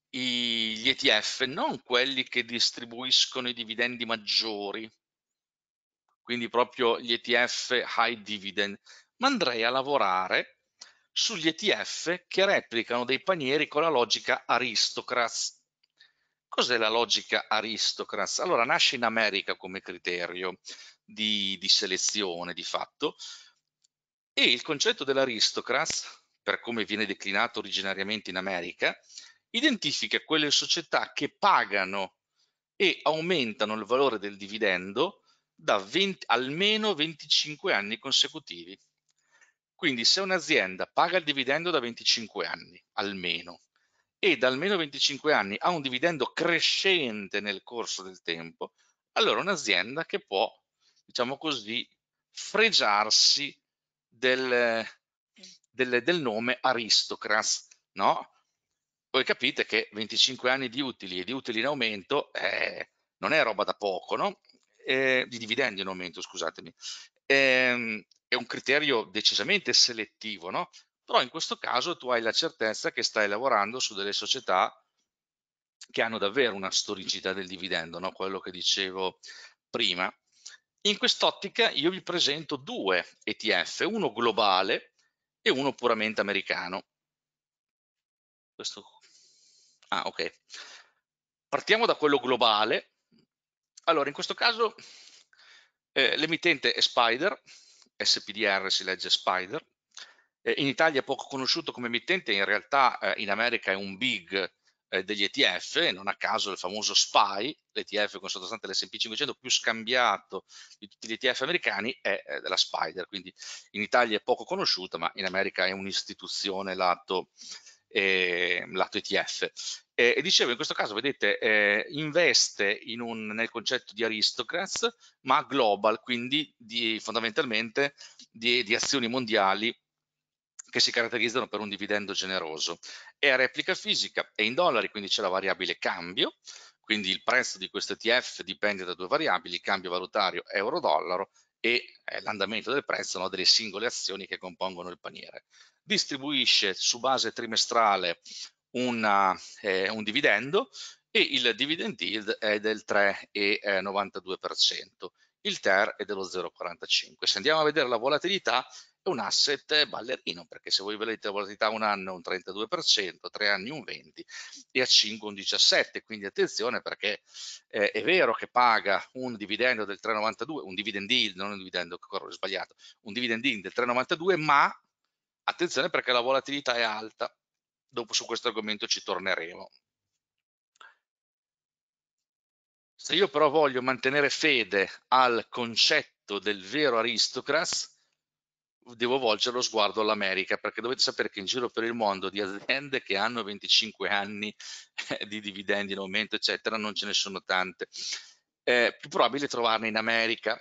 gli ETF, non quelli che distribuiscono i dividendi maggiori, quindi proprio gli ETF high dividend, ma andrei a lavorare sugli ETF che replicano dei panieri con la logica aristocrats. Cos'è la logica aristocrats? Allora, nasce in America come criterio di, di selezione, di fatto, e il concetto dell'aristocrats, per come viene declinato originariamente in America, identifica quelle società che pagano e aumentano il valore del dividendo da 20, almeno 25 anni consecutivi. Quindi se un'azienda paga il dividendo da 25 anni, almeno, e da almeno 25 anni ha un dividendo crescente nel corso del tempo, allora un'azienda che può, diciamo così, fregiarsi del, del, del nome aristocras, no? Voi capite che 25 anni di utili e di utili in aumento eh, non è roba da poco, no? eh, di dividendi in aumento, scusatemi, eh, è un criterio decisamente selettivo, no? Però in questo caso tu hai la certezza che stai lavorando su delle società che hanno davvero una storicità del dividendo, no? quello che dicevo prima. In quest'ottica io vi presento due ETF, uno globale e uno puramente americano. Questo... Ah, ok. Partiamo da quello globale, allora, in questo caso eh, l'emittente è Spider, SPDR si legge Spider, eh, in Italia è poco conosciuto come emittente, in realtà eh, in America è un big eh, degli ETF, non a caso il famoso SPY, l'ETF con sottostante l'S&P 500 più scambiato di tutti gli ETF americani, è della Spider, quindi in Italia è poco conosciuta, ma in America è un'istituzione lato, ehm, lato ETF. Eh, e dicevo, in questo caso, vedete, eh, investe in un, nel concetto di aristocrats, ma global, quindi di, fondamentalmente di, di azioni mondiali che si caratterizzano per un dividendo generoso. È a replica fisica, è in dollari, quindi c'è la variabile cambio, quindi il prezzo di questo ETF dipende da due variabili, cambio valutario euro-dollaro e eh, l'andamento del prezzo no, delle singole azioni che compongono il paniere. Distribuisce su base trimestrale una, eh, un dividendo e il dividend yield è del 3,92%, il TER è dello 0,45. Se andiamo a vedere la volatilità è un asset ballerino perché se voi vedete la volatilità un anno un 32%, tre anni un 20% e a 5 un 17%, quindi attenzione perché eh, è vero che paga un dividendo del 3,92, un dividend yield, non un dividendo, che corro sbagliato, un dividend yield del 3,92 ma attenzione perché la volatilità è alta dopo su questo argomento ci torneremo. Se io però voglio mantenere fede al concetto del vero aristocrat, devo volgere lo sguardo all'America, perché dovete sapere che in giro per il mondo di aziende che hanno 25 anni eh, di dividendi in aumento, eccetera, non ce ne sono tante. È più probabile trovarne in America.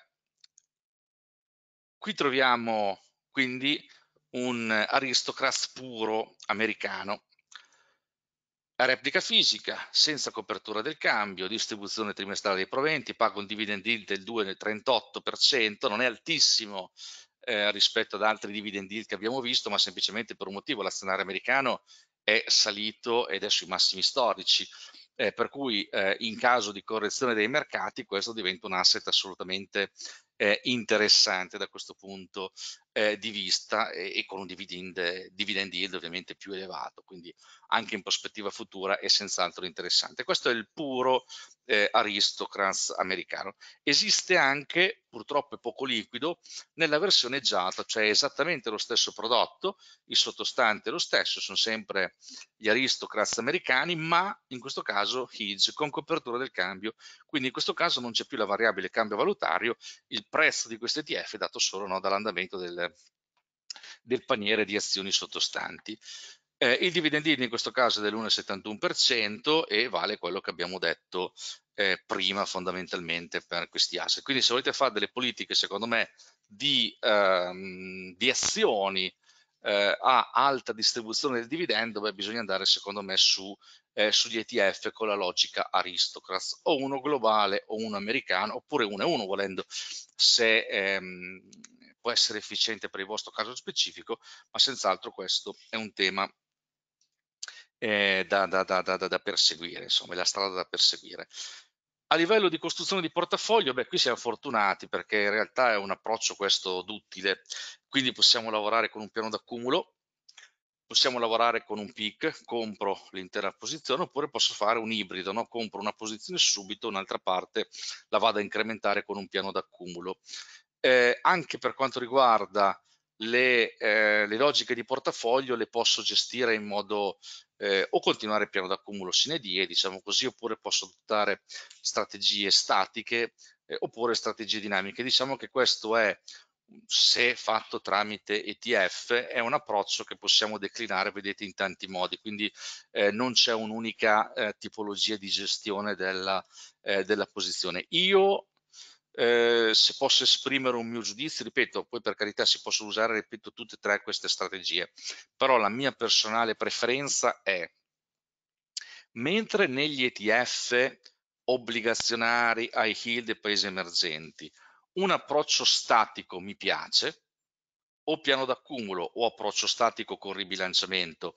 Qui troviamo quindi un aristocrat puro americano. replica fisica, senza copertura del cambio, distribuzione trimestrale dei proventi, paga un dividend yield del 2,38%, non è altissimo eh, rispetto ad altri dividend yield che abbiamo visto, ma semplicemente per un motivo l'azionario americano è salito ed è sui massimi storici, eh, per cui eh, in caso di correzione dei mercati questo diventa un asset assolutamente eh, interessante da questo punto eh, di vista e, e con un dividend, dividend, yield ovviamente più elevato, quindi anche in prospettiva futura è senz'altro interessante. Questo è il puro eh, aristocrats americano. Esiste anche, purtroppo è poco liquido, nella versione giata, cioè esattamente lo stesso prodotto, il sottostante è lo stesso, sono sempre gli aristocrats americani, ma in questo caso hedge con copertura del cambio, quindi in questo caso non c'è più la variabile cambio valutario, il prezzo di questo ETF è dato solo no, dall'andamento del del, paniere di azioni sottostanti. Eh, il dividend yield in questo caso è dell'1,71% e vale quello che abbiamo detto eh, prima fondamentalmente per questi asset. Quindi se volete fare delle politiche secondo me di, ehm, di azioni eh, a alta distribuzione del dividendo, beh, bisogna andare secondo me su, eh, sugli ETF con la logica aristocrats, o uno globale o uno americano, oppure uno e uno volendo se, ehm, può essere efficiente per il vostro caso specifico, ma senz'altro questo è un tema eh, da, da, da, da, perseguire, insomma, è la strada da perseguire. A livello di costruzione di portafoglio, beh, qui siamo fortunati perché in realtà è un approccio questo duttile, quindi possiamo lavorare con un piano d'accumulo, possiamo lavorare con un pick, compro l'intera posizione, oppure posso fare un ibrido, no? compro una posizione subito, un'altra parte la vado a incrementare con un piano d'accumulo eh, anche per quanto riguarda le, eh, le, logiche di portafoglio le posso gestire in modo eh, o continuare piano d'accumulo sine die, diciamo così, oppure posso adottare strategie statiche eh, oppure strategie dinamiche. Diciamo che questo è, se fatto tramite ETF, è un approccio che possiamo declinare, vedete, in tanti modi, quindi eh, non c'è un'unica eh, tipologia di gestione della, eh, della posizione. Io eh, se posso esprimere un mio giudizio, ripeto, poi per carità si possono usare, ripeto, tutte e tre queste strategie, però la mia personale preferenza è, mentre negli ETF obbligazionari, high yield e paesi emergenti, un approccio statico mi piace, o piano d'accumulo o approccio statico con ribilanciamento,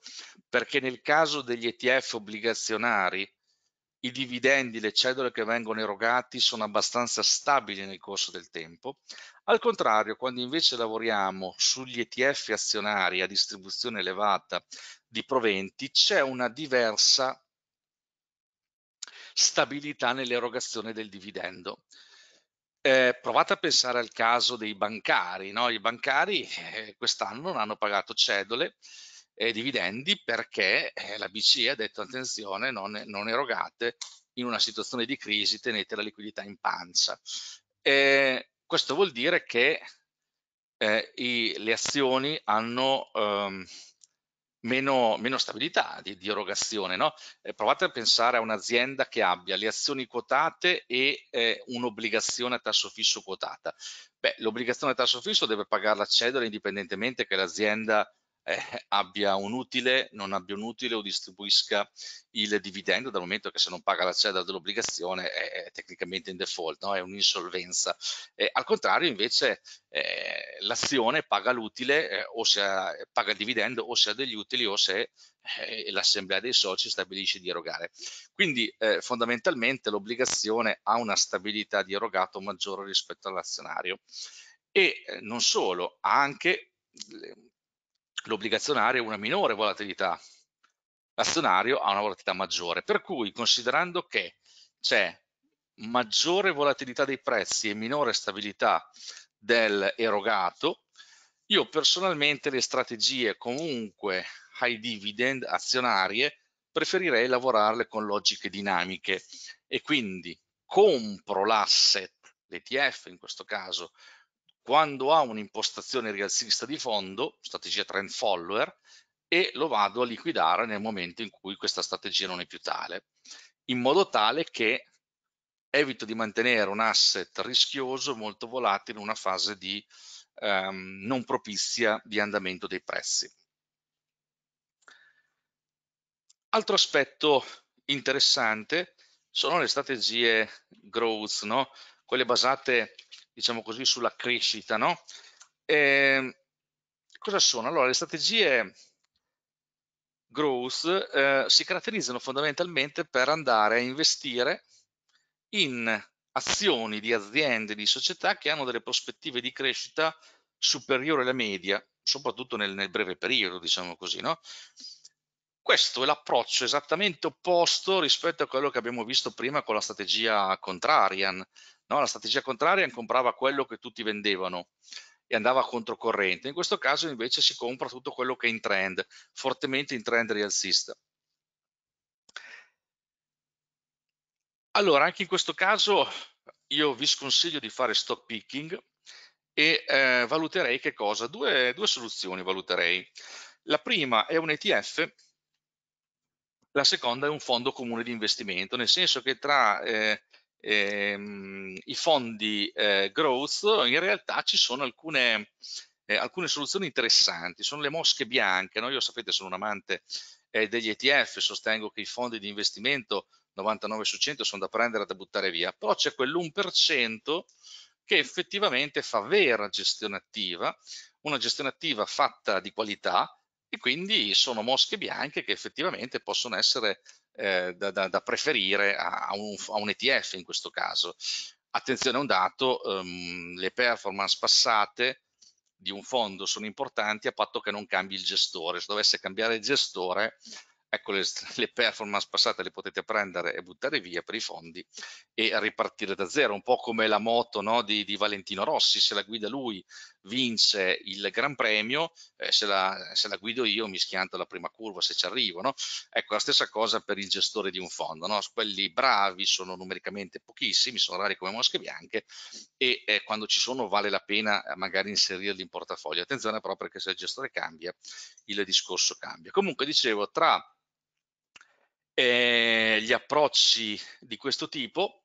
perché nel caso degli ETF obbligazionari i dividendi, le cedole che vengono erogati sono abbastanza stabili nel corso del tempo. Al contrario, quando invece lavoriamo sugli ETF azionari a distribuzione elevata di proventi, c'è una diversa stabilità nell'erogazione del dividendo. Eh, provate a pensare al caso dei bancari, no? i bancari eh, quest'anno non hanno pagato cedole, eh, dividendi perché eh, la BCE ha detto attenzione non, non, erogate in una situazione di crisi tenete la liquidità in pancia eh, questo vuol dire che eh, i, le azioni hanno ehm, meno, meno, stabilità di, di erogazione no? Eh, provate a pensare a un'azienda che abbia le azioni quotate e eh, un'obbligazione a tasso fisso quotata l'obbligazione a tasso fisso deve pagarla la cedola indipendentemente che l'azienda eh, abbia un utile, non abbia un utile o distribuisca il dividendo dal momento che se non paga la cedola dell'obbligazione è, è, tecnicamente in default, no? è un'insolvenza. Eh, al contrario invece eh, l'azione paga l'utile eh, o se ha, paga il dividendo o se ha degli utili o se eh, l'assemblea dei soci stabilisce di erogare. Quindi eh, fondamentalmente l'obbligazione ha una stabilità di erogato maggiore rispetto all'azionario e non solo, ha anche l'obbligazionario ha una minore volatilità, l'azionario ha una volatilità maggiore. Per cui, considerando che c'è maggiore volatilità dei prezzi e minore stabilità del erogato, io personalmente le strategie comunque high dividend azionarie preferirei lavorarle con logiche dinamiche e quindi compro l'asset, l'ETF in questo caso, quando ha un'impostazione rialzista di fondo, strategia trend follower, e lo vado a liquidare nel momento in cui questa strategia non è più tale, in modo tale che evito di mantenere un asset rischioso, molto volatile, in una fase di, ehm, non propizia di andamento dei prezzi. Altro aspetto interessante sono le strategie growth, no? quelle basate diciamo così, sulla crescita. No? E ehm, cosa sono? Allora, le strategie growth eh, si caratterizzano fondamentalmente per andare a investire in azioni di aziende, di società che hanno delle prospettive di crescita superiore alla media, soprattutto nel, nel breve periodo, diciamo così. No? Questo è l'approccio esattamente opposto rispetto a quello che abbiamo visto prima con la strategia contrarian, No, la strategia contraria comprava quello che tutti vendevano e andava controcorrente. In questo caso invece si compra tutto quello che è in trend, fortemente in trend rialzista. Allora, anche in questo caso io vi sconsiglio di fare stock picking e eh, valuterei che cosa? Due, due soluzioni valuterei. La prima è un ETF la seconda è un fondo comune di investimento, nel senso che tra eh, ehm, i fondi eh, growth, in realtà ci sono alcune, eh, alcune soluzioni interessanti, sono le mosche bianche, no? io sapete sono un amante eh, degli ETF, sostengo che i fondi di investimento 99 su 100 sono da prendere e da buttare via, però c'è quell'1% che effettivamente fa vera gestione attiva, una gestione attiva fatta di qualità e quindi sono mosche bianche che effettivamente possono essere eh, da, da, da, preferire a un, a un, ETF in questo caso. Attenzione a un dato, um, le performance passate di un fondo sono importanti a patto che non cambi il gestore. Se dovesse cambiare il gestore, ecco le, le, performance passate le potete prendere e buttare via per i fondi e ripartire da zero, un po' come la moto no, di, di, Valentino Rossi, se la guida lui vince il Gran Premio, eh, se, la, se, la, guido io mi schianto alla prima curva se ci arrivo. No? Ecco, la stessa cosa per il gestore di un fondo. No? Quelli bravi sono numericamente pochissimi, sono rari come mosche bianche e eh, quando ci sono vale la pena eh, magari inserirli in portafoglio. Attenzione però perché se il gestore cambia, il discorso cambia. Comunque dicevo, tra eh, gli approcci di questo tipo,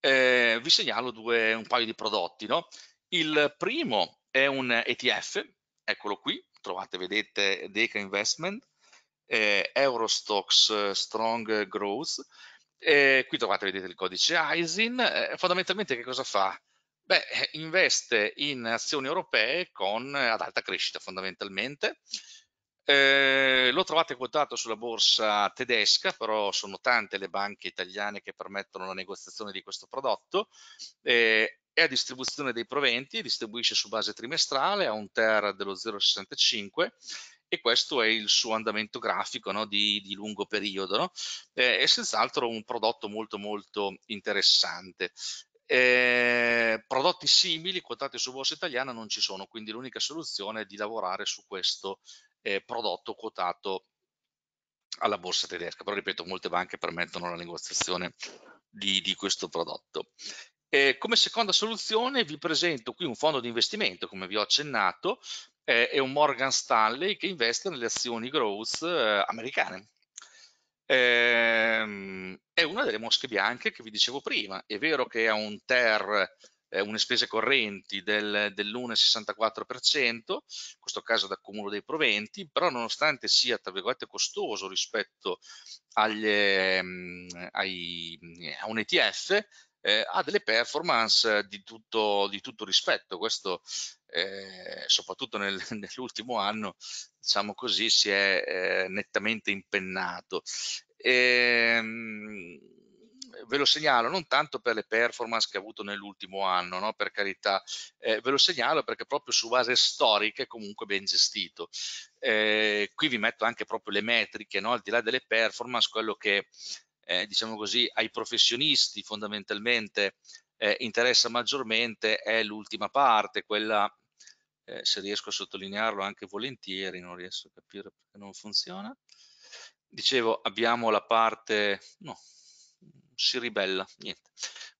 eh, vi segnalo due, un paio di prodotti. No? Il primo è un ETF, eccolo qui, trovate, vedete Deca Investment, eh, Eurostox eh, Strong Growth, eh, qui trovate, vedete il codice ISIN, eh, fondamentalmente che cosa fa? Beh, investe in azioni europee con, ad alta crescita fondamentalmente, eh, lo trovate quotato sulla borsa tedesca, però sono tante le banche italiane che permettono la negoziazione di questo prodotto. Eh, è a distribuzione dei proventi, distribuisce su base trimestrale, ha un TER dello 0,65 e questo è il suo andamento grafico no? di, di, lungo periodo. No? Eh, è senz'altro un prodotto molto molto interessante. Eh, prodotti simili quotati su borsa italiana non ci sono, quindi l'unica soluzione è di lavorare su questo eh, prodotto quotato alla borsa tedesca, però ripeto molte banche permettono la negoziazione di, di questo prodotto. Eh, come seconda soluzione vi presento qui un fondo di investimento, come vi ho accennato, eh, è un Morgan Stanley che investe nelle azioni growth eh, americane. Eh, è una delle mosche bianche che vi dicevo prima. È vero che ha un TER, eh, une spese correnti del, dell'1,64%, in questo caso d'accumulo dei proventi, però nonostante sia, tra virgolette, costoso rispetto agli, ehm, ai, a un ETF, eh, ha delle performance di tutto, di tutto rispetto. Questo, eh, soprattutto nel, nell'ultimo anno, diciamo così, si è eh, nettamente impennato. E, ehm, ve lo segnalo non tanto per le performance che ha avuto nell'ultimo anno, no? per carità, eh, ve lo segnalo perché proprio su base storica è comunque ben gestito. Eh, qui vi metto anche proprio le metriche, no? al di là delle performance, quello che eh, diciamo così, ai professionisti fondamentalmente eh, interessa maggiormente è l'ultima parte, quella, eh, se riesco a sottolinearlo anche volentieri, non riesco a capire perché non funziona. Dicevo, abbiamo la parte, no, si ribella, niente,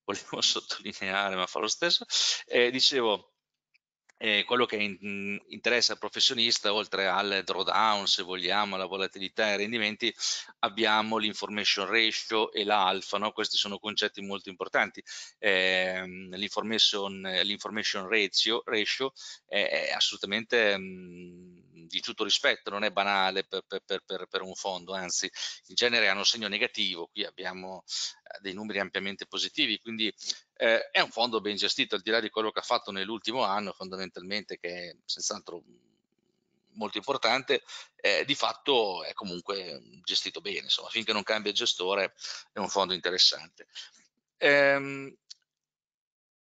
volevo sottolineare ma fa lo stesso. Eh, dicevo, eh, quello che in, mm, interessa al professionista, oltre al drawdown, se vogliamo, alla volatilità e ai rendimenti, abbiamo l'information ratio e l'alfa no? questi sono concetti molto importanti. Eh, l'information, ratio, ratio è, è assolutamente mh, mm, di tutto rispetto, non è banale per, per, per, per, un fondo, anzi in genere hanno segno negativo, qui abbiamo eh, dei numeri ampiamente positivi, quindi eh, è un fondo ben gestito, al di là di quello che ha fatto nell'ultimo anno, fondamentalmente, che è senz'altro molto importante, eh, di fatto è comunque gestito bene, insomma, finché non cambia gestore è un fondo interessante. Ehm,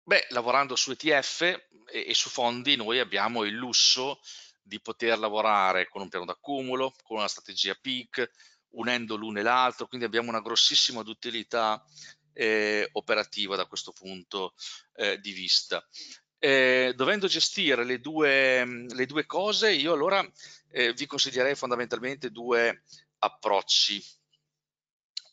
beh, lavorando su ETF e, e, su fondi noi abbiamo il lusso di poter lavorare con un piano d'accumulo, con una strategia PIC, unendo l'uno e l'altro, quindi abbiamo una grossissima utilità eh, operativa da questo punto eh, di vista. Eh, dovendo gestire le due, mm, le due, cose, io allora eh, vi consiglierei fondamentalmente due approcci.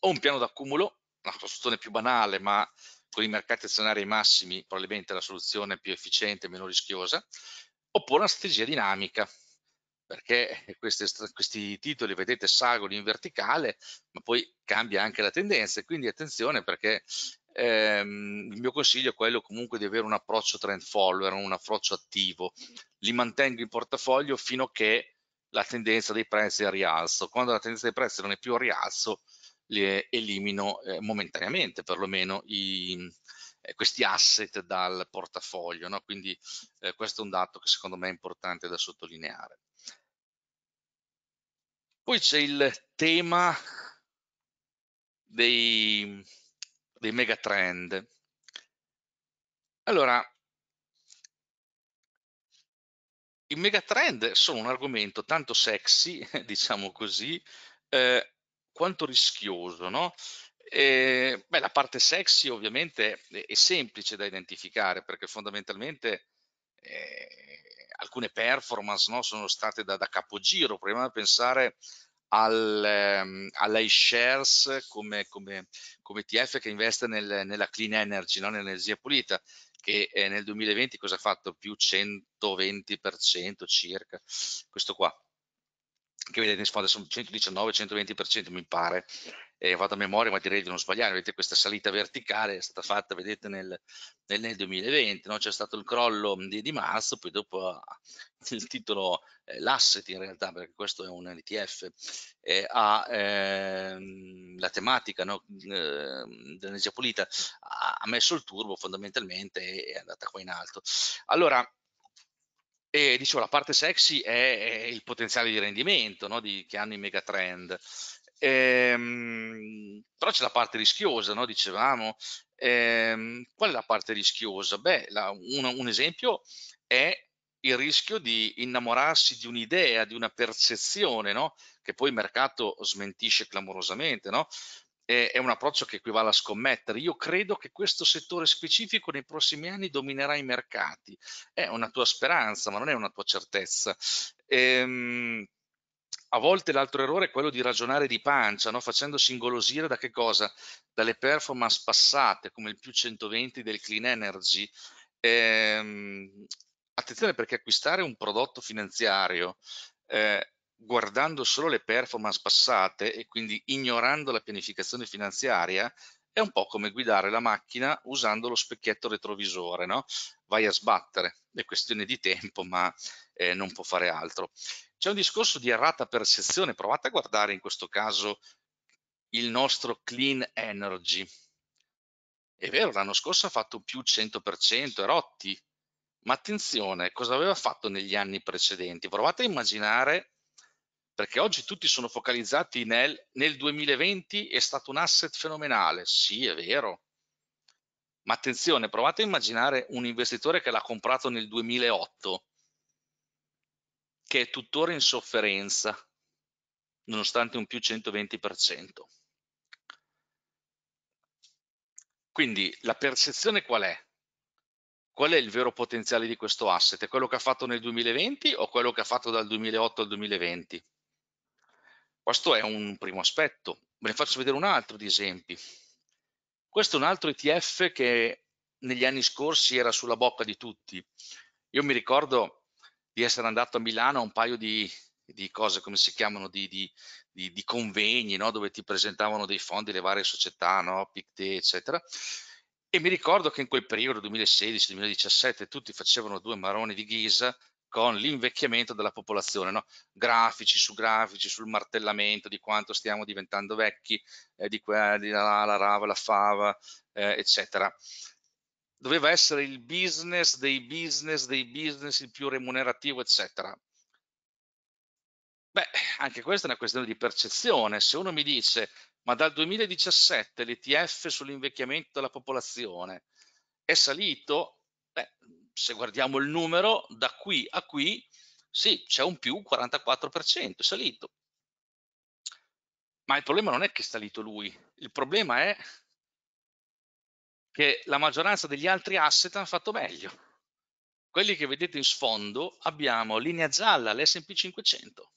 O un piano d'accumulo, una soluzione più banale, ma con i mercati azionari massimi probabilmente la soluzione più efficiente e meno rischiosa, oppure una strategia dinamica, perché questi, questi titoli, vedete, salgono in verticale, ma poi cambia anche la tendenza, quindi attenzione perché ehm, il mio consiglio è quello comunque di avere un approccio trend follower, un approccio attivo, li mantengo in portafoglio fino a che la tendenza dei prezzi è a rialzo, quando la tendenza dei prezzi non è più a rialzo, le eh, elimino eh, momentaneamente perlomeno i, eh, questi asset dal portafoglio, no? quindi eh, questo è un dato che secondo me è importante da sottolineare. Poi c'è il tema dei, dei megatrend. Allora, i megatrend sono un argomento tanto sexy, diciamo così, eh, quanto rischioso, no? Eh, beh, la parte sexy ovviamente è, è semplice da identificare perché fondamentalmente eh, alcune performance no, sono state da, da capogiro, proviamo a pensare al, um, ehm, all'iShares come, come, come, TF che investe nel, nella clean energy, no? nell'energia pulita, che eh, nel 2020 cosa ha fatto? Più 120% circa, questo qua, che vedete in sfondo sono 119-120% mi pare, eh, vado a memoria ma direi di non sbagliare, vedete questa salita verticale è stata fatta vedete nel, nel, nel 2020, no? c'è stato il crollo di, di, marzo, poi dopo ah, il titolo, eh, l'asset in realtà perché questo è un ETF, eh, ha ehm, la tematica no? Ehm, dell'energia pulita, ha, messo il turbo fondamentalmente e è andata qua in alto. Allora, e dicevo, la parte sexy è, è il potenziale di rendimento no? di, che hanno i megatrend. Ehm, però c'è la parte rischiosa, no? dicevamo. Ehm, qual è la parte rischiosa? Beh, la, un, un esempio è il rischio di innamorarsi di un'idea, di una percezione, no? che poi il mercato smentisce clamorosamente. No? E, è un approccio che equivale a scommettere. Io credo che questo settore specifico nei prossimi anni dominerà i mercati. È una tua speranza, ma non è una tua certezza. Ehm, a volte l'altro errore è quello di ragionare di pancia, no? facendosi ingolosire da che cosa? Dalle performance passate, come il più 120 del Clean Energy. Ehm, attenzione perché acquistare un prodotto finanziario eh, guardando solo le performance passate e quindi ignorando la pianificazione finanziaria è un po' come guidare la macchina usando lo specchietto retrovisore, no? vai a sbattere, è questione di tempo ma eh, non può fare altro. C'è un discorso di errata percezione, provate a guardare in questo caso il nostro clean energy. È vero, l'anno scorso ha fatto più 100%, erotti, ma attenzione, cosa aveva fatto negli anni precedenti? Provate a immaginare, perché oggi tutti sono focalizzati nel, nel 2020 è stato un asset fenomenale, sì è vero, ma attenzione, provate a immaginare un investitore che l'ha comprato nel 2008 che è tuttora in sofferenza, nonostante un più 120%. Quindi la percezione qual è? Qual è il vero potenziale di questo asset? È quello che ha fatto nel 2020 o quello che ha fatto dal 2008 al 2020? Questo è un primo aspetto. Ve ne faccio vedere un altro di esempi. Questo è un altro ETF che negli anni scorsi era sulla bocca di tutti. Io mi ricordo di essere andato a Milano a un paio di, di cose, come si chiamano, di, di, di convegni, no? dove ti presentavano dei fondi, le varie società, no? PICTE, eccetera. E mi ricordo che in quel periodo, 2016-2017, tutti facevano due maroni di ghisa con l'invecchiamento della popolazione, no? grafici su grafici, sul martellamento di quanto stiamo diventando vecchi, eh, di quella, la, la, rava, la fava, eh, eccetera doveva essere il business dei business dei business il più remunerativo eccetera beh anche questa è una questione di percezione se uno mi dice ma dal 2017 l'ETF sull'invecchiamento della popolazione è salito beh, se guardiamo il numero da qui a qui sì c'è un più 44% è salito ma il problema non è che è salito lui il problema è che la maggioranza degli altri asset hanno fatto meglio. Quelli che vedete in sfondo abbiamo linea gialla l'S&P 500.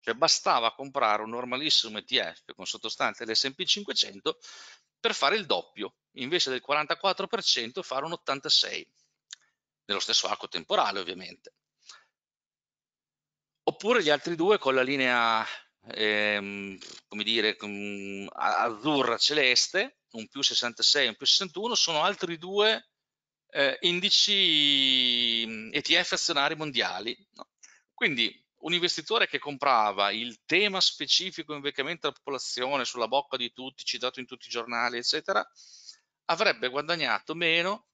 Cioè bastava comprare un normalissimo ETF con sottostante l'S&P 500 per fare il doppio, invece del 44% fare un 86%, nello stesso arco temporale ovviamente. Oppure gli altri due con la linea, ehm, come dire, mm, azzurra celeste, un più 66 e un più 61 sono altri due eh, indici ETF azionari mondiali. No? Quindi un investitore che comprava il tema specifico invecchiamento della popolazione sulla bocca di tutti, citato in tutti i giornali, eccetera, avrebbe guadagnato meno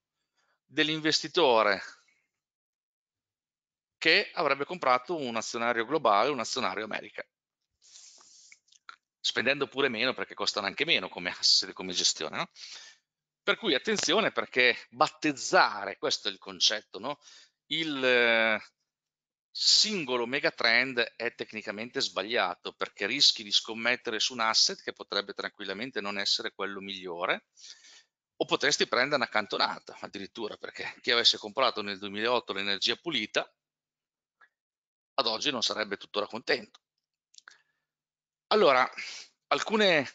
dell'investitore che avrebbe comprato un azionario globale, un azionario America spendendo pure meno perché costano anche meno come asset come gestione. No? Per cui attenzione perché battezzare, questo è il concetto, no? il singolo megatrend è tecnicamente sbagliato perché rischi di scommettere su un asset che potrebbe tranquillamente non essere quello migliore o potresti prendere una cantonata addirittura perché chi avesse comprato nel 2008 l'energia pulita ad oggi non sarebbe tuttora contento allora, alcune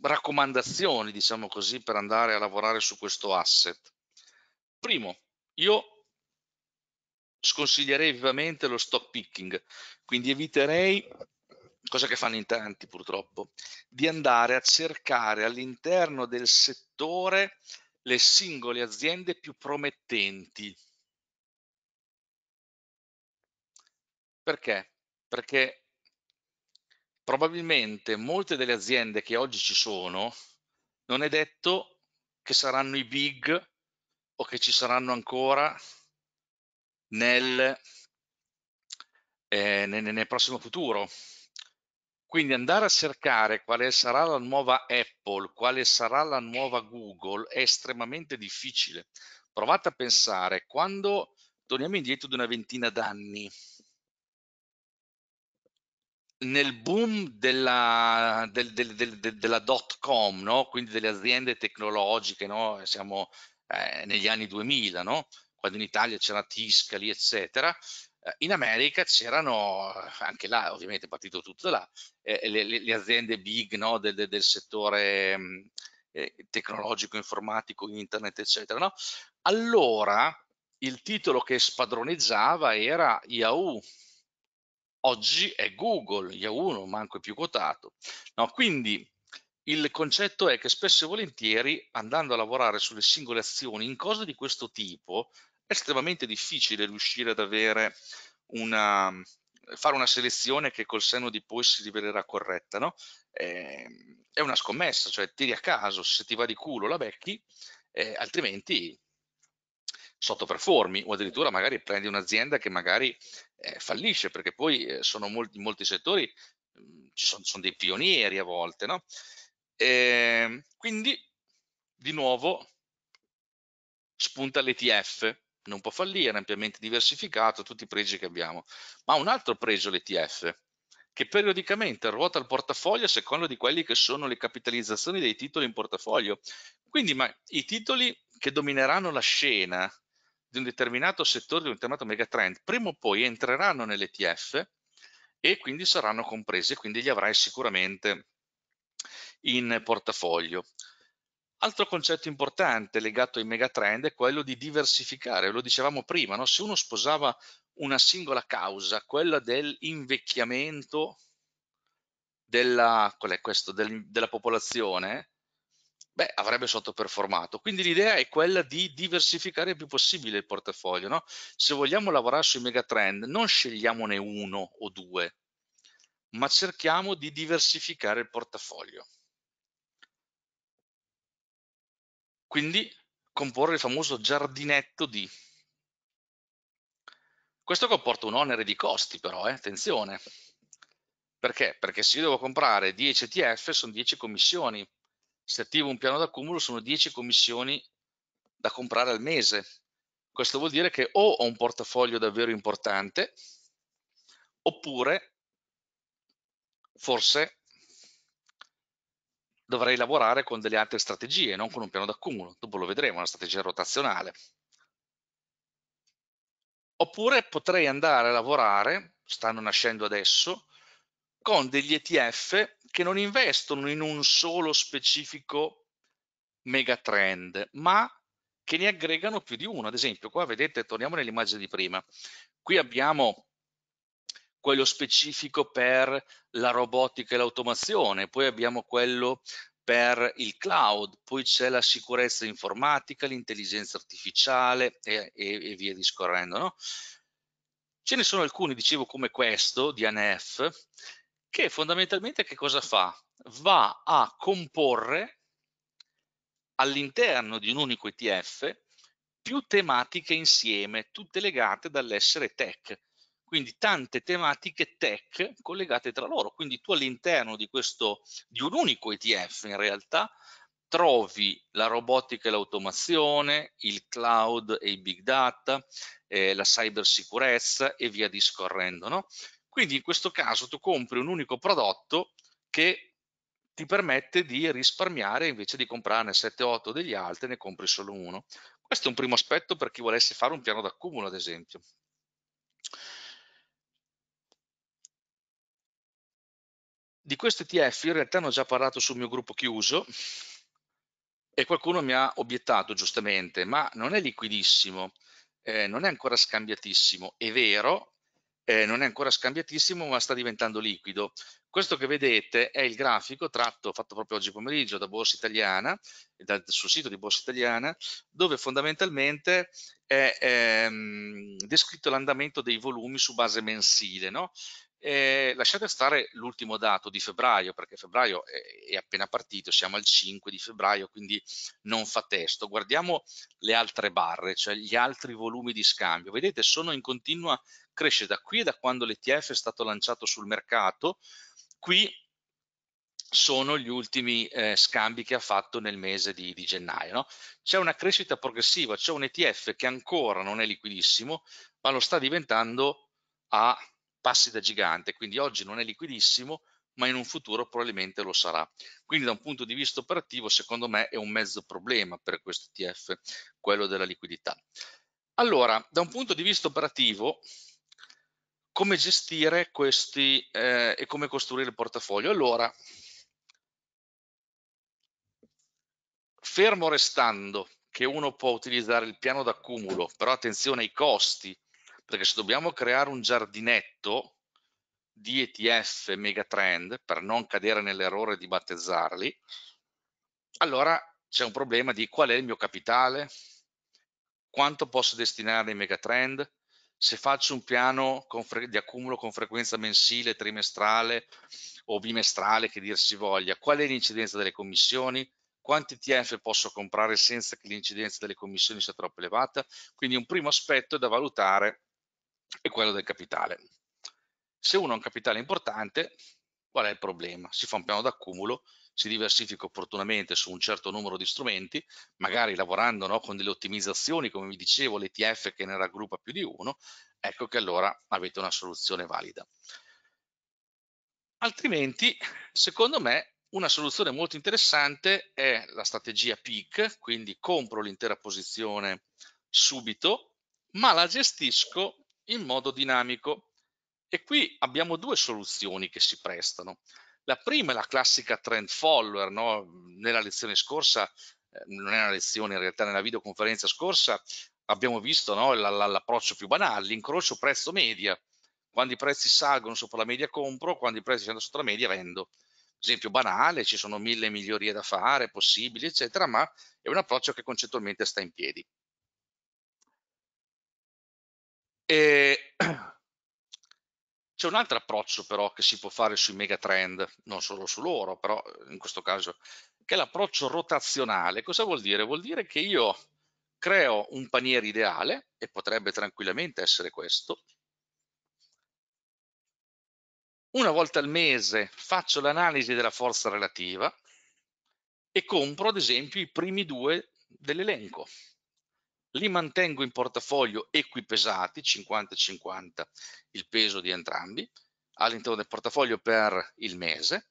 raccomandazioni, diciamo così, per andare a lavorare su questo asset. Primo, io sconsiglierei vivamente lo stock picking, quindi eviterei, cosa che fanno in tanti purtroppo, di andare a cercare all'interno del settore le singole aziende più promettenti. Perché? Perché probabilmente molte delle aziende che oggi ci sono non è detto che saranno i big o che ci saranno ancora nel, eh, nel, nel prossimo futuro. Quindi andare a cercare quale sarà la nuova Apple, quale sarà la nuova Google è estremamente difficile. Provate a pensare, quando torniamo indietro di una ventina d'anni, nel boom della, del, del, del, della dot com, no? quindi delle aziende tecnologiche, no? siamo eh, negli anni 2000, no? quando in Italia c'era Tiscali, eccetera, eh, in America c'erano, eh, anche là ovviamente è partito tutto da là, eh, le, le, aziende big del, del, settore mh, mm, eh, tecnologico, informatico, internet, eccetera. Allora il titolo che spadroneggiava era Yahoo, oggi è Google, Yahoo non manco è più quotato. No, quindi il concetto è che spesso e volentieri andando a lavorare sulle singole azioni in cose di questo tipo è estremamente difficile riuscire ad avere una, fare una selezione che col senno di poi si rivelerà corretta, no? Ehm, è una scommessa, cioè tiri a caso, se ti va di culo la becchi, eh, altrimenti sottoperformi o addirittura magari prendi un'azienda che magari eh, fallisce perché poi eh, sono molti, in molti settori mh, mm, ci sono, sono, dei pionieri a volte no? E, ehm, quindi di nuovo spunta l'ETF non può fallire, ampiamente diversificato tutti i pregi che abbiamo ma un altro pregio l'ETF che periodicamente ruota il portafoglio a seconda di quelli che sono le capitalizzazioni dei titoli in portafoglio quindi ma i titoli che domineranno la scena di un determinato settore, di un determinato megatrend, prima o poi entreranno nell'ETF e quindi saranno comprese, quindi li avrai sicuramente in portafoglio. Altro concetto importante legato ai megatrend è quello di diversificare, lo dicevamo prima, no? se uno sposava una singola causa, quella dell'invecchiamento della, qual è questo, del, della popolazione, beh, avrebbe sottoperformato. Quindi l'idea è quella di diversificare il più possibile il portafoglio. No? Se vogliamo lavorare sui megatrend, non scegliamone uno o due, ma cerchiamo di diversificare il portafoglio. Quindi comporre il famoso giardinetto di... Questo comporta un onere di costi però, eh? attenzione. Perché? Perché se io devo comprare 10 ETF sono 10 commissioni, se attivo un piano d'accumulo sono 10 commissioni da comprare al mese. Questo vuol dire che o ho un portafoglio davvero importante, oppure forse dovrei lavorare con delle altre strategie, non con un piano d'accumulo. Dopo lo vedremo, una strategia rotazionale. Oppure potrei andare a lavorare, stanno nascendo adesso, con degli ETF che non investono in un solo specifico megatrend, ma che ne aggregano più di uno. Ad esempio, qua vedete, torniamo nell'immagine di prima, qui abbiamo quello specifico per la robotica e l'automazione, poi abbiamo quello per il cloud, poi c'è la sicurezza informatica, l'intelligenza artificiale e, e, e, via discorrendo. No? Ce ne sono alcuni, dicevo, come questo, di DNF, che fondamentalmente che cosa fa? Va a comporre all'interno di un unico ETF più tematiche insieme, tutte legate dall'essere tech. Quindi tante tematiche tech collegate tra loro. Quindi tu all'interno di, questo, di un unico ETF in realtà trovi la robotica e l'automazione, il cloud e i big data, eh, la cybersicurezza e via discorrendo. No? Quindi in questo caso tu compri un unico prodotto che ti permette di risparmiare invece di comprarne 7-8 degli altri, ne compri solo uno. Questo è un primo aspetto per chi volesse fare un piano d'accumulo, ad esempio. Di questo ETF in realtà ne ho già parlato sul mio gruppo chiuso e qualcuno mi ha obiettato giustamente, ma non è liquidissimo, eh, non è ancora scambiatissimo. È vero, eh, non è ancora scambiatissimo ma sta diventando liquido. Questo che vedete è il grafico tratto, fatto proprio oggi pomeriggio da Borsa Italiana, dal, sul sito di Borsa Italiana, dove fondamentalmente è ehm, descritto l'andamento dei volumi su base mensile. No? Eh, lasciate stare l'ultimo dato di febbraio, perché febbraio è, è appena partito, siamo al 5 di febbraio, quindi non fa testo. Guardiamo le altre barre, cioè gli altri volumi di scambio. Vedete, sono in continua cresce da qui e da quando l'ETF è stato lanciato sul mercato. Qui sono gli ultimi eh, scambi che ha fatto nel mese di, di gennaio. No? C'è una crescita progressiva, c'è un ETF che ancora non è liquidissimo, ma lo sta diventando a passi da gigante, quindi oggi non è liquidissimo, ma in un futuro probabilmente lo sarà. Quindi da un punto di vista operativo, secondo me, è un mezzo problema per questo ETF, quello della liquidità. Allora, da un punto di vista operativo, come gestire questi eh, e come costruire il portafoglio. Allora, fermo restando che uno può utilizzare il piano d'accumulo, però attenzione ai costi, perché se dobbiamo creare un giardinetto di ETF megatrend per non cadere nell'errore di battezzarli, allora c'è un problema di qual è il mio capitale, quanto posso destinare ai megatrend, se faccio un piano di accumulo con frequenza mensile, trimestrale o bimestrale, che dir si voglia, qual è l'incidenza delle commissioni, quanti TF posso comprare senza che l'incidenza delle commissioni sia troppo elevata, quindi un primo aspetto da valutare è quello del capitale. Se uno ha un capitale importante, qual è il problema? Si fa un piano d'accumulo si diversifica opportunamente su un certo numero di strumenti, magari lavorando no, con delle ottimizzazioni, come vi dicevo, l'ETF che ne raggruppa più di uno, ecco che allora avete una soluzione valida. Altrimenti, secondo me, una soluzione molto interessante è la strategia PIC, quindi compro l'intera posizione subito, ma la gestisco in modo dinamico. E qui abbiamo due soluzioni che si prestano. La prima è la classica trend follower, no? nella lezione scorsa, eh, non è una lezione in realtà, nella videoconferenza scorsa abbiamo visto no? l'approccio più banale, l'incrocio prezzo-media. Quando i prezzi salgono sopra la media compro, quando i prezzi scendono sotto la media vendo. Esempio banale, ci sono mille migliorie da fare, possibili, eccetera, ma è un approccio che concettualmente sta in piedi. E C'è un altro approccio però che si può fare sui megatrend, non solo su loro, però eh, in questo caso, che è l'approccio rotazionale. Cosa vuol dire? Vuol dire che io creo un paniere ideale, e potrebbe tranquillamente essere questo, una volta al mese faccio l'analisi della forza relativa e compro ad esempio i primi due dell'elenco li mantengo in portafoglio equipesati 50-50 il peso di entrambi all'interno del portafoglio per il mese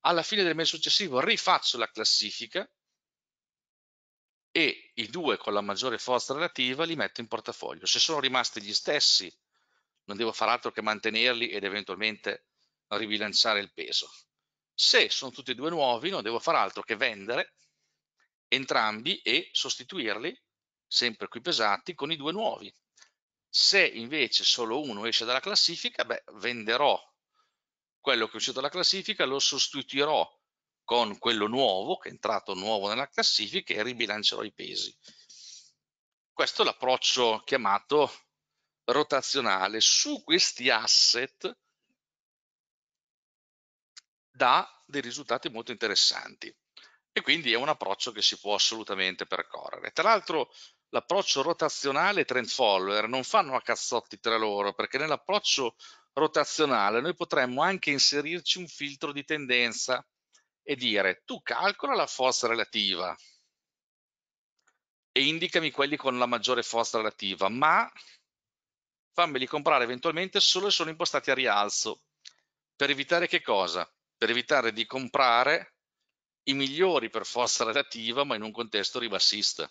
alla fine del mese successivo rifaccio la classifica e i due con la maggiore forza relativa li metto in portafoglio se sono rimasti gli stessi non devo far altro che mantenerli ed eventualmente ribilanciare il peso se sono tutti e due nuovi non devo far altro che vendere entrambi e sostituirli sempre qui pesati, con i due nuovi. Se invece solo uno esce dalla classifica, beh, venderò quello che è uscito dalla classifica, lo sostituirò con quello nuovo, che è entrato nuovo nella classifica, e ribilancerò i pesi. Questo è l'approccio chiamato rotazionale. Su questi asset dà dei risultati molto interessanti e quindi è un approccio che si può assolutamente percorrere. Tra l'altro l'approccio rotazionale e trend follower non fanno a cazzotti tra loro, perché nell'approccio rotazionale noi potremmo anche inserirci un filtro di tendenza e dire tu calcola la forza relativa e indicami quelli con la maggiore forza relativa, ma fammeli comprare eventualmente solo se sono impostati a rialzo. Per evitare che cosa? Per evitare di comprare i migliori per forza relativa, ma in un contesto ribassista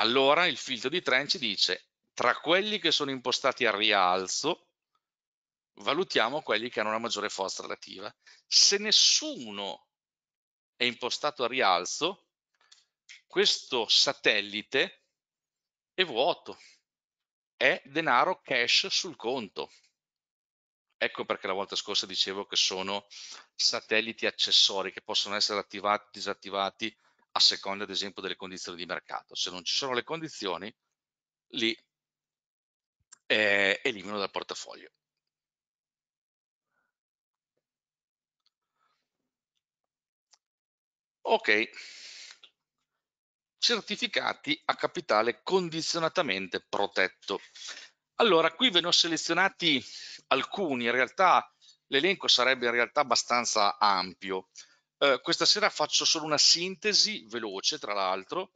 allora il filtro di trend ci dice tra quelli che sono impostati al rialzo valutiamo quelli che hanno una maggiore forza relativa. Se nessuno è impostato a rialzo, questo satellite è vuoto, è denaro cash sul conto. Ecco perché la volta scorsa dicevo che sono satelliti accessori che possono essere attivati, disattivati a seconda ad esempio delle condizioni di mercato. Se non ci sono le condizioni, li eh, elimino dal portafoglio. Ok, certificati a capitale condizionatamente protetto. Allora, qui ve ne ho selezionati alcuni, in realtà l'elenco sarebbe in realtà abbastanza ampio. Eh, questa sera faccio solo una sintesi veloce, tra l'altro,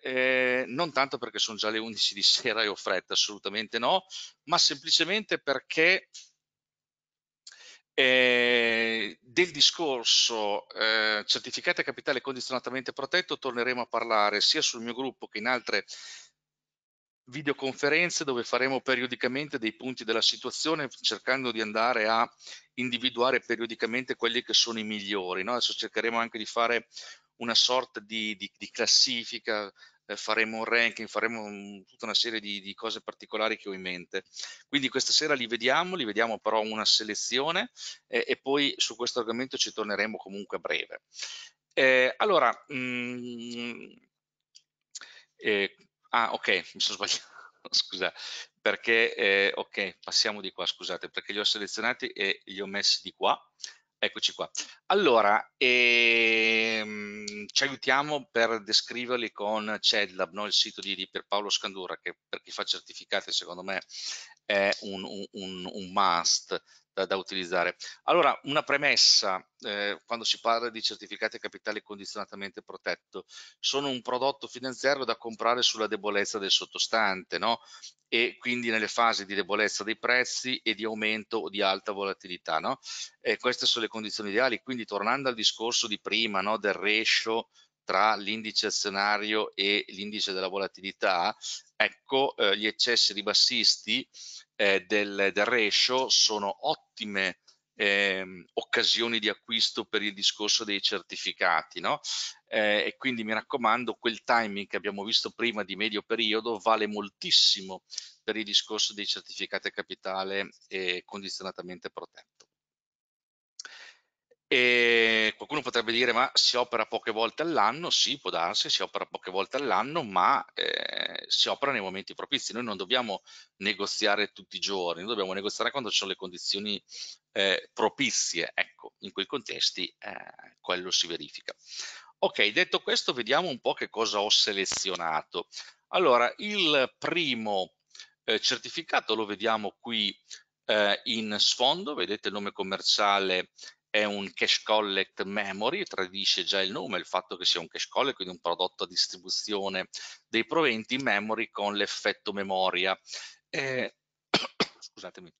eh, non tanto perché sono già le 11 di sera e ho fretta, assolutamente no, ma semplicemente perché eh, del discorso eh, certificati capitale condizionatamente protetto torneremo a parlare sia sul mio gruppo che in altre videoconferenze dove faremo periodicamente dei punti della situazione cercando di andare a individuare periodicamente quelli che sono i migliori. No? Adesso cercheremo anche di fare una sorta di, di, di classifica, eh, faremo un ranking, faremo un, tutta una serie di, di, cose particolari che ho in mente. Quindi questa sera li vediamo, li vediamo però una selezione eh, e poi su questo argomento ci torneremo comunque a breve. Eh, allora, mh, mm, eh, Ah, ok, mi sono sbagliato, scusa, perché, eh, ok, passiamo di qua, scusate, perché li ho selezionati e li ho messi di qua. Eccoci qua. Allora, ehm, ci aiutiamo per descriverli con CEDLAB, no? il sito di, di Pierpaolo Scandura, che per chi fa certificati secondo me è un, un, un must da, da, utilizzare. Allora, una premessa, eh, quando si parla di certificati a capitale condizionatamente protetto, sono un prodotto finanziario da comprare sulla debolezza del sottostante, no? E quindi nelle fasi di debolezza dei prezzi e di aumento o di alta volatilità, no? E eh, queste sono le condizioni ideali. Quindi, tornando al discorso di prima, no? Del ratio tra l'indice azionario e l'indice della volatilità, ecco eh, gli eccessi ribassisti eh, del, del, ratio sono ottime eh, occasioni di acquisto per il discorso dei certificati no? eh, e quindi mi raccomando quel timing che abbiamo visto prima di medio periodo vale moltissimo per il discorso dei certificati a capitale condizionatamente protetti. E qualcuno potrebbe dire, ma si opera poche volte all'anno? Sì, può darsi, si opera poche volte all'anno, ma eh, si opera nei momenti propizi. Noi non dobbiamo negoziare tutti i giorni, noi dobbiamo negoziare quando ci sono le condizioni eh, propizie. Ecco, in quei contesti eh, quello si verifica. Ok, detto questo, vediamo un po' che cosa ho selezionato. Allora, il primo eh, certificato lo vediamo qui eh, in sfondo, vedete il nome commerciale è un cash collect memory, tradisce già il nome, il fatto che sia un cash collect, quindi un prodotto a distribuzione dei proventi in memory con l'effetto memoria. Eh, scusatemi,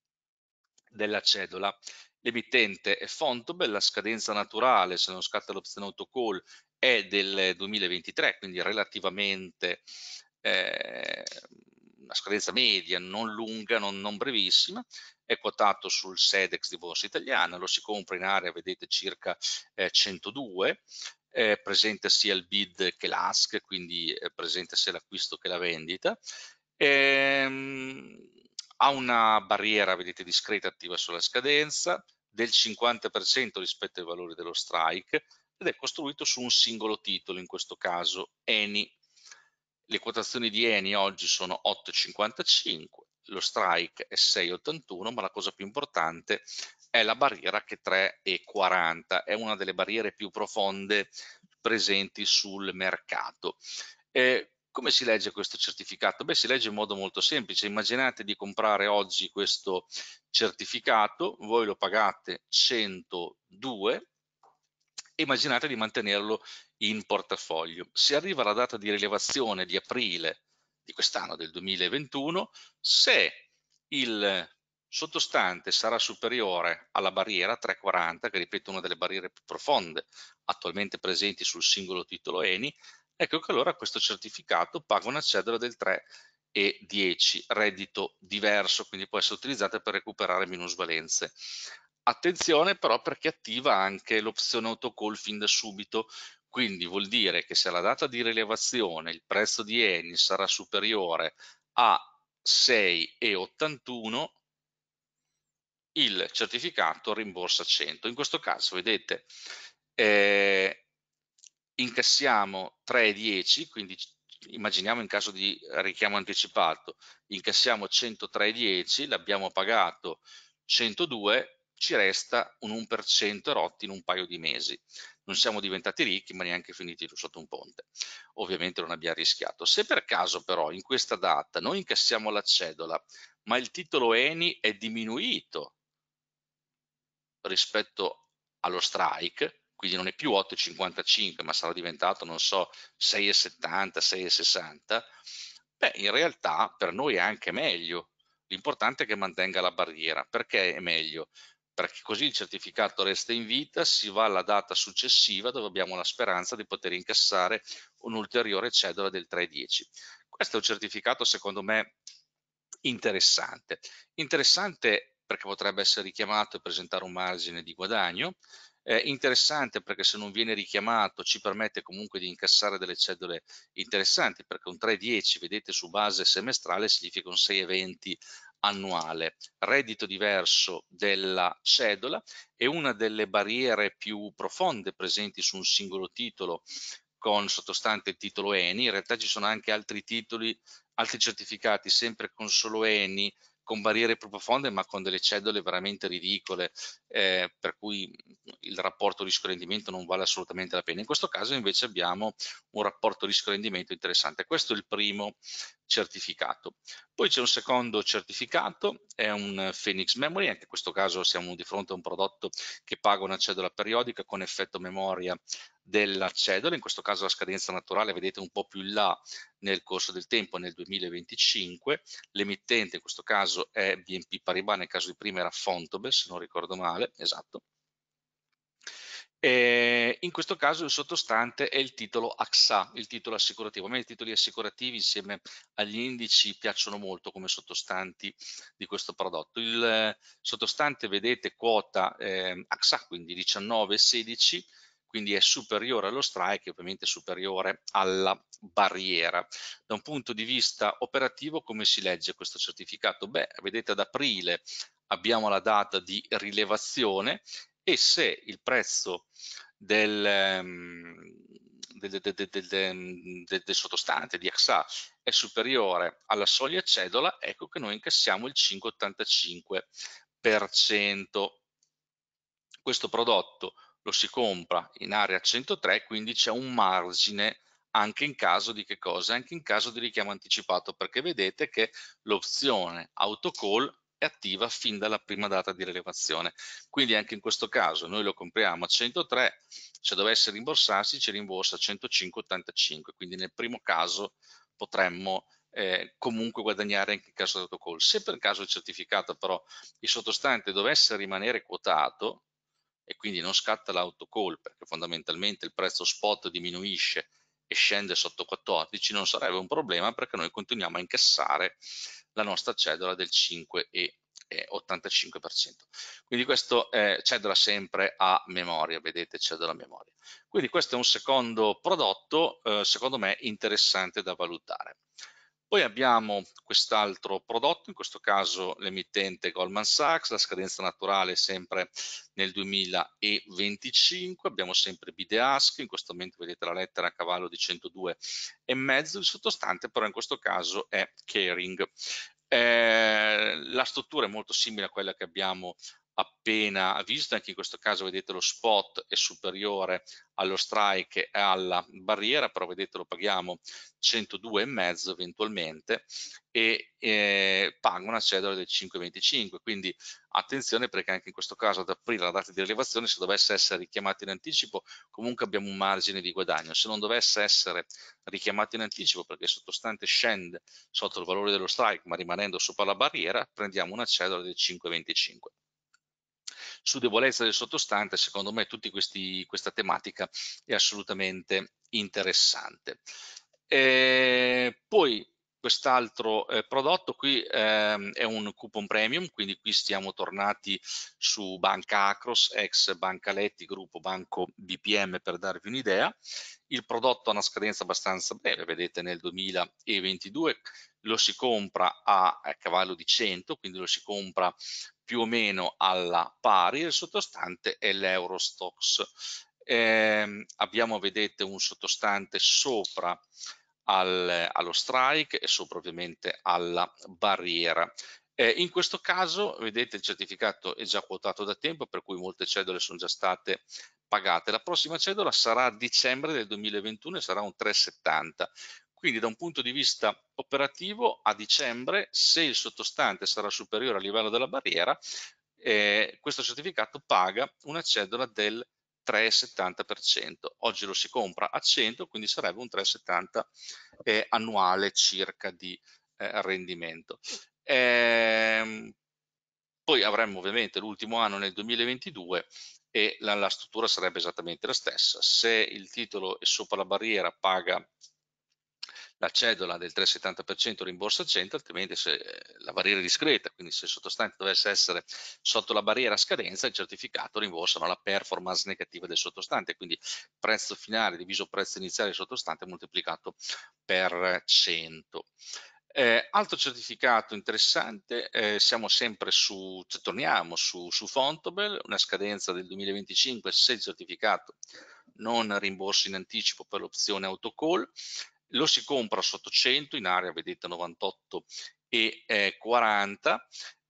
della cedola. L'emittente è Fontobel, la scadenza naturale, se non scatta l'opzione autocall, è del 2023, quindi relativamente eh, una scadenza media, non lunga, non, non brevissima, è quotato sul SEDEX di Borsa Italiana, lo si compra in area, vedete, circa eh, 102, è presente sia il bid che l'ask, quindi è eh, presente sia l'acquisto che la vendita. Ehm, ha una barriera, vedete, discreta attiva sulla scadenza, del 50% rispetto ai valori dello strike, ed è costruito su un singolo titolo, in questo caso Eni. Le quotazioni di Eni oggi sono 8,55, lo strike è 6,81 ma la cosa più importante è la barriera che è 3,40 è una delle barriere più profonde presenti sul mercato. Eh, come si legge questo certificato? Beh, si legge in modo molto semplice. Immaginate di comprare oggi questo certificato, voi lo pagate 102, e immaginate di mantenerlo in portafoglio. Se arriva la data di rilevazione di aprile di quest'anno, del 2021, se il sottostante sarà superiore alla barriera 340, che ripeto è una delle barriere più profonde attualmente presenti sul singolo titolo ENI, ecco che allora questo certificato paga una cedola del 3,10, reddito diverso, quindi può essere utilizzato per recuperare minusvalenze. Attenzione però perché attiva anche l'opzione autocall fin da subito, quindi vuol dire che se alla data di rilevazione il prezzo di Eni sarà superiore a 6,81, il certificato rimborsa 100. In questo caso, vedete, eh, incassiamo 3,10, quindi immaginiamo in caso di richiamo anticipato, incassiamo 103,10, l'abbiamo pagato 102, ci resta un 1% rotti in un paio di mesi non siamo diventati ricchi ma neanche finiti sotto un ponte, ovviamente non abbiamo rischiato. Se per caso però in questa data noi incassiamo la cedola ma il titolo ENI è diminuito rispetto allo strike, quindi non è più 8,55 ma sarà diventato non so 6,70, 6,60, beh in realtà per noi è anche meglio, l'importante è che mantenga la barriera, perché è meglio? perché così il certificato resta in vita, si va alla data successiva dove abbiamo la speranza di poter incassare un'ulteriore cedola del 310. Questo è un certificato secondo me interessante. Interessante perché potrebbe essere richiamato e presentare un margine di guadagno, eh, interessante perché se non viene richiamato ci permette comunque di incassare delle cedole interessanti perché un 3,10 vedete su base semestrale significa un 6,20 annuale, reddito diverso della cedola è una delle barriere più profonde presenti su un singolo titolo con sottostante il titolo ENI, in realtà ci sono anche altri titoli, altri certificati sempre con solo ENI con barriere più profonde ma con delle cedole veramente ridicole eh, per cui il rapporto rischio-rendimento non vale assolutamente la pena. In questo caso invece abbiamo un rapporto rischio-rendimento interessante. Questo è il primo certificato. Poi c'è un secondo certificato, è un Phoenix Memory, anche in questo caso siamo di fronte a un prodotto che paga una cedola periodica con effetto memoria della cedola, in questo caso la scadenza naturale vedete un po' più in là nel corso del tempo, nel 2025, l'emittente in questo caso è BNP Paribas, nel caso di prima era Fontobel se non ricordo male, esatto, e in questo caso il sottostante è il titolo AXA, il titolo assicurativo. A me i titoli assicurativi insieme agli indici piacciono molto come sottostanti di questo prodotto. Il eh, sottostante, vedete, quota eh, AXA, quindi 19,16 quindi è superiore allo strike ovviamente superiore alla barriera. Da un punto di vista operativo come si legge questo certificato? Beh, vedete ad aprile abbiamo la data di rilevazione e se il prezzo del, ehm, del, del, del sottostante di AXA è superiore alla soglia cedola, ecco che noi incassiamo il 5,85%. Questo prodotto lo si compra in area 103, quindi c'è un margine anche in caso di che cosa? Anche in caso di richiamo anticipato, perché vedete che l'opzione autocall è attiva fin dalla prima data di rilevazione. Quindi anche in questo caso noi lo compriamo a 103, se dovesse rimborsarsi ci rimborsa a 105,85, quindi nel primo caso potremmo eh, comunque guadagnare anche in caso di autocall. Se per caso il certificato però il sottostante dovesse rimanere quotato, e quindi non scatta l'autocall perché fondamentalmente il prezzo spot diminuisce e scende sotto 14 non sarebbe un problema perché noi continuiamo a incassare la nostra cedola del 5,85%. Quindi questo è cedola sempre a memoria, vedete cedola a memoria. Quindi questo è un secondo prodotto eh, secondo me interessante da valutare. Poi abbiamo quest'altro prodotto, in questo caso l'emittente Goldman Sachs, la scadenza naturale è sempre nel 2025, abbiamo sempre Bideask, in questo momento vedete la lettera a cavallo di 102 e mezzo, il sottostante però in questo caso è Caring. Eh, la struttura è molto simile a quella che abbiamo appena vista, anche in questo caso vedete lo spot è superiore allo strike e alla barriera, però vedete lo paghiamo 102,5 eventualmente e eh, paga una cedola del 5,25, quindi attenzione perché anche in questo caso ad aprire la data di rilevazione se dovesse essere richiamato in anticipo comunque abbiamo un margine di guadagno, se non dovesse essere richiamato in anticipo perché sottostante scende sotto il valore dello strike ma rimanendo sopra la barriera prendiamo una cedola del 5,25 su debolezza del sottostante, secondo me tutta questa tematica è assolutamente interessante. E eh, poi quest'altro eh, prodotto qui ehm, è un coupon premium, quindi qui siamo tornati su Banca Acros, ex Banca Letti, gruppo Banco BPM per darvi un'idea. Il prodotto ha una scadenza abbastanza breve, vedete nel 2022, lo si compra a, a cavallo di 100, quindi lo si compra più o meno alla pari, il sottostante è l'Eurostox. Eh, abbiamo, vedete, un sottostante sopra al, allo strike e sopra ovviamente alla barriera. Eh, in questo caso, vedete, il certificato è già quotato da tempo, per cui molte cedole sono già state pagate. La prossima cedola sarà a dicembre del 2021 e sarà un 3,70. Quindi da un punto di vista operativo a dicembre, se il sottostante sarà superiore al livello della barriera, eh, questo certificato paga una cedola del 3,70%. Oggi lo si compra a 100, quindi sarebbe un 3,70 eh, annuale circa di eh, rendimento. Ehm, poi avremmo ovviamente l'ultimo anno nel 2022 e la, la, struttura sarebbe esattamente la stessa. Se il titolo è sopra la barriera paga la cedola del 3,70% rimborsa 100, altrimenti se eh, la barriera è discreta, quindi se il sottostante dovesse essere sotto la barriera a scadenza, il certificato rimborsano la performance negativa del sottostante, quindi prezzo finale diviso prezzo iniziale del sottostante moltiplicato per 100. Eh, altro certificato interessante, eh, siamo sempre su, cioè, torniamo su, su Fontobel, una scadenza del 2025 se il certificato non rimborso in anticipo per l'opzione autocall, lo si compra sotto 100 in area vedete 98 e eh, 40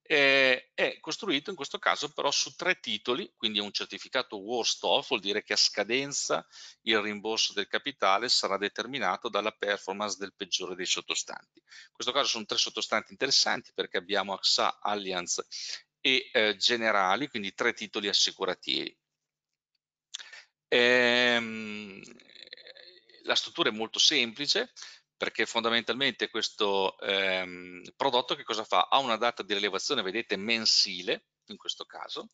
eh, è costruito in questo caso però su tre titoli quindi è un certificato worst off vuol dire che a scadenza il rimborso del capitale sarà determinato dalla performance del peggiore dei sottostanti in questo caso sono tre sottostanti interessanti perché abbiamo AXA, Allianz e eh, Generali quindi tre titoli assicurativi ehm, la struttura è molto semplice perché fondamentalmente questo ehm, prodotto che cosa fa? Ha una data di rilevazione, vedete, mensile, in questo caso,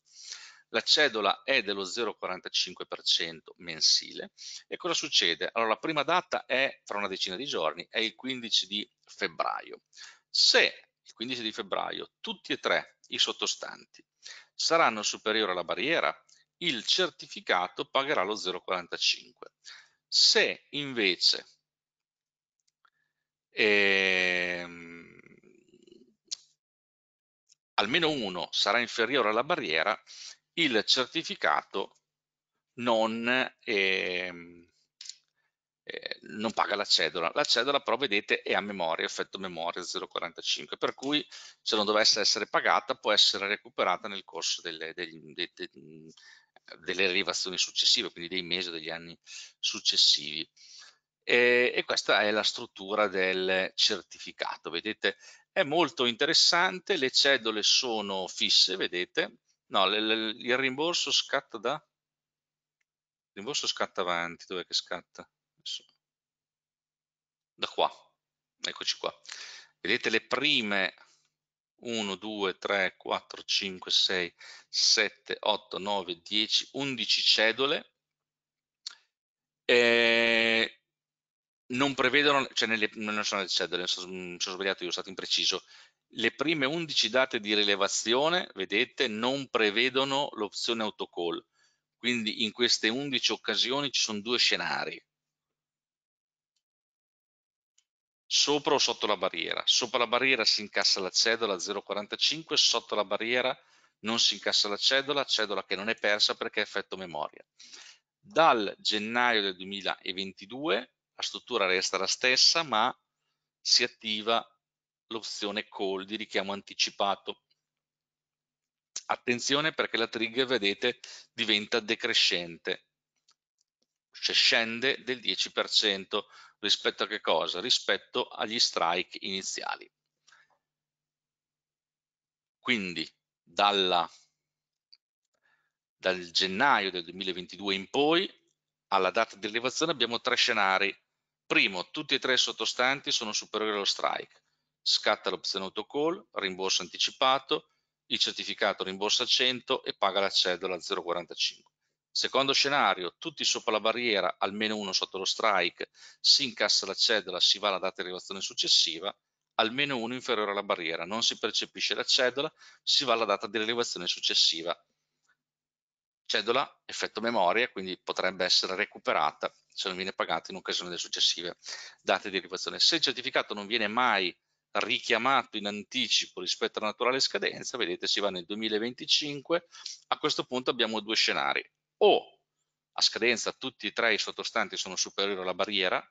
la cedola è dello 0,45% mensile e cosa succede? Allora la prima data è fra una decina di giorni, è il 15 di febbraio. Se il 15 di febbraio tutti e tre i sottostanti saranno superiori alla barriera, il certificato pagherà lo 0,45. Se invece ehm, almeno uno sarà inferiore alla barriera, il certificato non, ehm, eh, non paga la cedola. La cedola però vedete è a memoria, effetto memoria 0,45, per cui se non dovesse essere pagata può essere recuperata nel corso delle, degli, de, de, delle rilevazioni successive, quindi dei mesi o degli anni successivi. E, e, questa è la struttura del certificato, vedete? È molto interessante, le cedole sono fisse, vedete? No, le, le, il rimborso scatta da... Il rimborso scatta avanti, dov'è che scatta? Da qua, eccoci qua. Vedete le prime 1, 2, 3, 4, 5, 6, 7, 8, 9, 10, 11 cedole. E non prevedono, cioè nelle, non sono le cedole, mi sono mm, sbagliato, io sono stato impreciso. Le prime 11 date di rilevazione, vedete, non prevedono l'opzione autocall. Quindi in queste 11 occasioni ci sono due scenari. sopra o sotto la barriera. Sopra la barriera si incassa la cedola 0,45, sotto la barriera non si incassa la cedola, cedola che non è persa perché è effetto memoria. Dal gennaio del 2022 la struttura resta la stessa ma si attiva l'opzione call di richiamo anticipato. Attenzione perché la trigger, vedete, diventa decrescente, cioè scende del 10%, rispetto a che cosa? Rispetto agli strike iniziali. Quindi dalla, dal gennaio del 2022 in poi alla data di rilevazione abbiamo tre scenari. Primo, tutti e tre i sottostanti sono superiori allo strike. Scatta l'opzione autocall, rimborso anticipato, il certificato rimborsa 100 e paga la cedola 0,45. Secondo scenario, tutti sopra la barriera, almeno uno sotto lo strike, si incassa la cedola, si va alla data di arrivazione successiva, almeno uno inferiore alla barriera, non si percepisce la cedola, si va alla data di rilevazione successiva. Cedola, effetto memoria, quindi potrebbe essere recuperata se non viene pagata in occasione delle successive date di rilevazione. Se il certificato non viene mai richiamato in anticipo rispetto alla naturale scadenza, vedete si va nel 2025, a questo punto abbiamo due scenari o a scadenza tutti e tre i sottostanti sono superiori alla barriera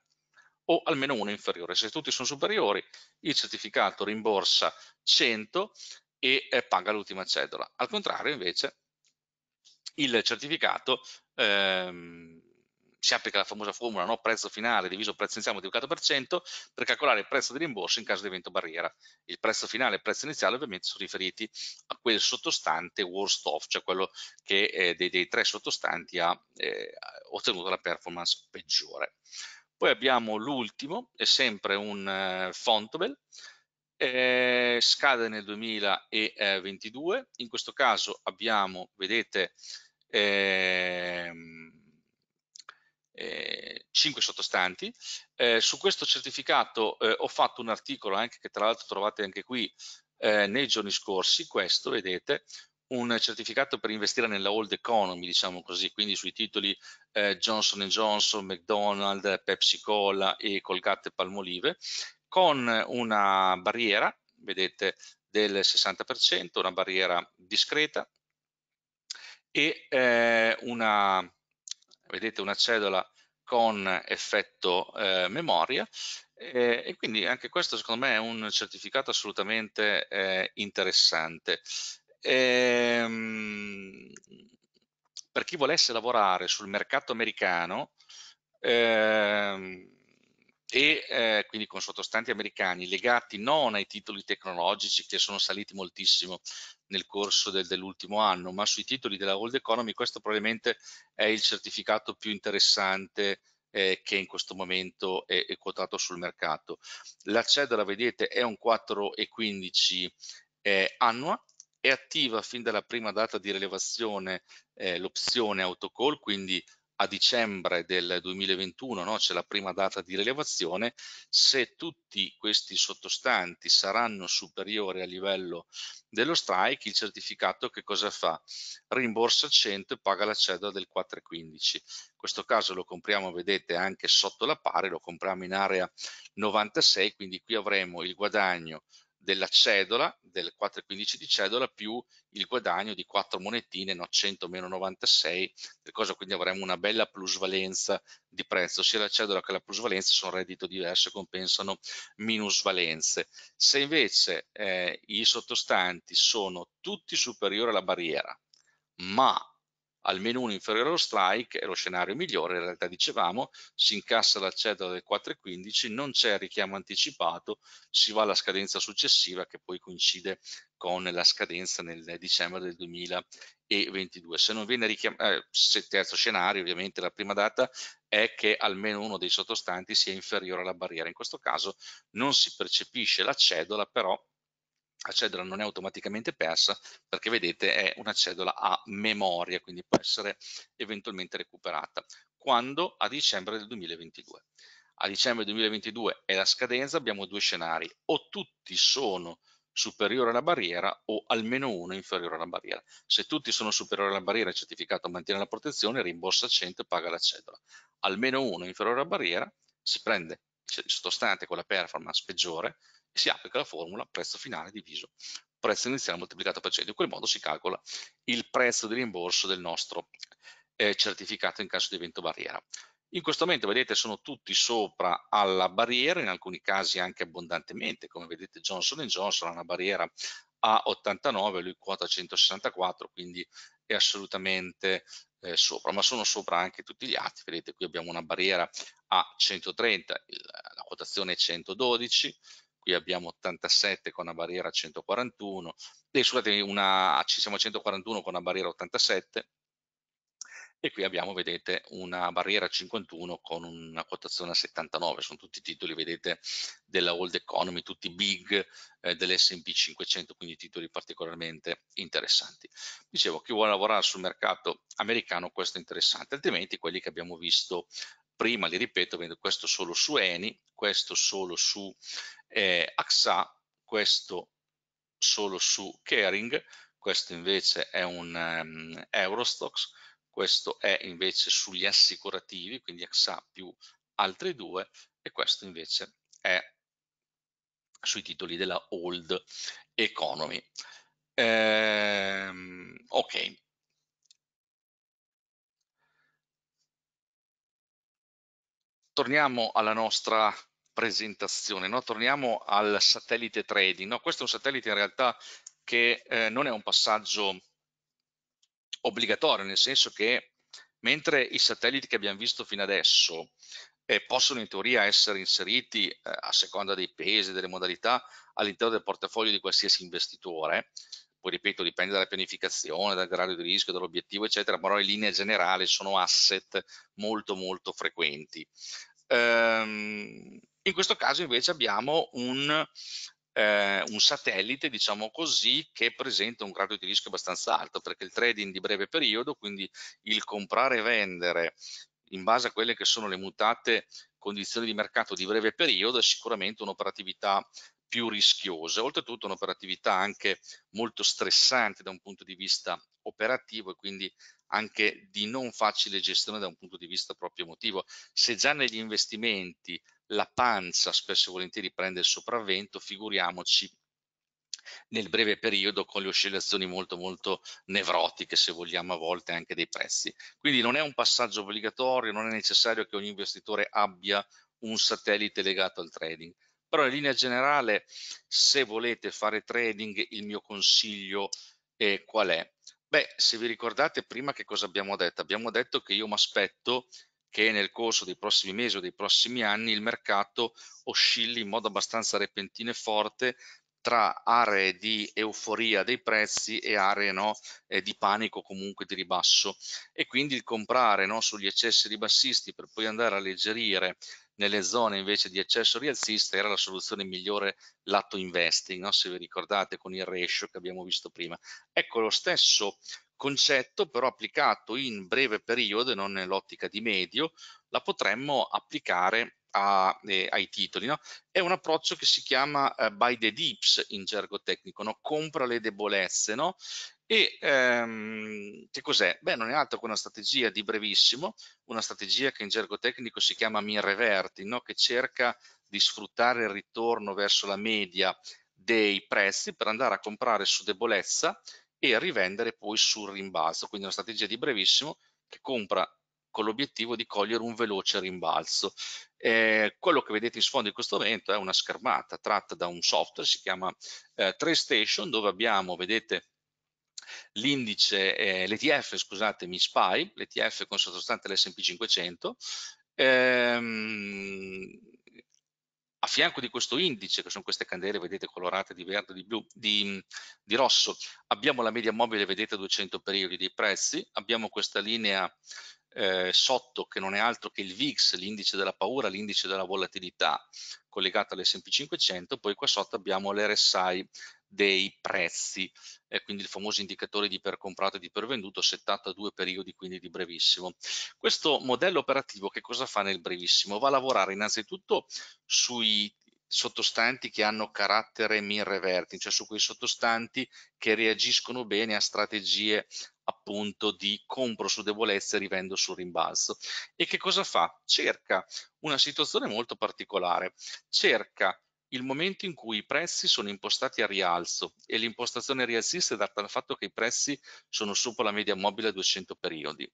o almeno uno inferiore. Se tutti sono superiori, il certificato rimborsa 100 e eh, paga l'ultima cedola. Al contrario, invece, il certificato ehm, si applica la famosa formula no prezzo finale diviso prezzo iniziale moltiplicato per 100 per calcolare il prezzo di rimborso in caso di evento barriera. Il prezzo finale e il prezzo iniziale ovviamente sono riferiti a quel sottostante worst off, cioè quello che eh, dei, dei, tre sottostanti ha eh, ottenuto la performance peggiore. Poi abbiamo l'ultimo, è sempre un eh, Fontobel, eh, scade nel 2022, in questo caso abbiamo, vedete, eh, 5 eh, sottostanti. Eh, su questo certificato eh, ho fatto un articolo anche che tra l'altro trovate anche qui eh, nei giorni scorsi, questo vedete, un certificato per investire nella old economy, diciamo così, quindi sui titoli eh, Johnson Johnson, McDonald's, Pepsi Cola e Colgate Palmolive, con una barriera, vedete, del 60%, una barriera discreta e eh, una, vedete, una cedola con effetto eh, memoria eh, e quindi anche questo secondo me è un certificato assolutamente eh, interessante. Ehm, per chi volesse lavorare sul mercato americano, ehm, e eh, quindi con sottostanti americani legati non ai titoli tecnologici che sono saliti moltissimo nel corso del, dell'ultimo anno, ma sui titoli della World Economy, questo probabilmente è il certificato più interessante eh, che in questo momento è, è quotato sul mercato. La CED, vedete, è un 4,15 eh, annua, è attiva fin dalla prima data di rilevazione eh, l'opzione autocall, quindi a dicembre del 2021 no? c'è la prima data di rilevazione, se tutti questi sottostanti saranno superiori a livello dello strike, il certificato che cosa fa? Rimborsa 100 e paga la cedola del 4,15. In questo caso lo compriamo, vedete, anche sotto la pare, lo compriamo in area 96, quindi qui avremo il guadagno della cedola, del 4,15 di cedola, più il guadagno di 4 monetine, no? 100 meno 96, cosa, quindi avremo una bella plusvalenza di prezzo, sia la cedola che la plusvalenza sono reddito diverso e compensano minusvalenze. Se invece eh, i sottostanti sono tutti superiori alla barriera, ma almeno uno inferiore allo strike è lo scenario migliore, in realtà dicevamo, si incassa la cedola del 4,15, non c'è richiamo anticipato, si va alla scadenza successiva che poi coincide con la scadenza nel dicembre del 2022. Se non viene richiamato, eh, terzo scenario ovviamente la prima data è che almeno uno dei sottostanti sia inferiore alla barriera, in questo caso non si percepisce la cedola però la cedola non è automaticamente persa perché vedete è una cedola a memoria, quindi può essere eventualmente recuperata. Quando? A dicembre del 2022. A dicembre 2022 è la scadenza, abbiamo due scenari, o tutti sono superiori alla barriera o almeno uno inferiore alla barriera. Se tutti sono superiori alla barriera, il certificato mantiene la protezione, rimborsa 100 e paga la cedola. Almeno uno inferiore alla barriera, si prende il sottostante con la performance peggiore, e si applica la formula prezzo finale diviso prezzo iniziale moltiplicato per 100. In quel modo si calcola il prezzo di rimborso del nostro eh, certificato in caso di evento barriera. In questo momento, vedete, sono tutti sopra alla barriera, in alcuni casi anche abbondantemente, come vedete Johnson Johnson ha una barriera a 89, lui quota 164, quindi è assolutamente eh, sopra, ma sono sopra anche tutti gli altri. Vedete, qui abbiamo una barriera a 130, la quotazione è 112, qui abbiamo 87 con una barriera a 141, eh, scusate, una, ci siamo a 141 con una barriera 87 e qui abbiamo, vedete, una barriera 51 con una quotazione a 79, sono tutti titoli, vedete, della Old Economy, tutti big eh, dell'S&P 500, quindi titoli particolarmente interessanti. Dicevo, chi vuole lavorare sul mercato americano questo è interessante, altrimenti quelli che abbiamo visto prima, li ripeto, vedo questo solo su Eni, questo solo su eh, AXA, questo solo su Caring, questo invece è un um, Eurostox, questo è invece sugli assicurativi, quindi AXA più altri due, e questo invece è sui titoli della old economy. Ehm, ok, torniamo alla nostra presentazione, no? torniamo al satellite trading. No? Questo è un satellite in realtà che eh, non è un passaggio obbligatorio, nel senso che mentre i satelliti che abbiamo visto fino adesso eh, possono in teoria essere inseriti eh, a seconda dei pesi, delle modalità all'interno del portafoglio di qualsiasi investitore, poi ripeto dipende dalla pianificazione, dal grado di rischio, dall'obiettivo eccetera, però in linea generale sono asset molto molto frequenti. Ehm, in questo caso invece abbiamo un, eh, un satellite, diciamo così, che presenta un grado di rischio abbastanza alto, perché il trading di breve periodo, quindi il comprare e vendere in base a quelle che sono le mutate condizioni di mercato di breve periodo, è sicuramente un'operatività più rischiosa, oltretutto un'operatività anche molto stressante da un punto di vista operativo e quindi anche di non facile gestione da un punto di vista proprio emotivo. Se già negli investimenti la panza spesso e volentieri prende il sopravvento, figuriamoci nel breve periodo con le oscillazioni molto molto nevrotiche se vogliamo a volte anche dei prezzi quindi non è un passaggio obbligatorio non è necessario che ogni investitore abbia un satellite legato al trading però in linea generale se volete fare trading il mio consiglio è eh, qual è Beh, se vi ricordate prima che cosa abbiamo detto, abbiamo detto che io mi aspetto che nel corso dei prossimi mesi o dei prossimi anni il mercato oscilli in modo abbastanza repentino e forte tra aree di euforia dei prezzi e aree no, eh, di panico comunque di ribasso e quindi il comprare no, sugli eccessi ribassisti per poi andare a alleggerire nelle zone invece di accesso rialzista era la soluzione migliore lato investing, no? se vi ricordate con il ratio che abbiamo visto prima. Ecco lo stesso concetto però applicato in breve periodo e non nell'ottica di medio, la potremmo applicare a, eh, ai titoli, no? è un approccio che si chiama eh, by the dips in gergo tecnico, no? compra le debolezze. No? E ehm, che cos'è? Beh, non è altro che una strategia di brevissimo, una strategia che in gergo tecnico si chiama mean reverting, no? che cerca di sfruttare il ritorno verso la media dei prezzi per andare a comprare su debolezza e rivendere poi sul rimbalzo, quindi una strategia di brevissimo che compra con l'obiettivo di cogliere un veloce rimbalzo. Eh, quello che vedete in sfondo in questo momento è una schermata tratta da un software, si chiama eh, TradeStation, dove abbiamo, vedete, l'indice, eh, l'ETF, scusatemi, SPY, l'ETF con sottostante l'S&P 500, ehm, a fianco di questo indice, che sono queste candele, vedete colorate di verde, di blu, di, di, rosso, abbiamo la media mobile, vedete 200 periodi dei prezzi, abbiamo questa linea eh, sotto, che non è altro che il VIX, l'indice della paura, l'indice della volatilità collegato all'S&P 500, poi qua sotto abbiamo l'RSI dei prezzi, eh, quindi il famoso indicatore di per comprato e di per venduto, settato a due periodi, quindi di brevissimo. Questo modello operativo che cosa fa nel brevissimo? Va a lavorare innanzitutto sui sottostanti che hanno carattere mean reverting, cioè su quei sottostanti che reagiscono bene a strategie appunto di compro su debolezza e rivendo sul rimbalzo. E che cosa fa? Cerca una situazione molto particolare, cerca il momento in cui i prezzi sono impostati a rialzo e l'impostazione rialzista è data dal fatto che i prezzi sono sopra la media mobile a 200 periodi.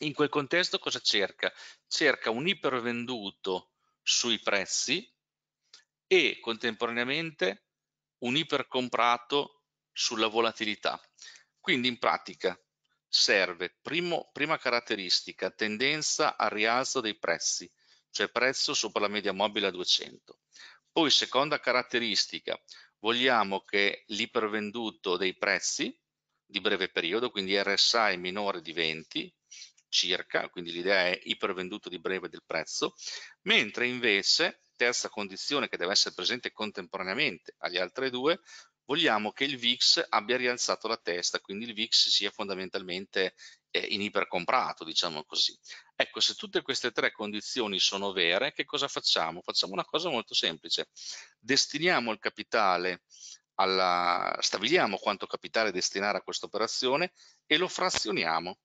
In quel contesto cosa cerca? Cerca un ipervenduto sui prezzi e contemporaneamente un ipercomprato sulla volatilità. Quindi in pratica serve primo, prima caratteristica tendenza al rialzo dei prezzi, cioè prezzo sopra la media mobile a 200. Poi seconda caratteristica, vogliamo che l'ipervenduto dei prezzi di breve periodo, quindi RSI minore di 20 circa, quindi l'idea è ipervenduto di breve del prezzo, mentre invece terza condizione che deve essere presente contemporaneamente agli altri due, vogliamo che il VIX abbia rialzato la testa, quindi il VIX sia fondamentalmente eh, in ipercomprato, diciamo così. Ecco, se tutte queste tre condizioni sono vere, che cosa facciamo? Facciamo una cosa molto semplice, destiniamo il capitale alla, stabiliamo quanto capitale destinare a questa operazione e lo frazioniamo.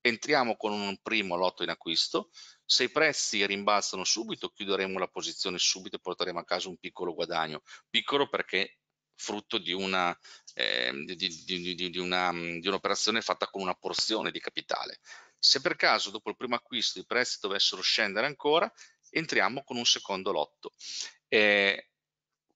Entriamo con un primo lotto in acquisto, se i prezzi rimbalzano subito chiuderemo la posizione subito e porteremo a casa un piccolo guadagno, piccolo perché frutto di una eh, di, di, di, di mhmm, un'operazione un fatta con una porzione di capitale. Se per caso dopo il primo acquisto i prezzi dovessero scendere ancora, entriamo con un secondo lotto. Eh,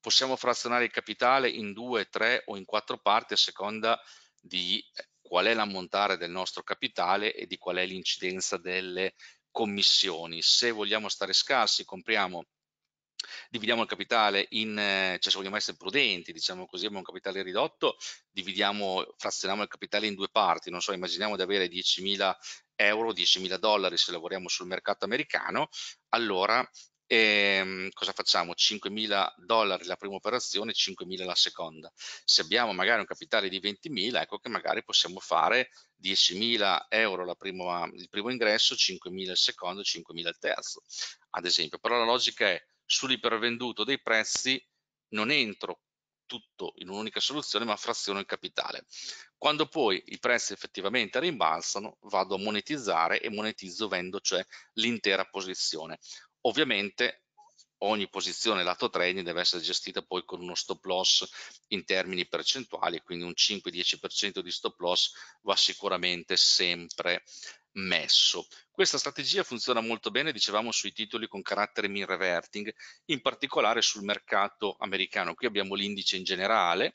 possiamo frazionare il capitale in due, tre o in quattro parti a seconda di eh, qual è l'ammontare del nostro capitale e di qual è l'incidenza delle commissioni. Se vogliamo stare scarsi, compriamo dividiamo il capitale in, eh, cioè se vogliamo essere prudenti, diciamo così, abbiamo un capitale ridotto, dividiamo, frazioniamo il capitale in due parti, non so, immaginiamo di avere 10.000 euro, 10.000 dollari se lavoriamo sul mercato americano, allora ehm, cosa facciamo? 5.000 dollari la prima operazione, 5.000 la seconda. Se abbiamo magari un capitale di 20.000, ecco che magari possiamo fare 10.000 euro prima, il primo ingresso, 5.000 il secondo, 5.000 il terzo, ad esempio. Però la logica è sull'ipervenduto dei prezzi non entro tutto in un'unica soluzione ma fraziono il capitale. Quando poi i prezzi effettivamente rimbalzano vado a monetizzare e monetizzo vendo cioè l'intera posizione. Ovviamente ogni posizione lato trading deve essere gestita poi con uno stop loss in termini percentuali, quindi un 5-10% di stop loss va sicuramente sempre messo. Questa strategia funziona molto bene, dicevamo, sui titoli con carattere mean reverting, in particolare sul mercato americano. Qui abbiamo l'indice in generale,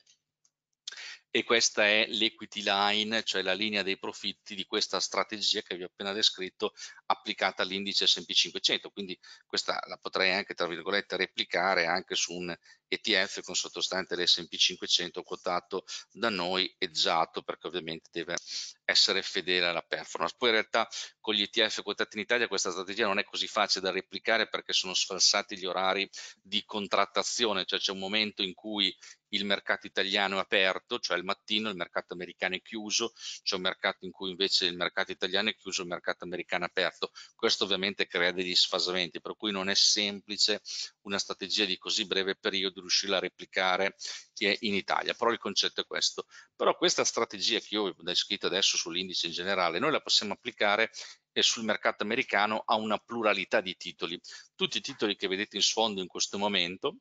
e questa è l'equity line, cioè la linea dei profitti di questa strategia che vi ho appena descritto applicata all'indice S&P 500, quindi questa la potrei anche, tra virgolette, replicare anche su un ETF con sottostante l'S&P 500 quotato da noi e giato perché ovviamente deve essere fedele alla performance. Poi in realtà con gli ETF quotati in Italia questa strategia non è così facile da replicare perché sono sfalsati gli orari di contrattazione, cioè c'è un momento in cui il mercato italiano è aperto, cioè il mattino, il mercato americano è chiuso, c'è un mercato in cui invece il mercato italiano è chiuso, il mercato americano è aperto. Questo ovviamente crea degli sfasamenti, per cui non è semplice una strategia di così breve periodo riuscire a replicare in Italia, però il concetto è questo. Però questa strategia che io ho descritto adesso sull'indice in generale, noi la possiamo applicare e eh, sul mercato americano a una pluralità di titoli. Tutti i titoli che vedete in sfondo in questo momento,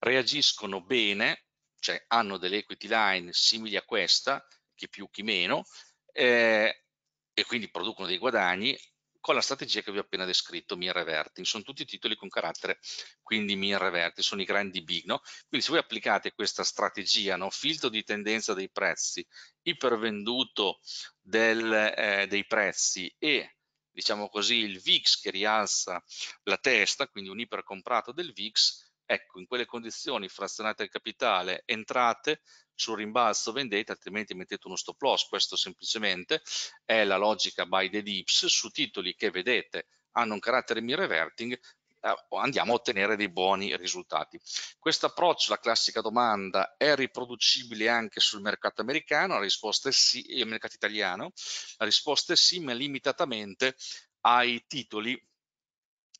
reagiscono bene, cioè hanno delle equity line simili a questa, chi più chi meno, eh, e quindi producono dei guadagni con la strategia che vi ho appena descritto, Mir Reverting. Sono tutti titoli con carattere, quindi Mir Reverting, sono i grandi big. No? Quindi se voi applicate questa strategia, no? filtro di tendenza dei prezzi, ipervenduto del, eh, dei prezzi e diciamo così il VIX che rialza la testa, quindi un ipercomprato del VIX, Ecco, in quelle condizioni frazionate il capitale, entrate sul rimbalzo vendete, altrimenti mettete uno stop loss. Questo semplicemente è la logica by the dips su titoli che vedete hanno un carattere mirror reverting eh, andiamo a ottenere dei buoni risultati. Questo approccio, la classica domanda, è riproducibile anche sul mercato americano? La risposta è sì, il eh, mercato italiano? La risposta è sì, ma limitatamente ai titoli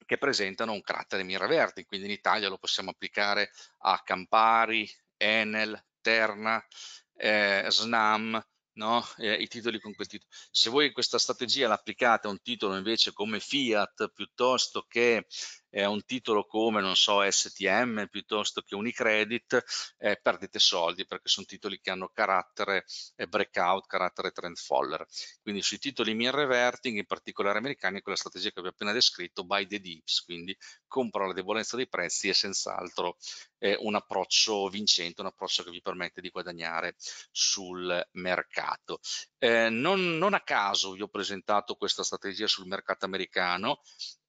che presentano un carattere miraverdi, quindi in Italia lo possiamo applicare a Campari, Enel, Terna, eh, Snam, no? eh, i titoli con quel titolo. Se voi questa strategia l'applicate a un titolo invece come Fiat piuttosto che eh, un titolo come, non so, STM piuttosto che Unicredit, eh, perdete soldi perché sono titoli che hanno carattere eh, breakout, carattere trend follower. Quindi sui titoli mean reverting, in particolare americani, quella strategia che vi ho appena descritto, buy the dips, quindi compro la debolezza dei prezzi è senz'altro un approccio vincente, un approccio che vi permette di guadagnare sul mercato. Eh, non, non a caso vi ho presentato questa strategia sul mercato americano,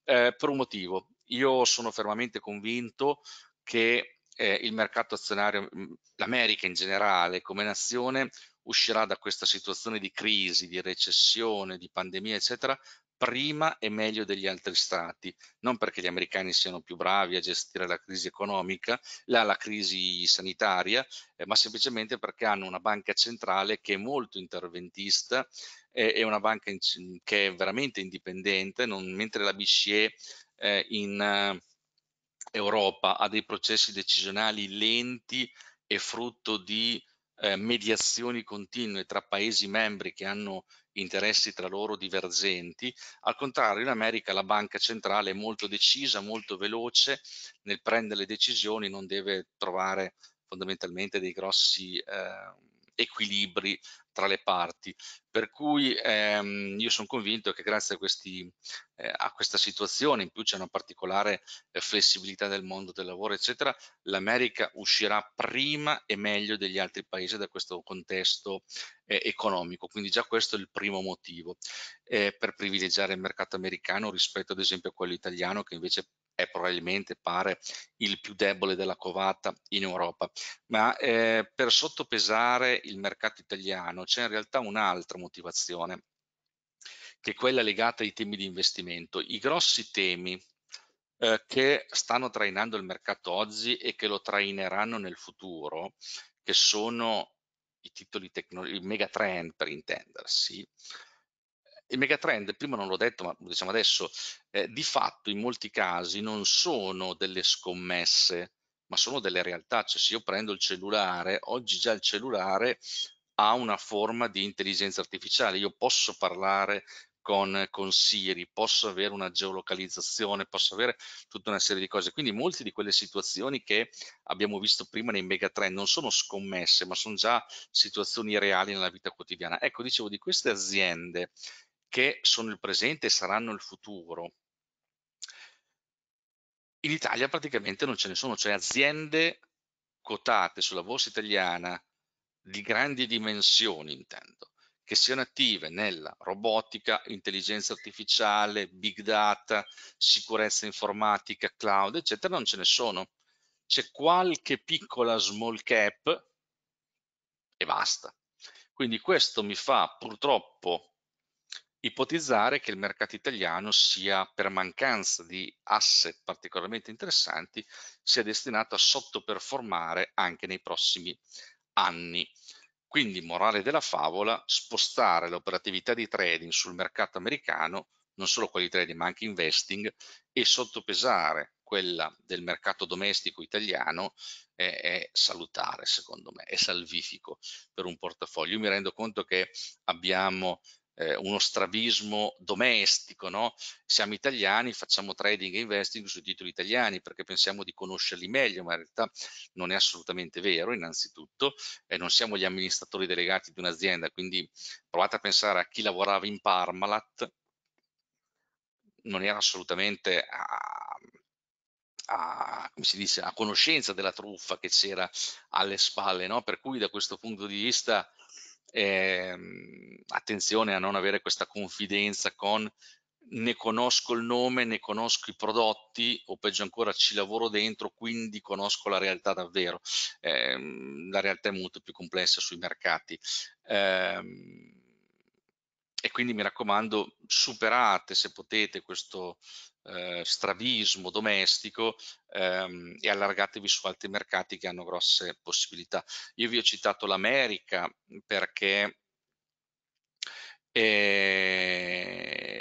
eh, per un motivo, io sono fermamente convinto che eh, il mercato azionario, mm, l'America in generale come nazione, uscirà da questa situazione di crisi, di recessione, di pandemia, eccetera, prima e meglio degli altri stati, non perché gli americani siano più bravi a gestire la crisi economica, la, la crisi sanitaria, eh, ma semplicemente perché hanno una banca centrale che è molto interventista, eh, è una banca in, che è veramente indipendente, non, mentre la BCE eh, in eh, Europa ha dei processi decisionali lenti e frutto di eh, mediazioni continue tra paesi membri che hanno interessi tra loro divergenti. Al contrario, in America la banca centrale è molto decisa, molto veloce nel prendere decisioni, non deve trovare fondamentalmente dei grossi eh, equilibri tra le parti. Per cui ehm, io sono convinto che grazie a, questi, eh, a questa situazione, in più c'è una particolare eh, flessibilità del mondo del lavoro, eccetera, l'America uscirà prima e meglio degli altri paesi da questo contesto eh, economico. Quindi già questo è il primo motivo eh, per privilegiare il mercato americano rispetto ad esempio a quello italiano che invece è probabilmente, pare, il più debole della covata in Europa. Ma eh, per sottopesare il mercato italiano c'è in realtà un'altra motivazione, che è quella legata ai temi di investimento. I grossi temi eh, che stanno trainando il mercato oggi e che lo traineranno nel futuro, che sono i titoli tecnologici, i megatrend per intendersi, il megatrend, prima non l'ho detto, ma lo diciamo adesso, eh, di fatto in molti casi non sono delle scommesse, ma sono delle realtà. Cioè se io prendo il cellulare, oggi già il cellulare ha una forma di intelligenza artificiale. Io posso parlare con, con Siri, posso avere una geolocalizzazione, posso avere tutta una serie di cose. Quindi molte di quelle situazioni che abbiamo visto prima nei megatrend non sono scommesse, ma sono già situazioni reali nella vita quotidiana. Ecco, dicevo, di queste aziende che sono il presente e saranno il futuro, in Italia praticamente non ce ne sono, cioè aziende quotate sulla borsa italiana di grandi dimensioni, intendo, che siano attive nella robotica, intelligenza artificiale, big data, sicurezza informatica, cloud, eccetera, non ce ne sono. C'è qualche piccola small cap e basta. Quindi questo mi fa purtroppo ipotizzare che il mercato italiano sia, per mancanza di asset particolarmente interessanti, sia destinato a sottoperformare anche nei prossimi anni. Quindi, morale della favola, spostare l'operatività di trading sul mercato americano, non solo quelli di trading ma anche investing, e sottopesare quella del mercato domestico italiano è, eh, è, salutare, secondo me, è salvifico per un portafoglio. Io mi rendo conto che abbiamo eh, uno strabismo domestico, no? Siamo italiani, facciamo trading e investing sui titoli italiani perché pensiamo di conoscerli meglio, ma in realtà non è assolutamente vero, innanzitutto, e eh, non siamo gli amministratori delegati di un'azienda, quindi provate a pensare a chi lavorava in Parmalat, non era assolutamente a, a, come si dice, a conoscenza della truffa che c'era alle spalle, no? per cui da questo punto di vista eh, attenzione a non avere questa confidenza con ne conosco il nome, ne conosco i prodotti o peggio ancora ci lavoro dentro quindi conosco la realtà davvero. Eh, la realtà è molto più complessa sui mercati. Eh, e quindi mi raccomando superate se potete questo eh, strabismo domestico ehm, e allargatevi su altri mercati che hanno grosse possibilità. Io vi ho citato l'America perché e,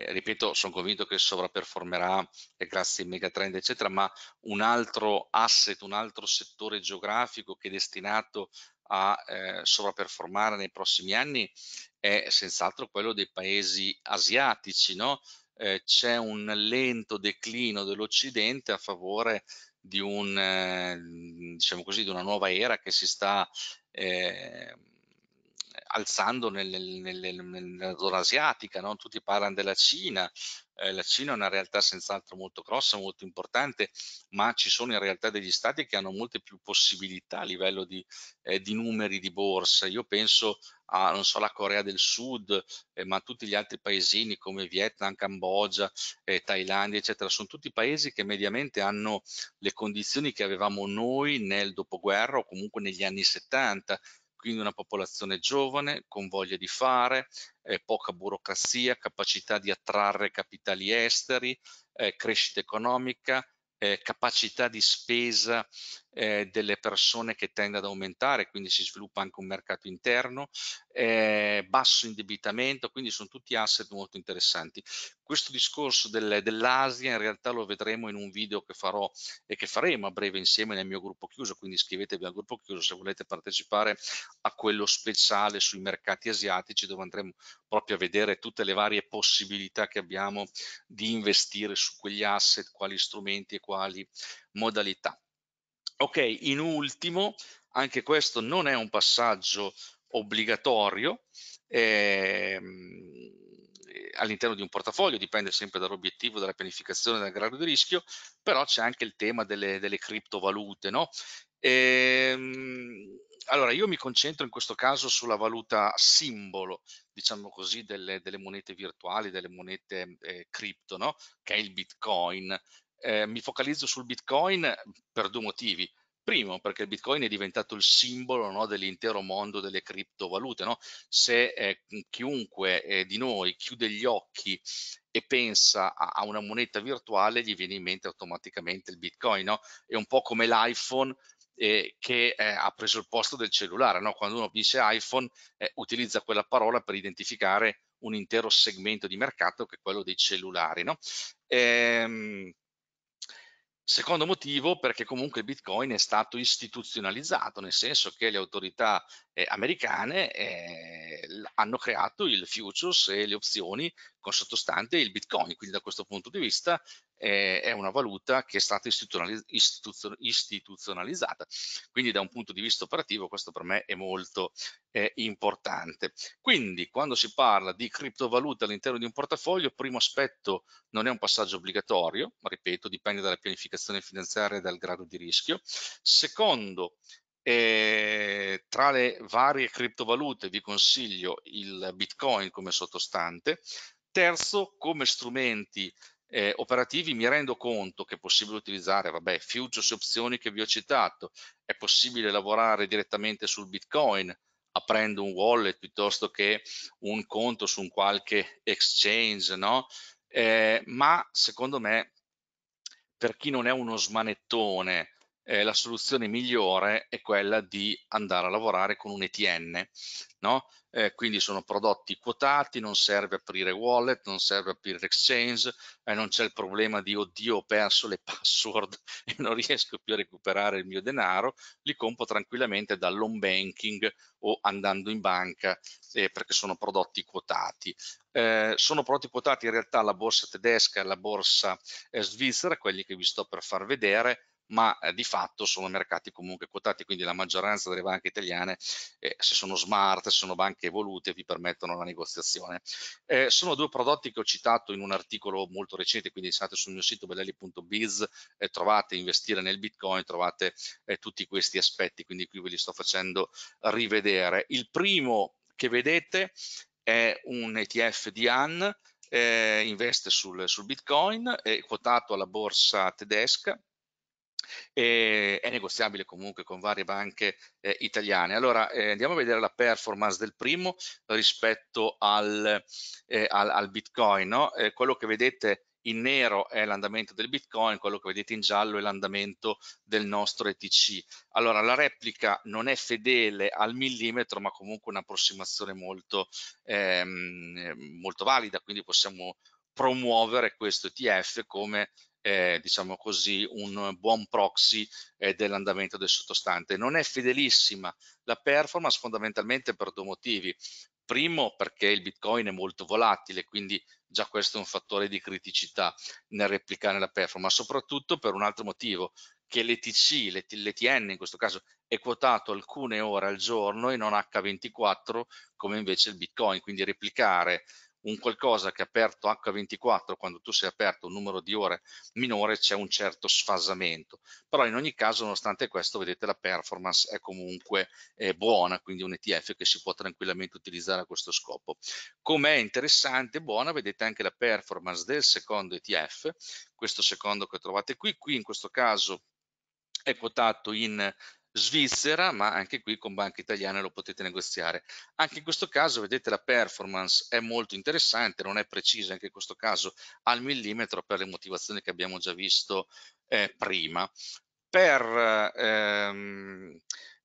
eh, ripeto, sono convinto che sovraperformerà grazie ai megatrend, eccetera, ma un altro asset, un altro settore geografico che è destinato a eh, sovraperformare nei prossimi anni è senz'altro quello dei paesi asiatici, no? eh, c'è un lento declino dell'Occidente a favore di, un, eh, mhmm, diciamo così, di, una nuova era che si sta eh, alzando nella zona asiatica, no? tutti parlano della Cina, eh, la Cina è una realtà senz'altro molto grossa, molto importante, ma ci sono in realtà degli stati che hanno molte più possibilità a livello di, eh, di numeri di borsa. Io penso a, non so, la Corea del Sud, eh, ma tutti gli altri paesini come Vietnam, Cambogia, eh, Thailandia, eccetera, sono tutti paesi che mediamente hanno le condizioni che avevamo noi nel dopoguerra o comunque negli anni 70, quindi una popolazione giovane, con voglia di fare, eh, poca burocrazia, capacità di attrarre capitali esteri, eh, crescita economica, eh, capacità di spesa eh, delle persone che tende ad aumentare, quindi si sviluppa anche un mercato interno, eh, basso indebitamento, quindi sono tutti asset molto interessanti. Questo discorso del, dell'Asia in realtà lo vedremo in un video che farò e che faremo a breve insieme nel mio gruppo chiuso, quindi iscrivetevi al gruppo chiuso se volete partecipare a quello speciale sui mercati asiatici dove andremo proprio a vedere tutte le varie possibilità che abbiamo di investire su quegli asset, quali strumenti e quali modalità. Ok, in ultimo, anche questo non è un passaggio obbligatorio ehm, all'interno di un portafoglio, dipende sempre dall'obiettivo, dalla pianificazione, dal grado di rischio, però c'è anche il tema delle, delle criptovalute. No? Ehm, allora, io mi concentro in questo caso sulla valuta simbolo, diciamo così, delle, delle monete virtuali, delle monete eh, cripto, no? che è il Bitcoin. Eh, mi focalizzo sul Bitcoin per due motivi. Primo, perché il Bitcoin è diventato il simbolo no, dell'intero mondo delle criptovalute. No? Se eh, chiunque eh, di noi chiude gli occhi e pensa a, a, una moneta virtuale, gli viene in mente automaticamente il Bitcoin. No? È un po' come l'iPhone eh, che eh, ha preso il posto del cellulare. Quando uno dice iPhone, eh, utilizza quella parola per identificare un intero segmento di mercato che è quello dei cellulari. Ehm, Secondo motivo perché comunque il Bitcoin è stato istituzionalizzato, nel senso che le autorità eh, americane eh, hanno creato il futures e le opzioni con sottostante il Bitcoin, quindi da questo punto di vista eh, è una valuta che è stata istituzionalizzata. Quindi da un punto di vista operativo questo per me è molto eh, importante. Quindi quando si parla di criptovaluta all'interno di un portafoglio, primo aspetto non è un passaggio obbligatorio, ma ripeto, dipende dalla pianificazione finanziaria e dal grado di rischio. Secondo, eh, tra le varie criptovalute vi consiglio il Bitcoin come sottostante. Terzo, come strumenti eh, operativi mi rendo conto che è possibile utilizzare vabbè, futures e opzioni che vi ho citato, è possibile lavorare direttamente sul bitcoin aprendo un wallet piuttosto che un conto su un qualche exchange, no? Eh, ma secondo me per chi non è uno smanettone eh, la soluzione migliore è quella di andare a lavorare con un ETN, no? eh, quindi sono prodotti quotati, non serve aprire wallet, non serve aprire exchange, eh, non c'è il problema di oddio ho perso le password e non riesco più a recuperare il mio denaro, li compro tranquillamente dall'home banking o andando in banca eh, perché sono prodotti quotati. Eh, sono prodotti quotati in realtà la borsa tedesca e la borsa eh, svizzera, quelli che vi sto per far vedere, ma eh, di fatto sono mercati comunque quotati, quindi la maggioranza delle banche italiane, eh, se sono smart, se sono banche evolute, vi permettono la negoziazione. Eh, sono due prodotti che ho citato in un articolo molto recente, quindi andate sul mio sito belelli.biz, eh, trovate investire nel Bitcoin, trovate eh, tutti questi aspetti, quindi qui ve li sto facendo rivedere. Il primo che vedete è un ETF di AN, eh, investe sul, sul Bitcoin, è quotato alla borsa tedesca e è negoziabile comunque con varie banche eh, italiane. Allora eh, andiamo a vedere la performance del primo rispetto al, eh, al, al Bitcoin. No? Eh, quello che vedete in nero è l'andamento del Bitcoin, quello che vedete in giallo è l'andamento del nostro ETC. Allora la replica non è fedele al millimetro, ma comunque un'approssimazione molto, ehm, molto valida, quindi possiamo promuovere questo ETF come eh, diciamo così, un buon proxy eh, dell'andamento del sottostante. Non è fedelissima la performance fondamentalmente per due motivi. Primo perché il Bitcoin è molto volatile, quindi già questo è un fattore di criticità nel replicare la performance, soprattutto per un altro motivo, che l'ETC, l'ETN in questo caso, è quotato alcune ore al giorno e non H24 come invece il Bitcoin, quindi replicare un qualcosa che è aperto H24 quando tu sei aperto un numero di ore minore c'è un certo sfasamento però in ogni caso nonostante questo vedete la performance è comunque eh, buona quindi un ETF che si può tranquillamente utilizzare a questo scopo com'è interessante e buona vedete anche la performance del secondo ETF questo secondo che trovate qui qui in questo caso è quotato in Svizzera, ma anche qui con banche italiane lo potete negoziare. Anche in questo caso, vedete, la performance è molto interessante, non è precisa anche in questo caso al millimetro per le motivazioni che abbiamo già visto eh, prima. Per ehm,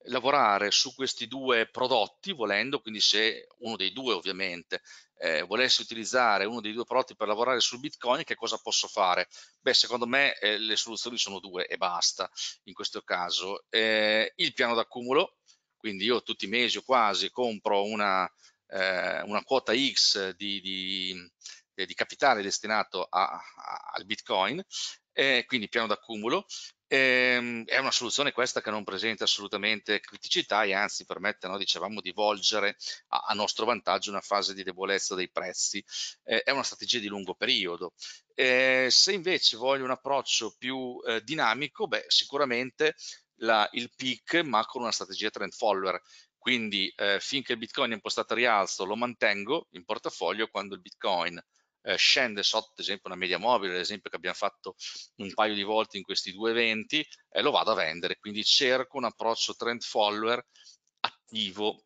lavorare su questi due prodotti volendo, quindi se uno dei due ovviamente eh, volessi utilizzare uno dei due prodotti per lavorare su Bitcoin, che cosa posso fare? Beh, secondo me eh, le soluzioni sono due e basta in questo caso. Eh, il piano d'accumulo, quindi io tutti i mesi o quasi compro una, eh, una quota X di, di, di capitale destinato a, a, al Bitcoin eh, quindi piano d'accumulo. Eh, è una soluzione questa che non presenta assolutamente criticità e anzi permette, no, dicevamo, di volgere a, a, nostro vantaggio una fase di debolezza dei prezzi. Eh, è una strategia di lungo periodo. Eh, se invece voglio un approccio più eh, dinamico, beh, sicuramente la, il PIC, ma con una strategia trend follower quindi eh, finché il bitcoin è impostato a rialzo lo mantengo in portafoglio quando il bitcoin eh, scende sotto ad esempio una media mobile, ad esempio che abbiamo fatto un paio di volte in questi due eventi, eh, lo vado a vendere, quindi cerco un approccio trend follower attivo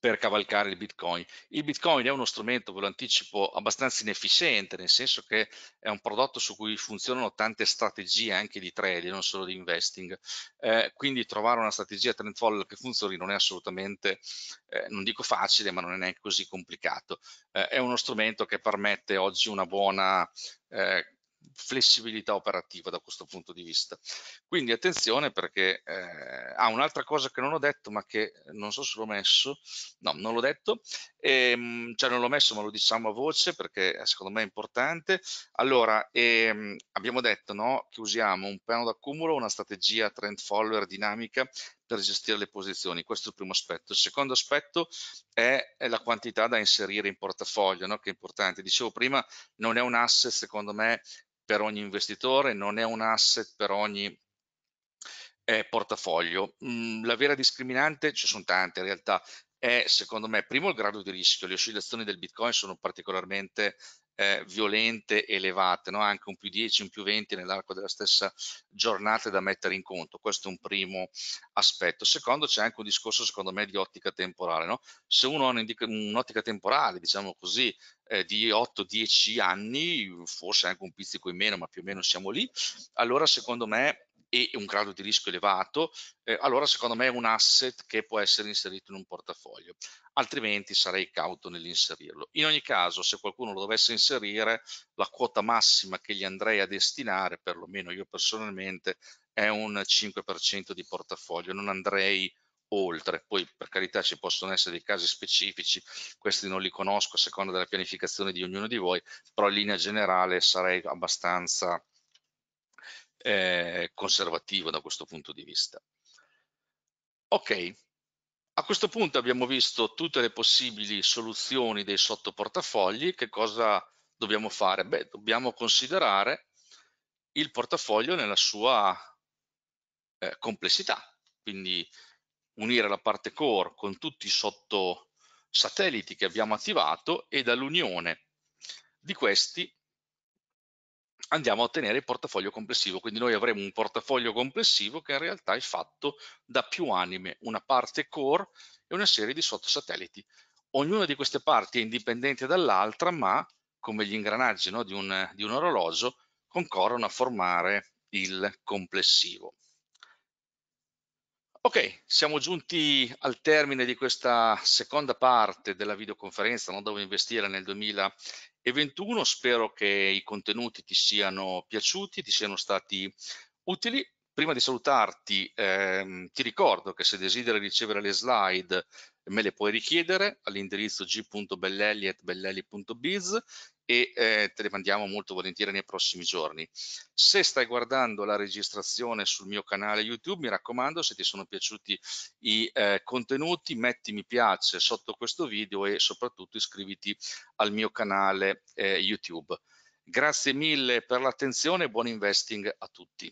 per cavalcare il Bitcoin. Il Bitcoin è uno strumento, ve lo anticipo, abbastanza inefficiente, nel senso che è un prodotto su cui funzionano tante strategie anche di trading, non solo di investing. Eh, quindi trovare una strategia trend follower che funzioni non è assolutamente, eh, non dico facile, ma non è neanche così complicato. Eh, è uno strumento che permette oggi una buona eh, flessibilità operativa da questo punto di vista. Quindi attenzione perché eh, ah, un'altra cosa che non ho detto ma che non so se l'ho messo, no non l'ho detto, ehm, cioè non l'ho messo ma lo diciamo a voce perché eh, secondo me è importante. Allora ehm, abbiamo detto no, che usiamo un piano d'accumulo, una strategia trend follower dinamica per gestire le posizioni, questo è il primo aspetto. Il secondo aspetto è, è la quantità da inserire in portafoglio, no? che è importante. Dicevo prima, non è un asset secondo me per ogni investitore, non è un asset per ogni eh, portafoglio. Mm, la vera discriminante, ci sono tante in realtà, è secondo me primo il grado di rischio, le oscillazioni del Bitcoin sono particolarmente eh, violente elevate, no? anche un più 10, un più 20 nell'arco della stessa giornata da mettere in conto. Questo è un primo aspetto. Secondo c'è anche un discorso secondo me di ottica temporale. No? Se uno ha un'ottica temporale, diciamo così, eh, di 8-10 anni, forse anche un pizzico in meno, ma più o meno siamo lì, allora secondo me e un grado di rischio elevato, eh, allora secondo me è un asset che può essere inserito in un portafoglio, altrimenti sarei cauto nell'inserirlo. In ogni caso, se qualcuno lo dovesse inserire, la quota massima che gli andrei a destinare, perlomeno io personalmente, è un 5% di portafoglio, non andrei oltre. Poi per carità ci possono essere dei casi specifici, questi non li conosco a seconda della pianificazione di ognuno di voi, però in linea generale sarei abbastanza eh, conservativo da questo punto di vista. Ok, a questo punto abbiamo visto tutte le possibili soluzioni dei sottoportafogli, che cosa dobbiamo fare? Beh, dobbiamo considerare il portafoglio nella sua eh, complessità, quindi unire la parte core con tutti i sottosatelliti che abbiamo attivato e dall'unione di questi andiamo a ottenere il portafoglio complessivo. Quindi noi avremo un portafoglio complessivo che in realtà è fatto da più anime, una parte core e una serie di sottosatelliti. Ognuna di queste parti è indipendente dall'altra, ma come gli ingranaggi no, di, un, di un orologio, concorrono a formare il complessivo. Ok, siamo giunti al termine di questa seconda parte della videoconferenza non dove investire nel 2021. Spero che i contenuti ti siano piaciuti, ti siano stati utili Prima di salutarti ehm, ti ricordo che se desideri ricevere le slide me le puoi richiedere all'indirizzo g.bellelli.bellelli.biz e eh, te le mandiamo molto volentieri nei prossimi giorni. Se stai guardando la registrazione sul mio canale YouTube, mi raccomando, se ti sono piaciuti i eh, contenuti, metti mi piace sotto questo video e soprattutto iscriviti al mio canale eh, YouTube. Grazie mille per l'attenzione e buon investing a tutti.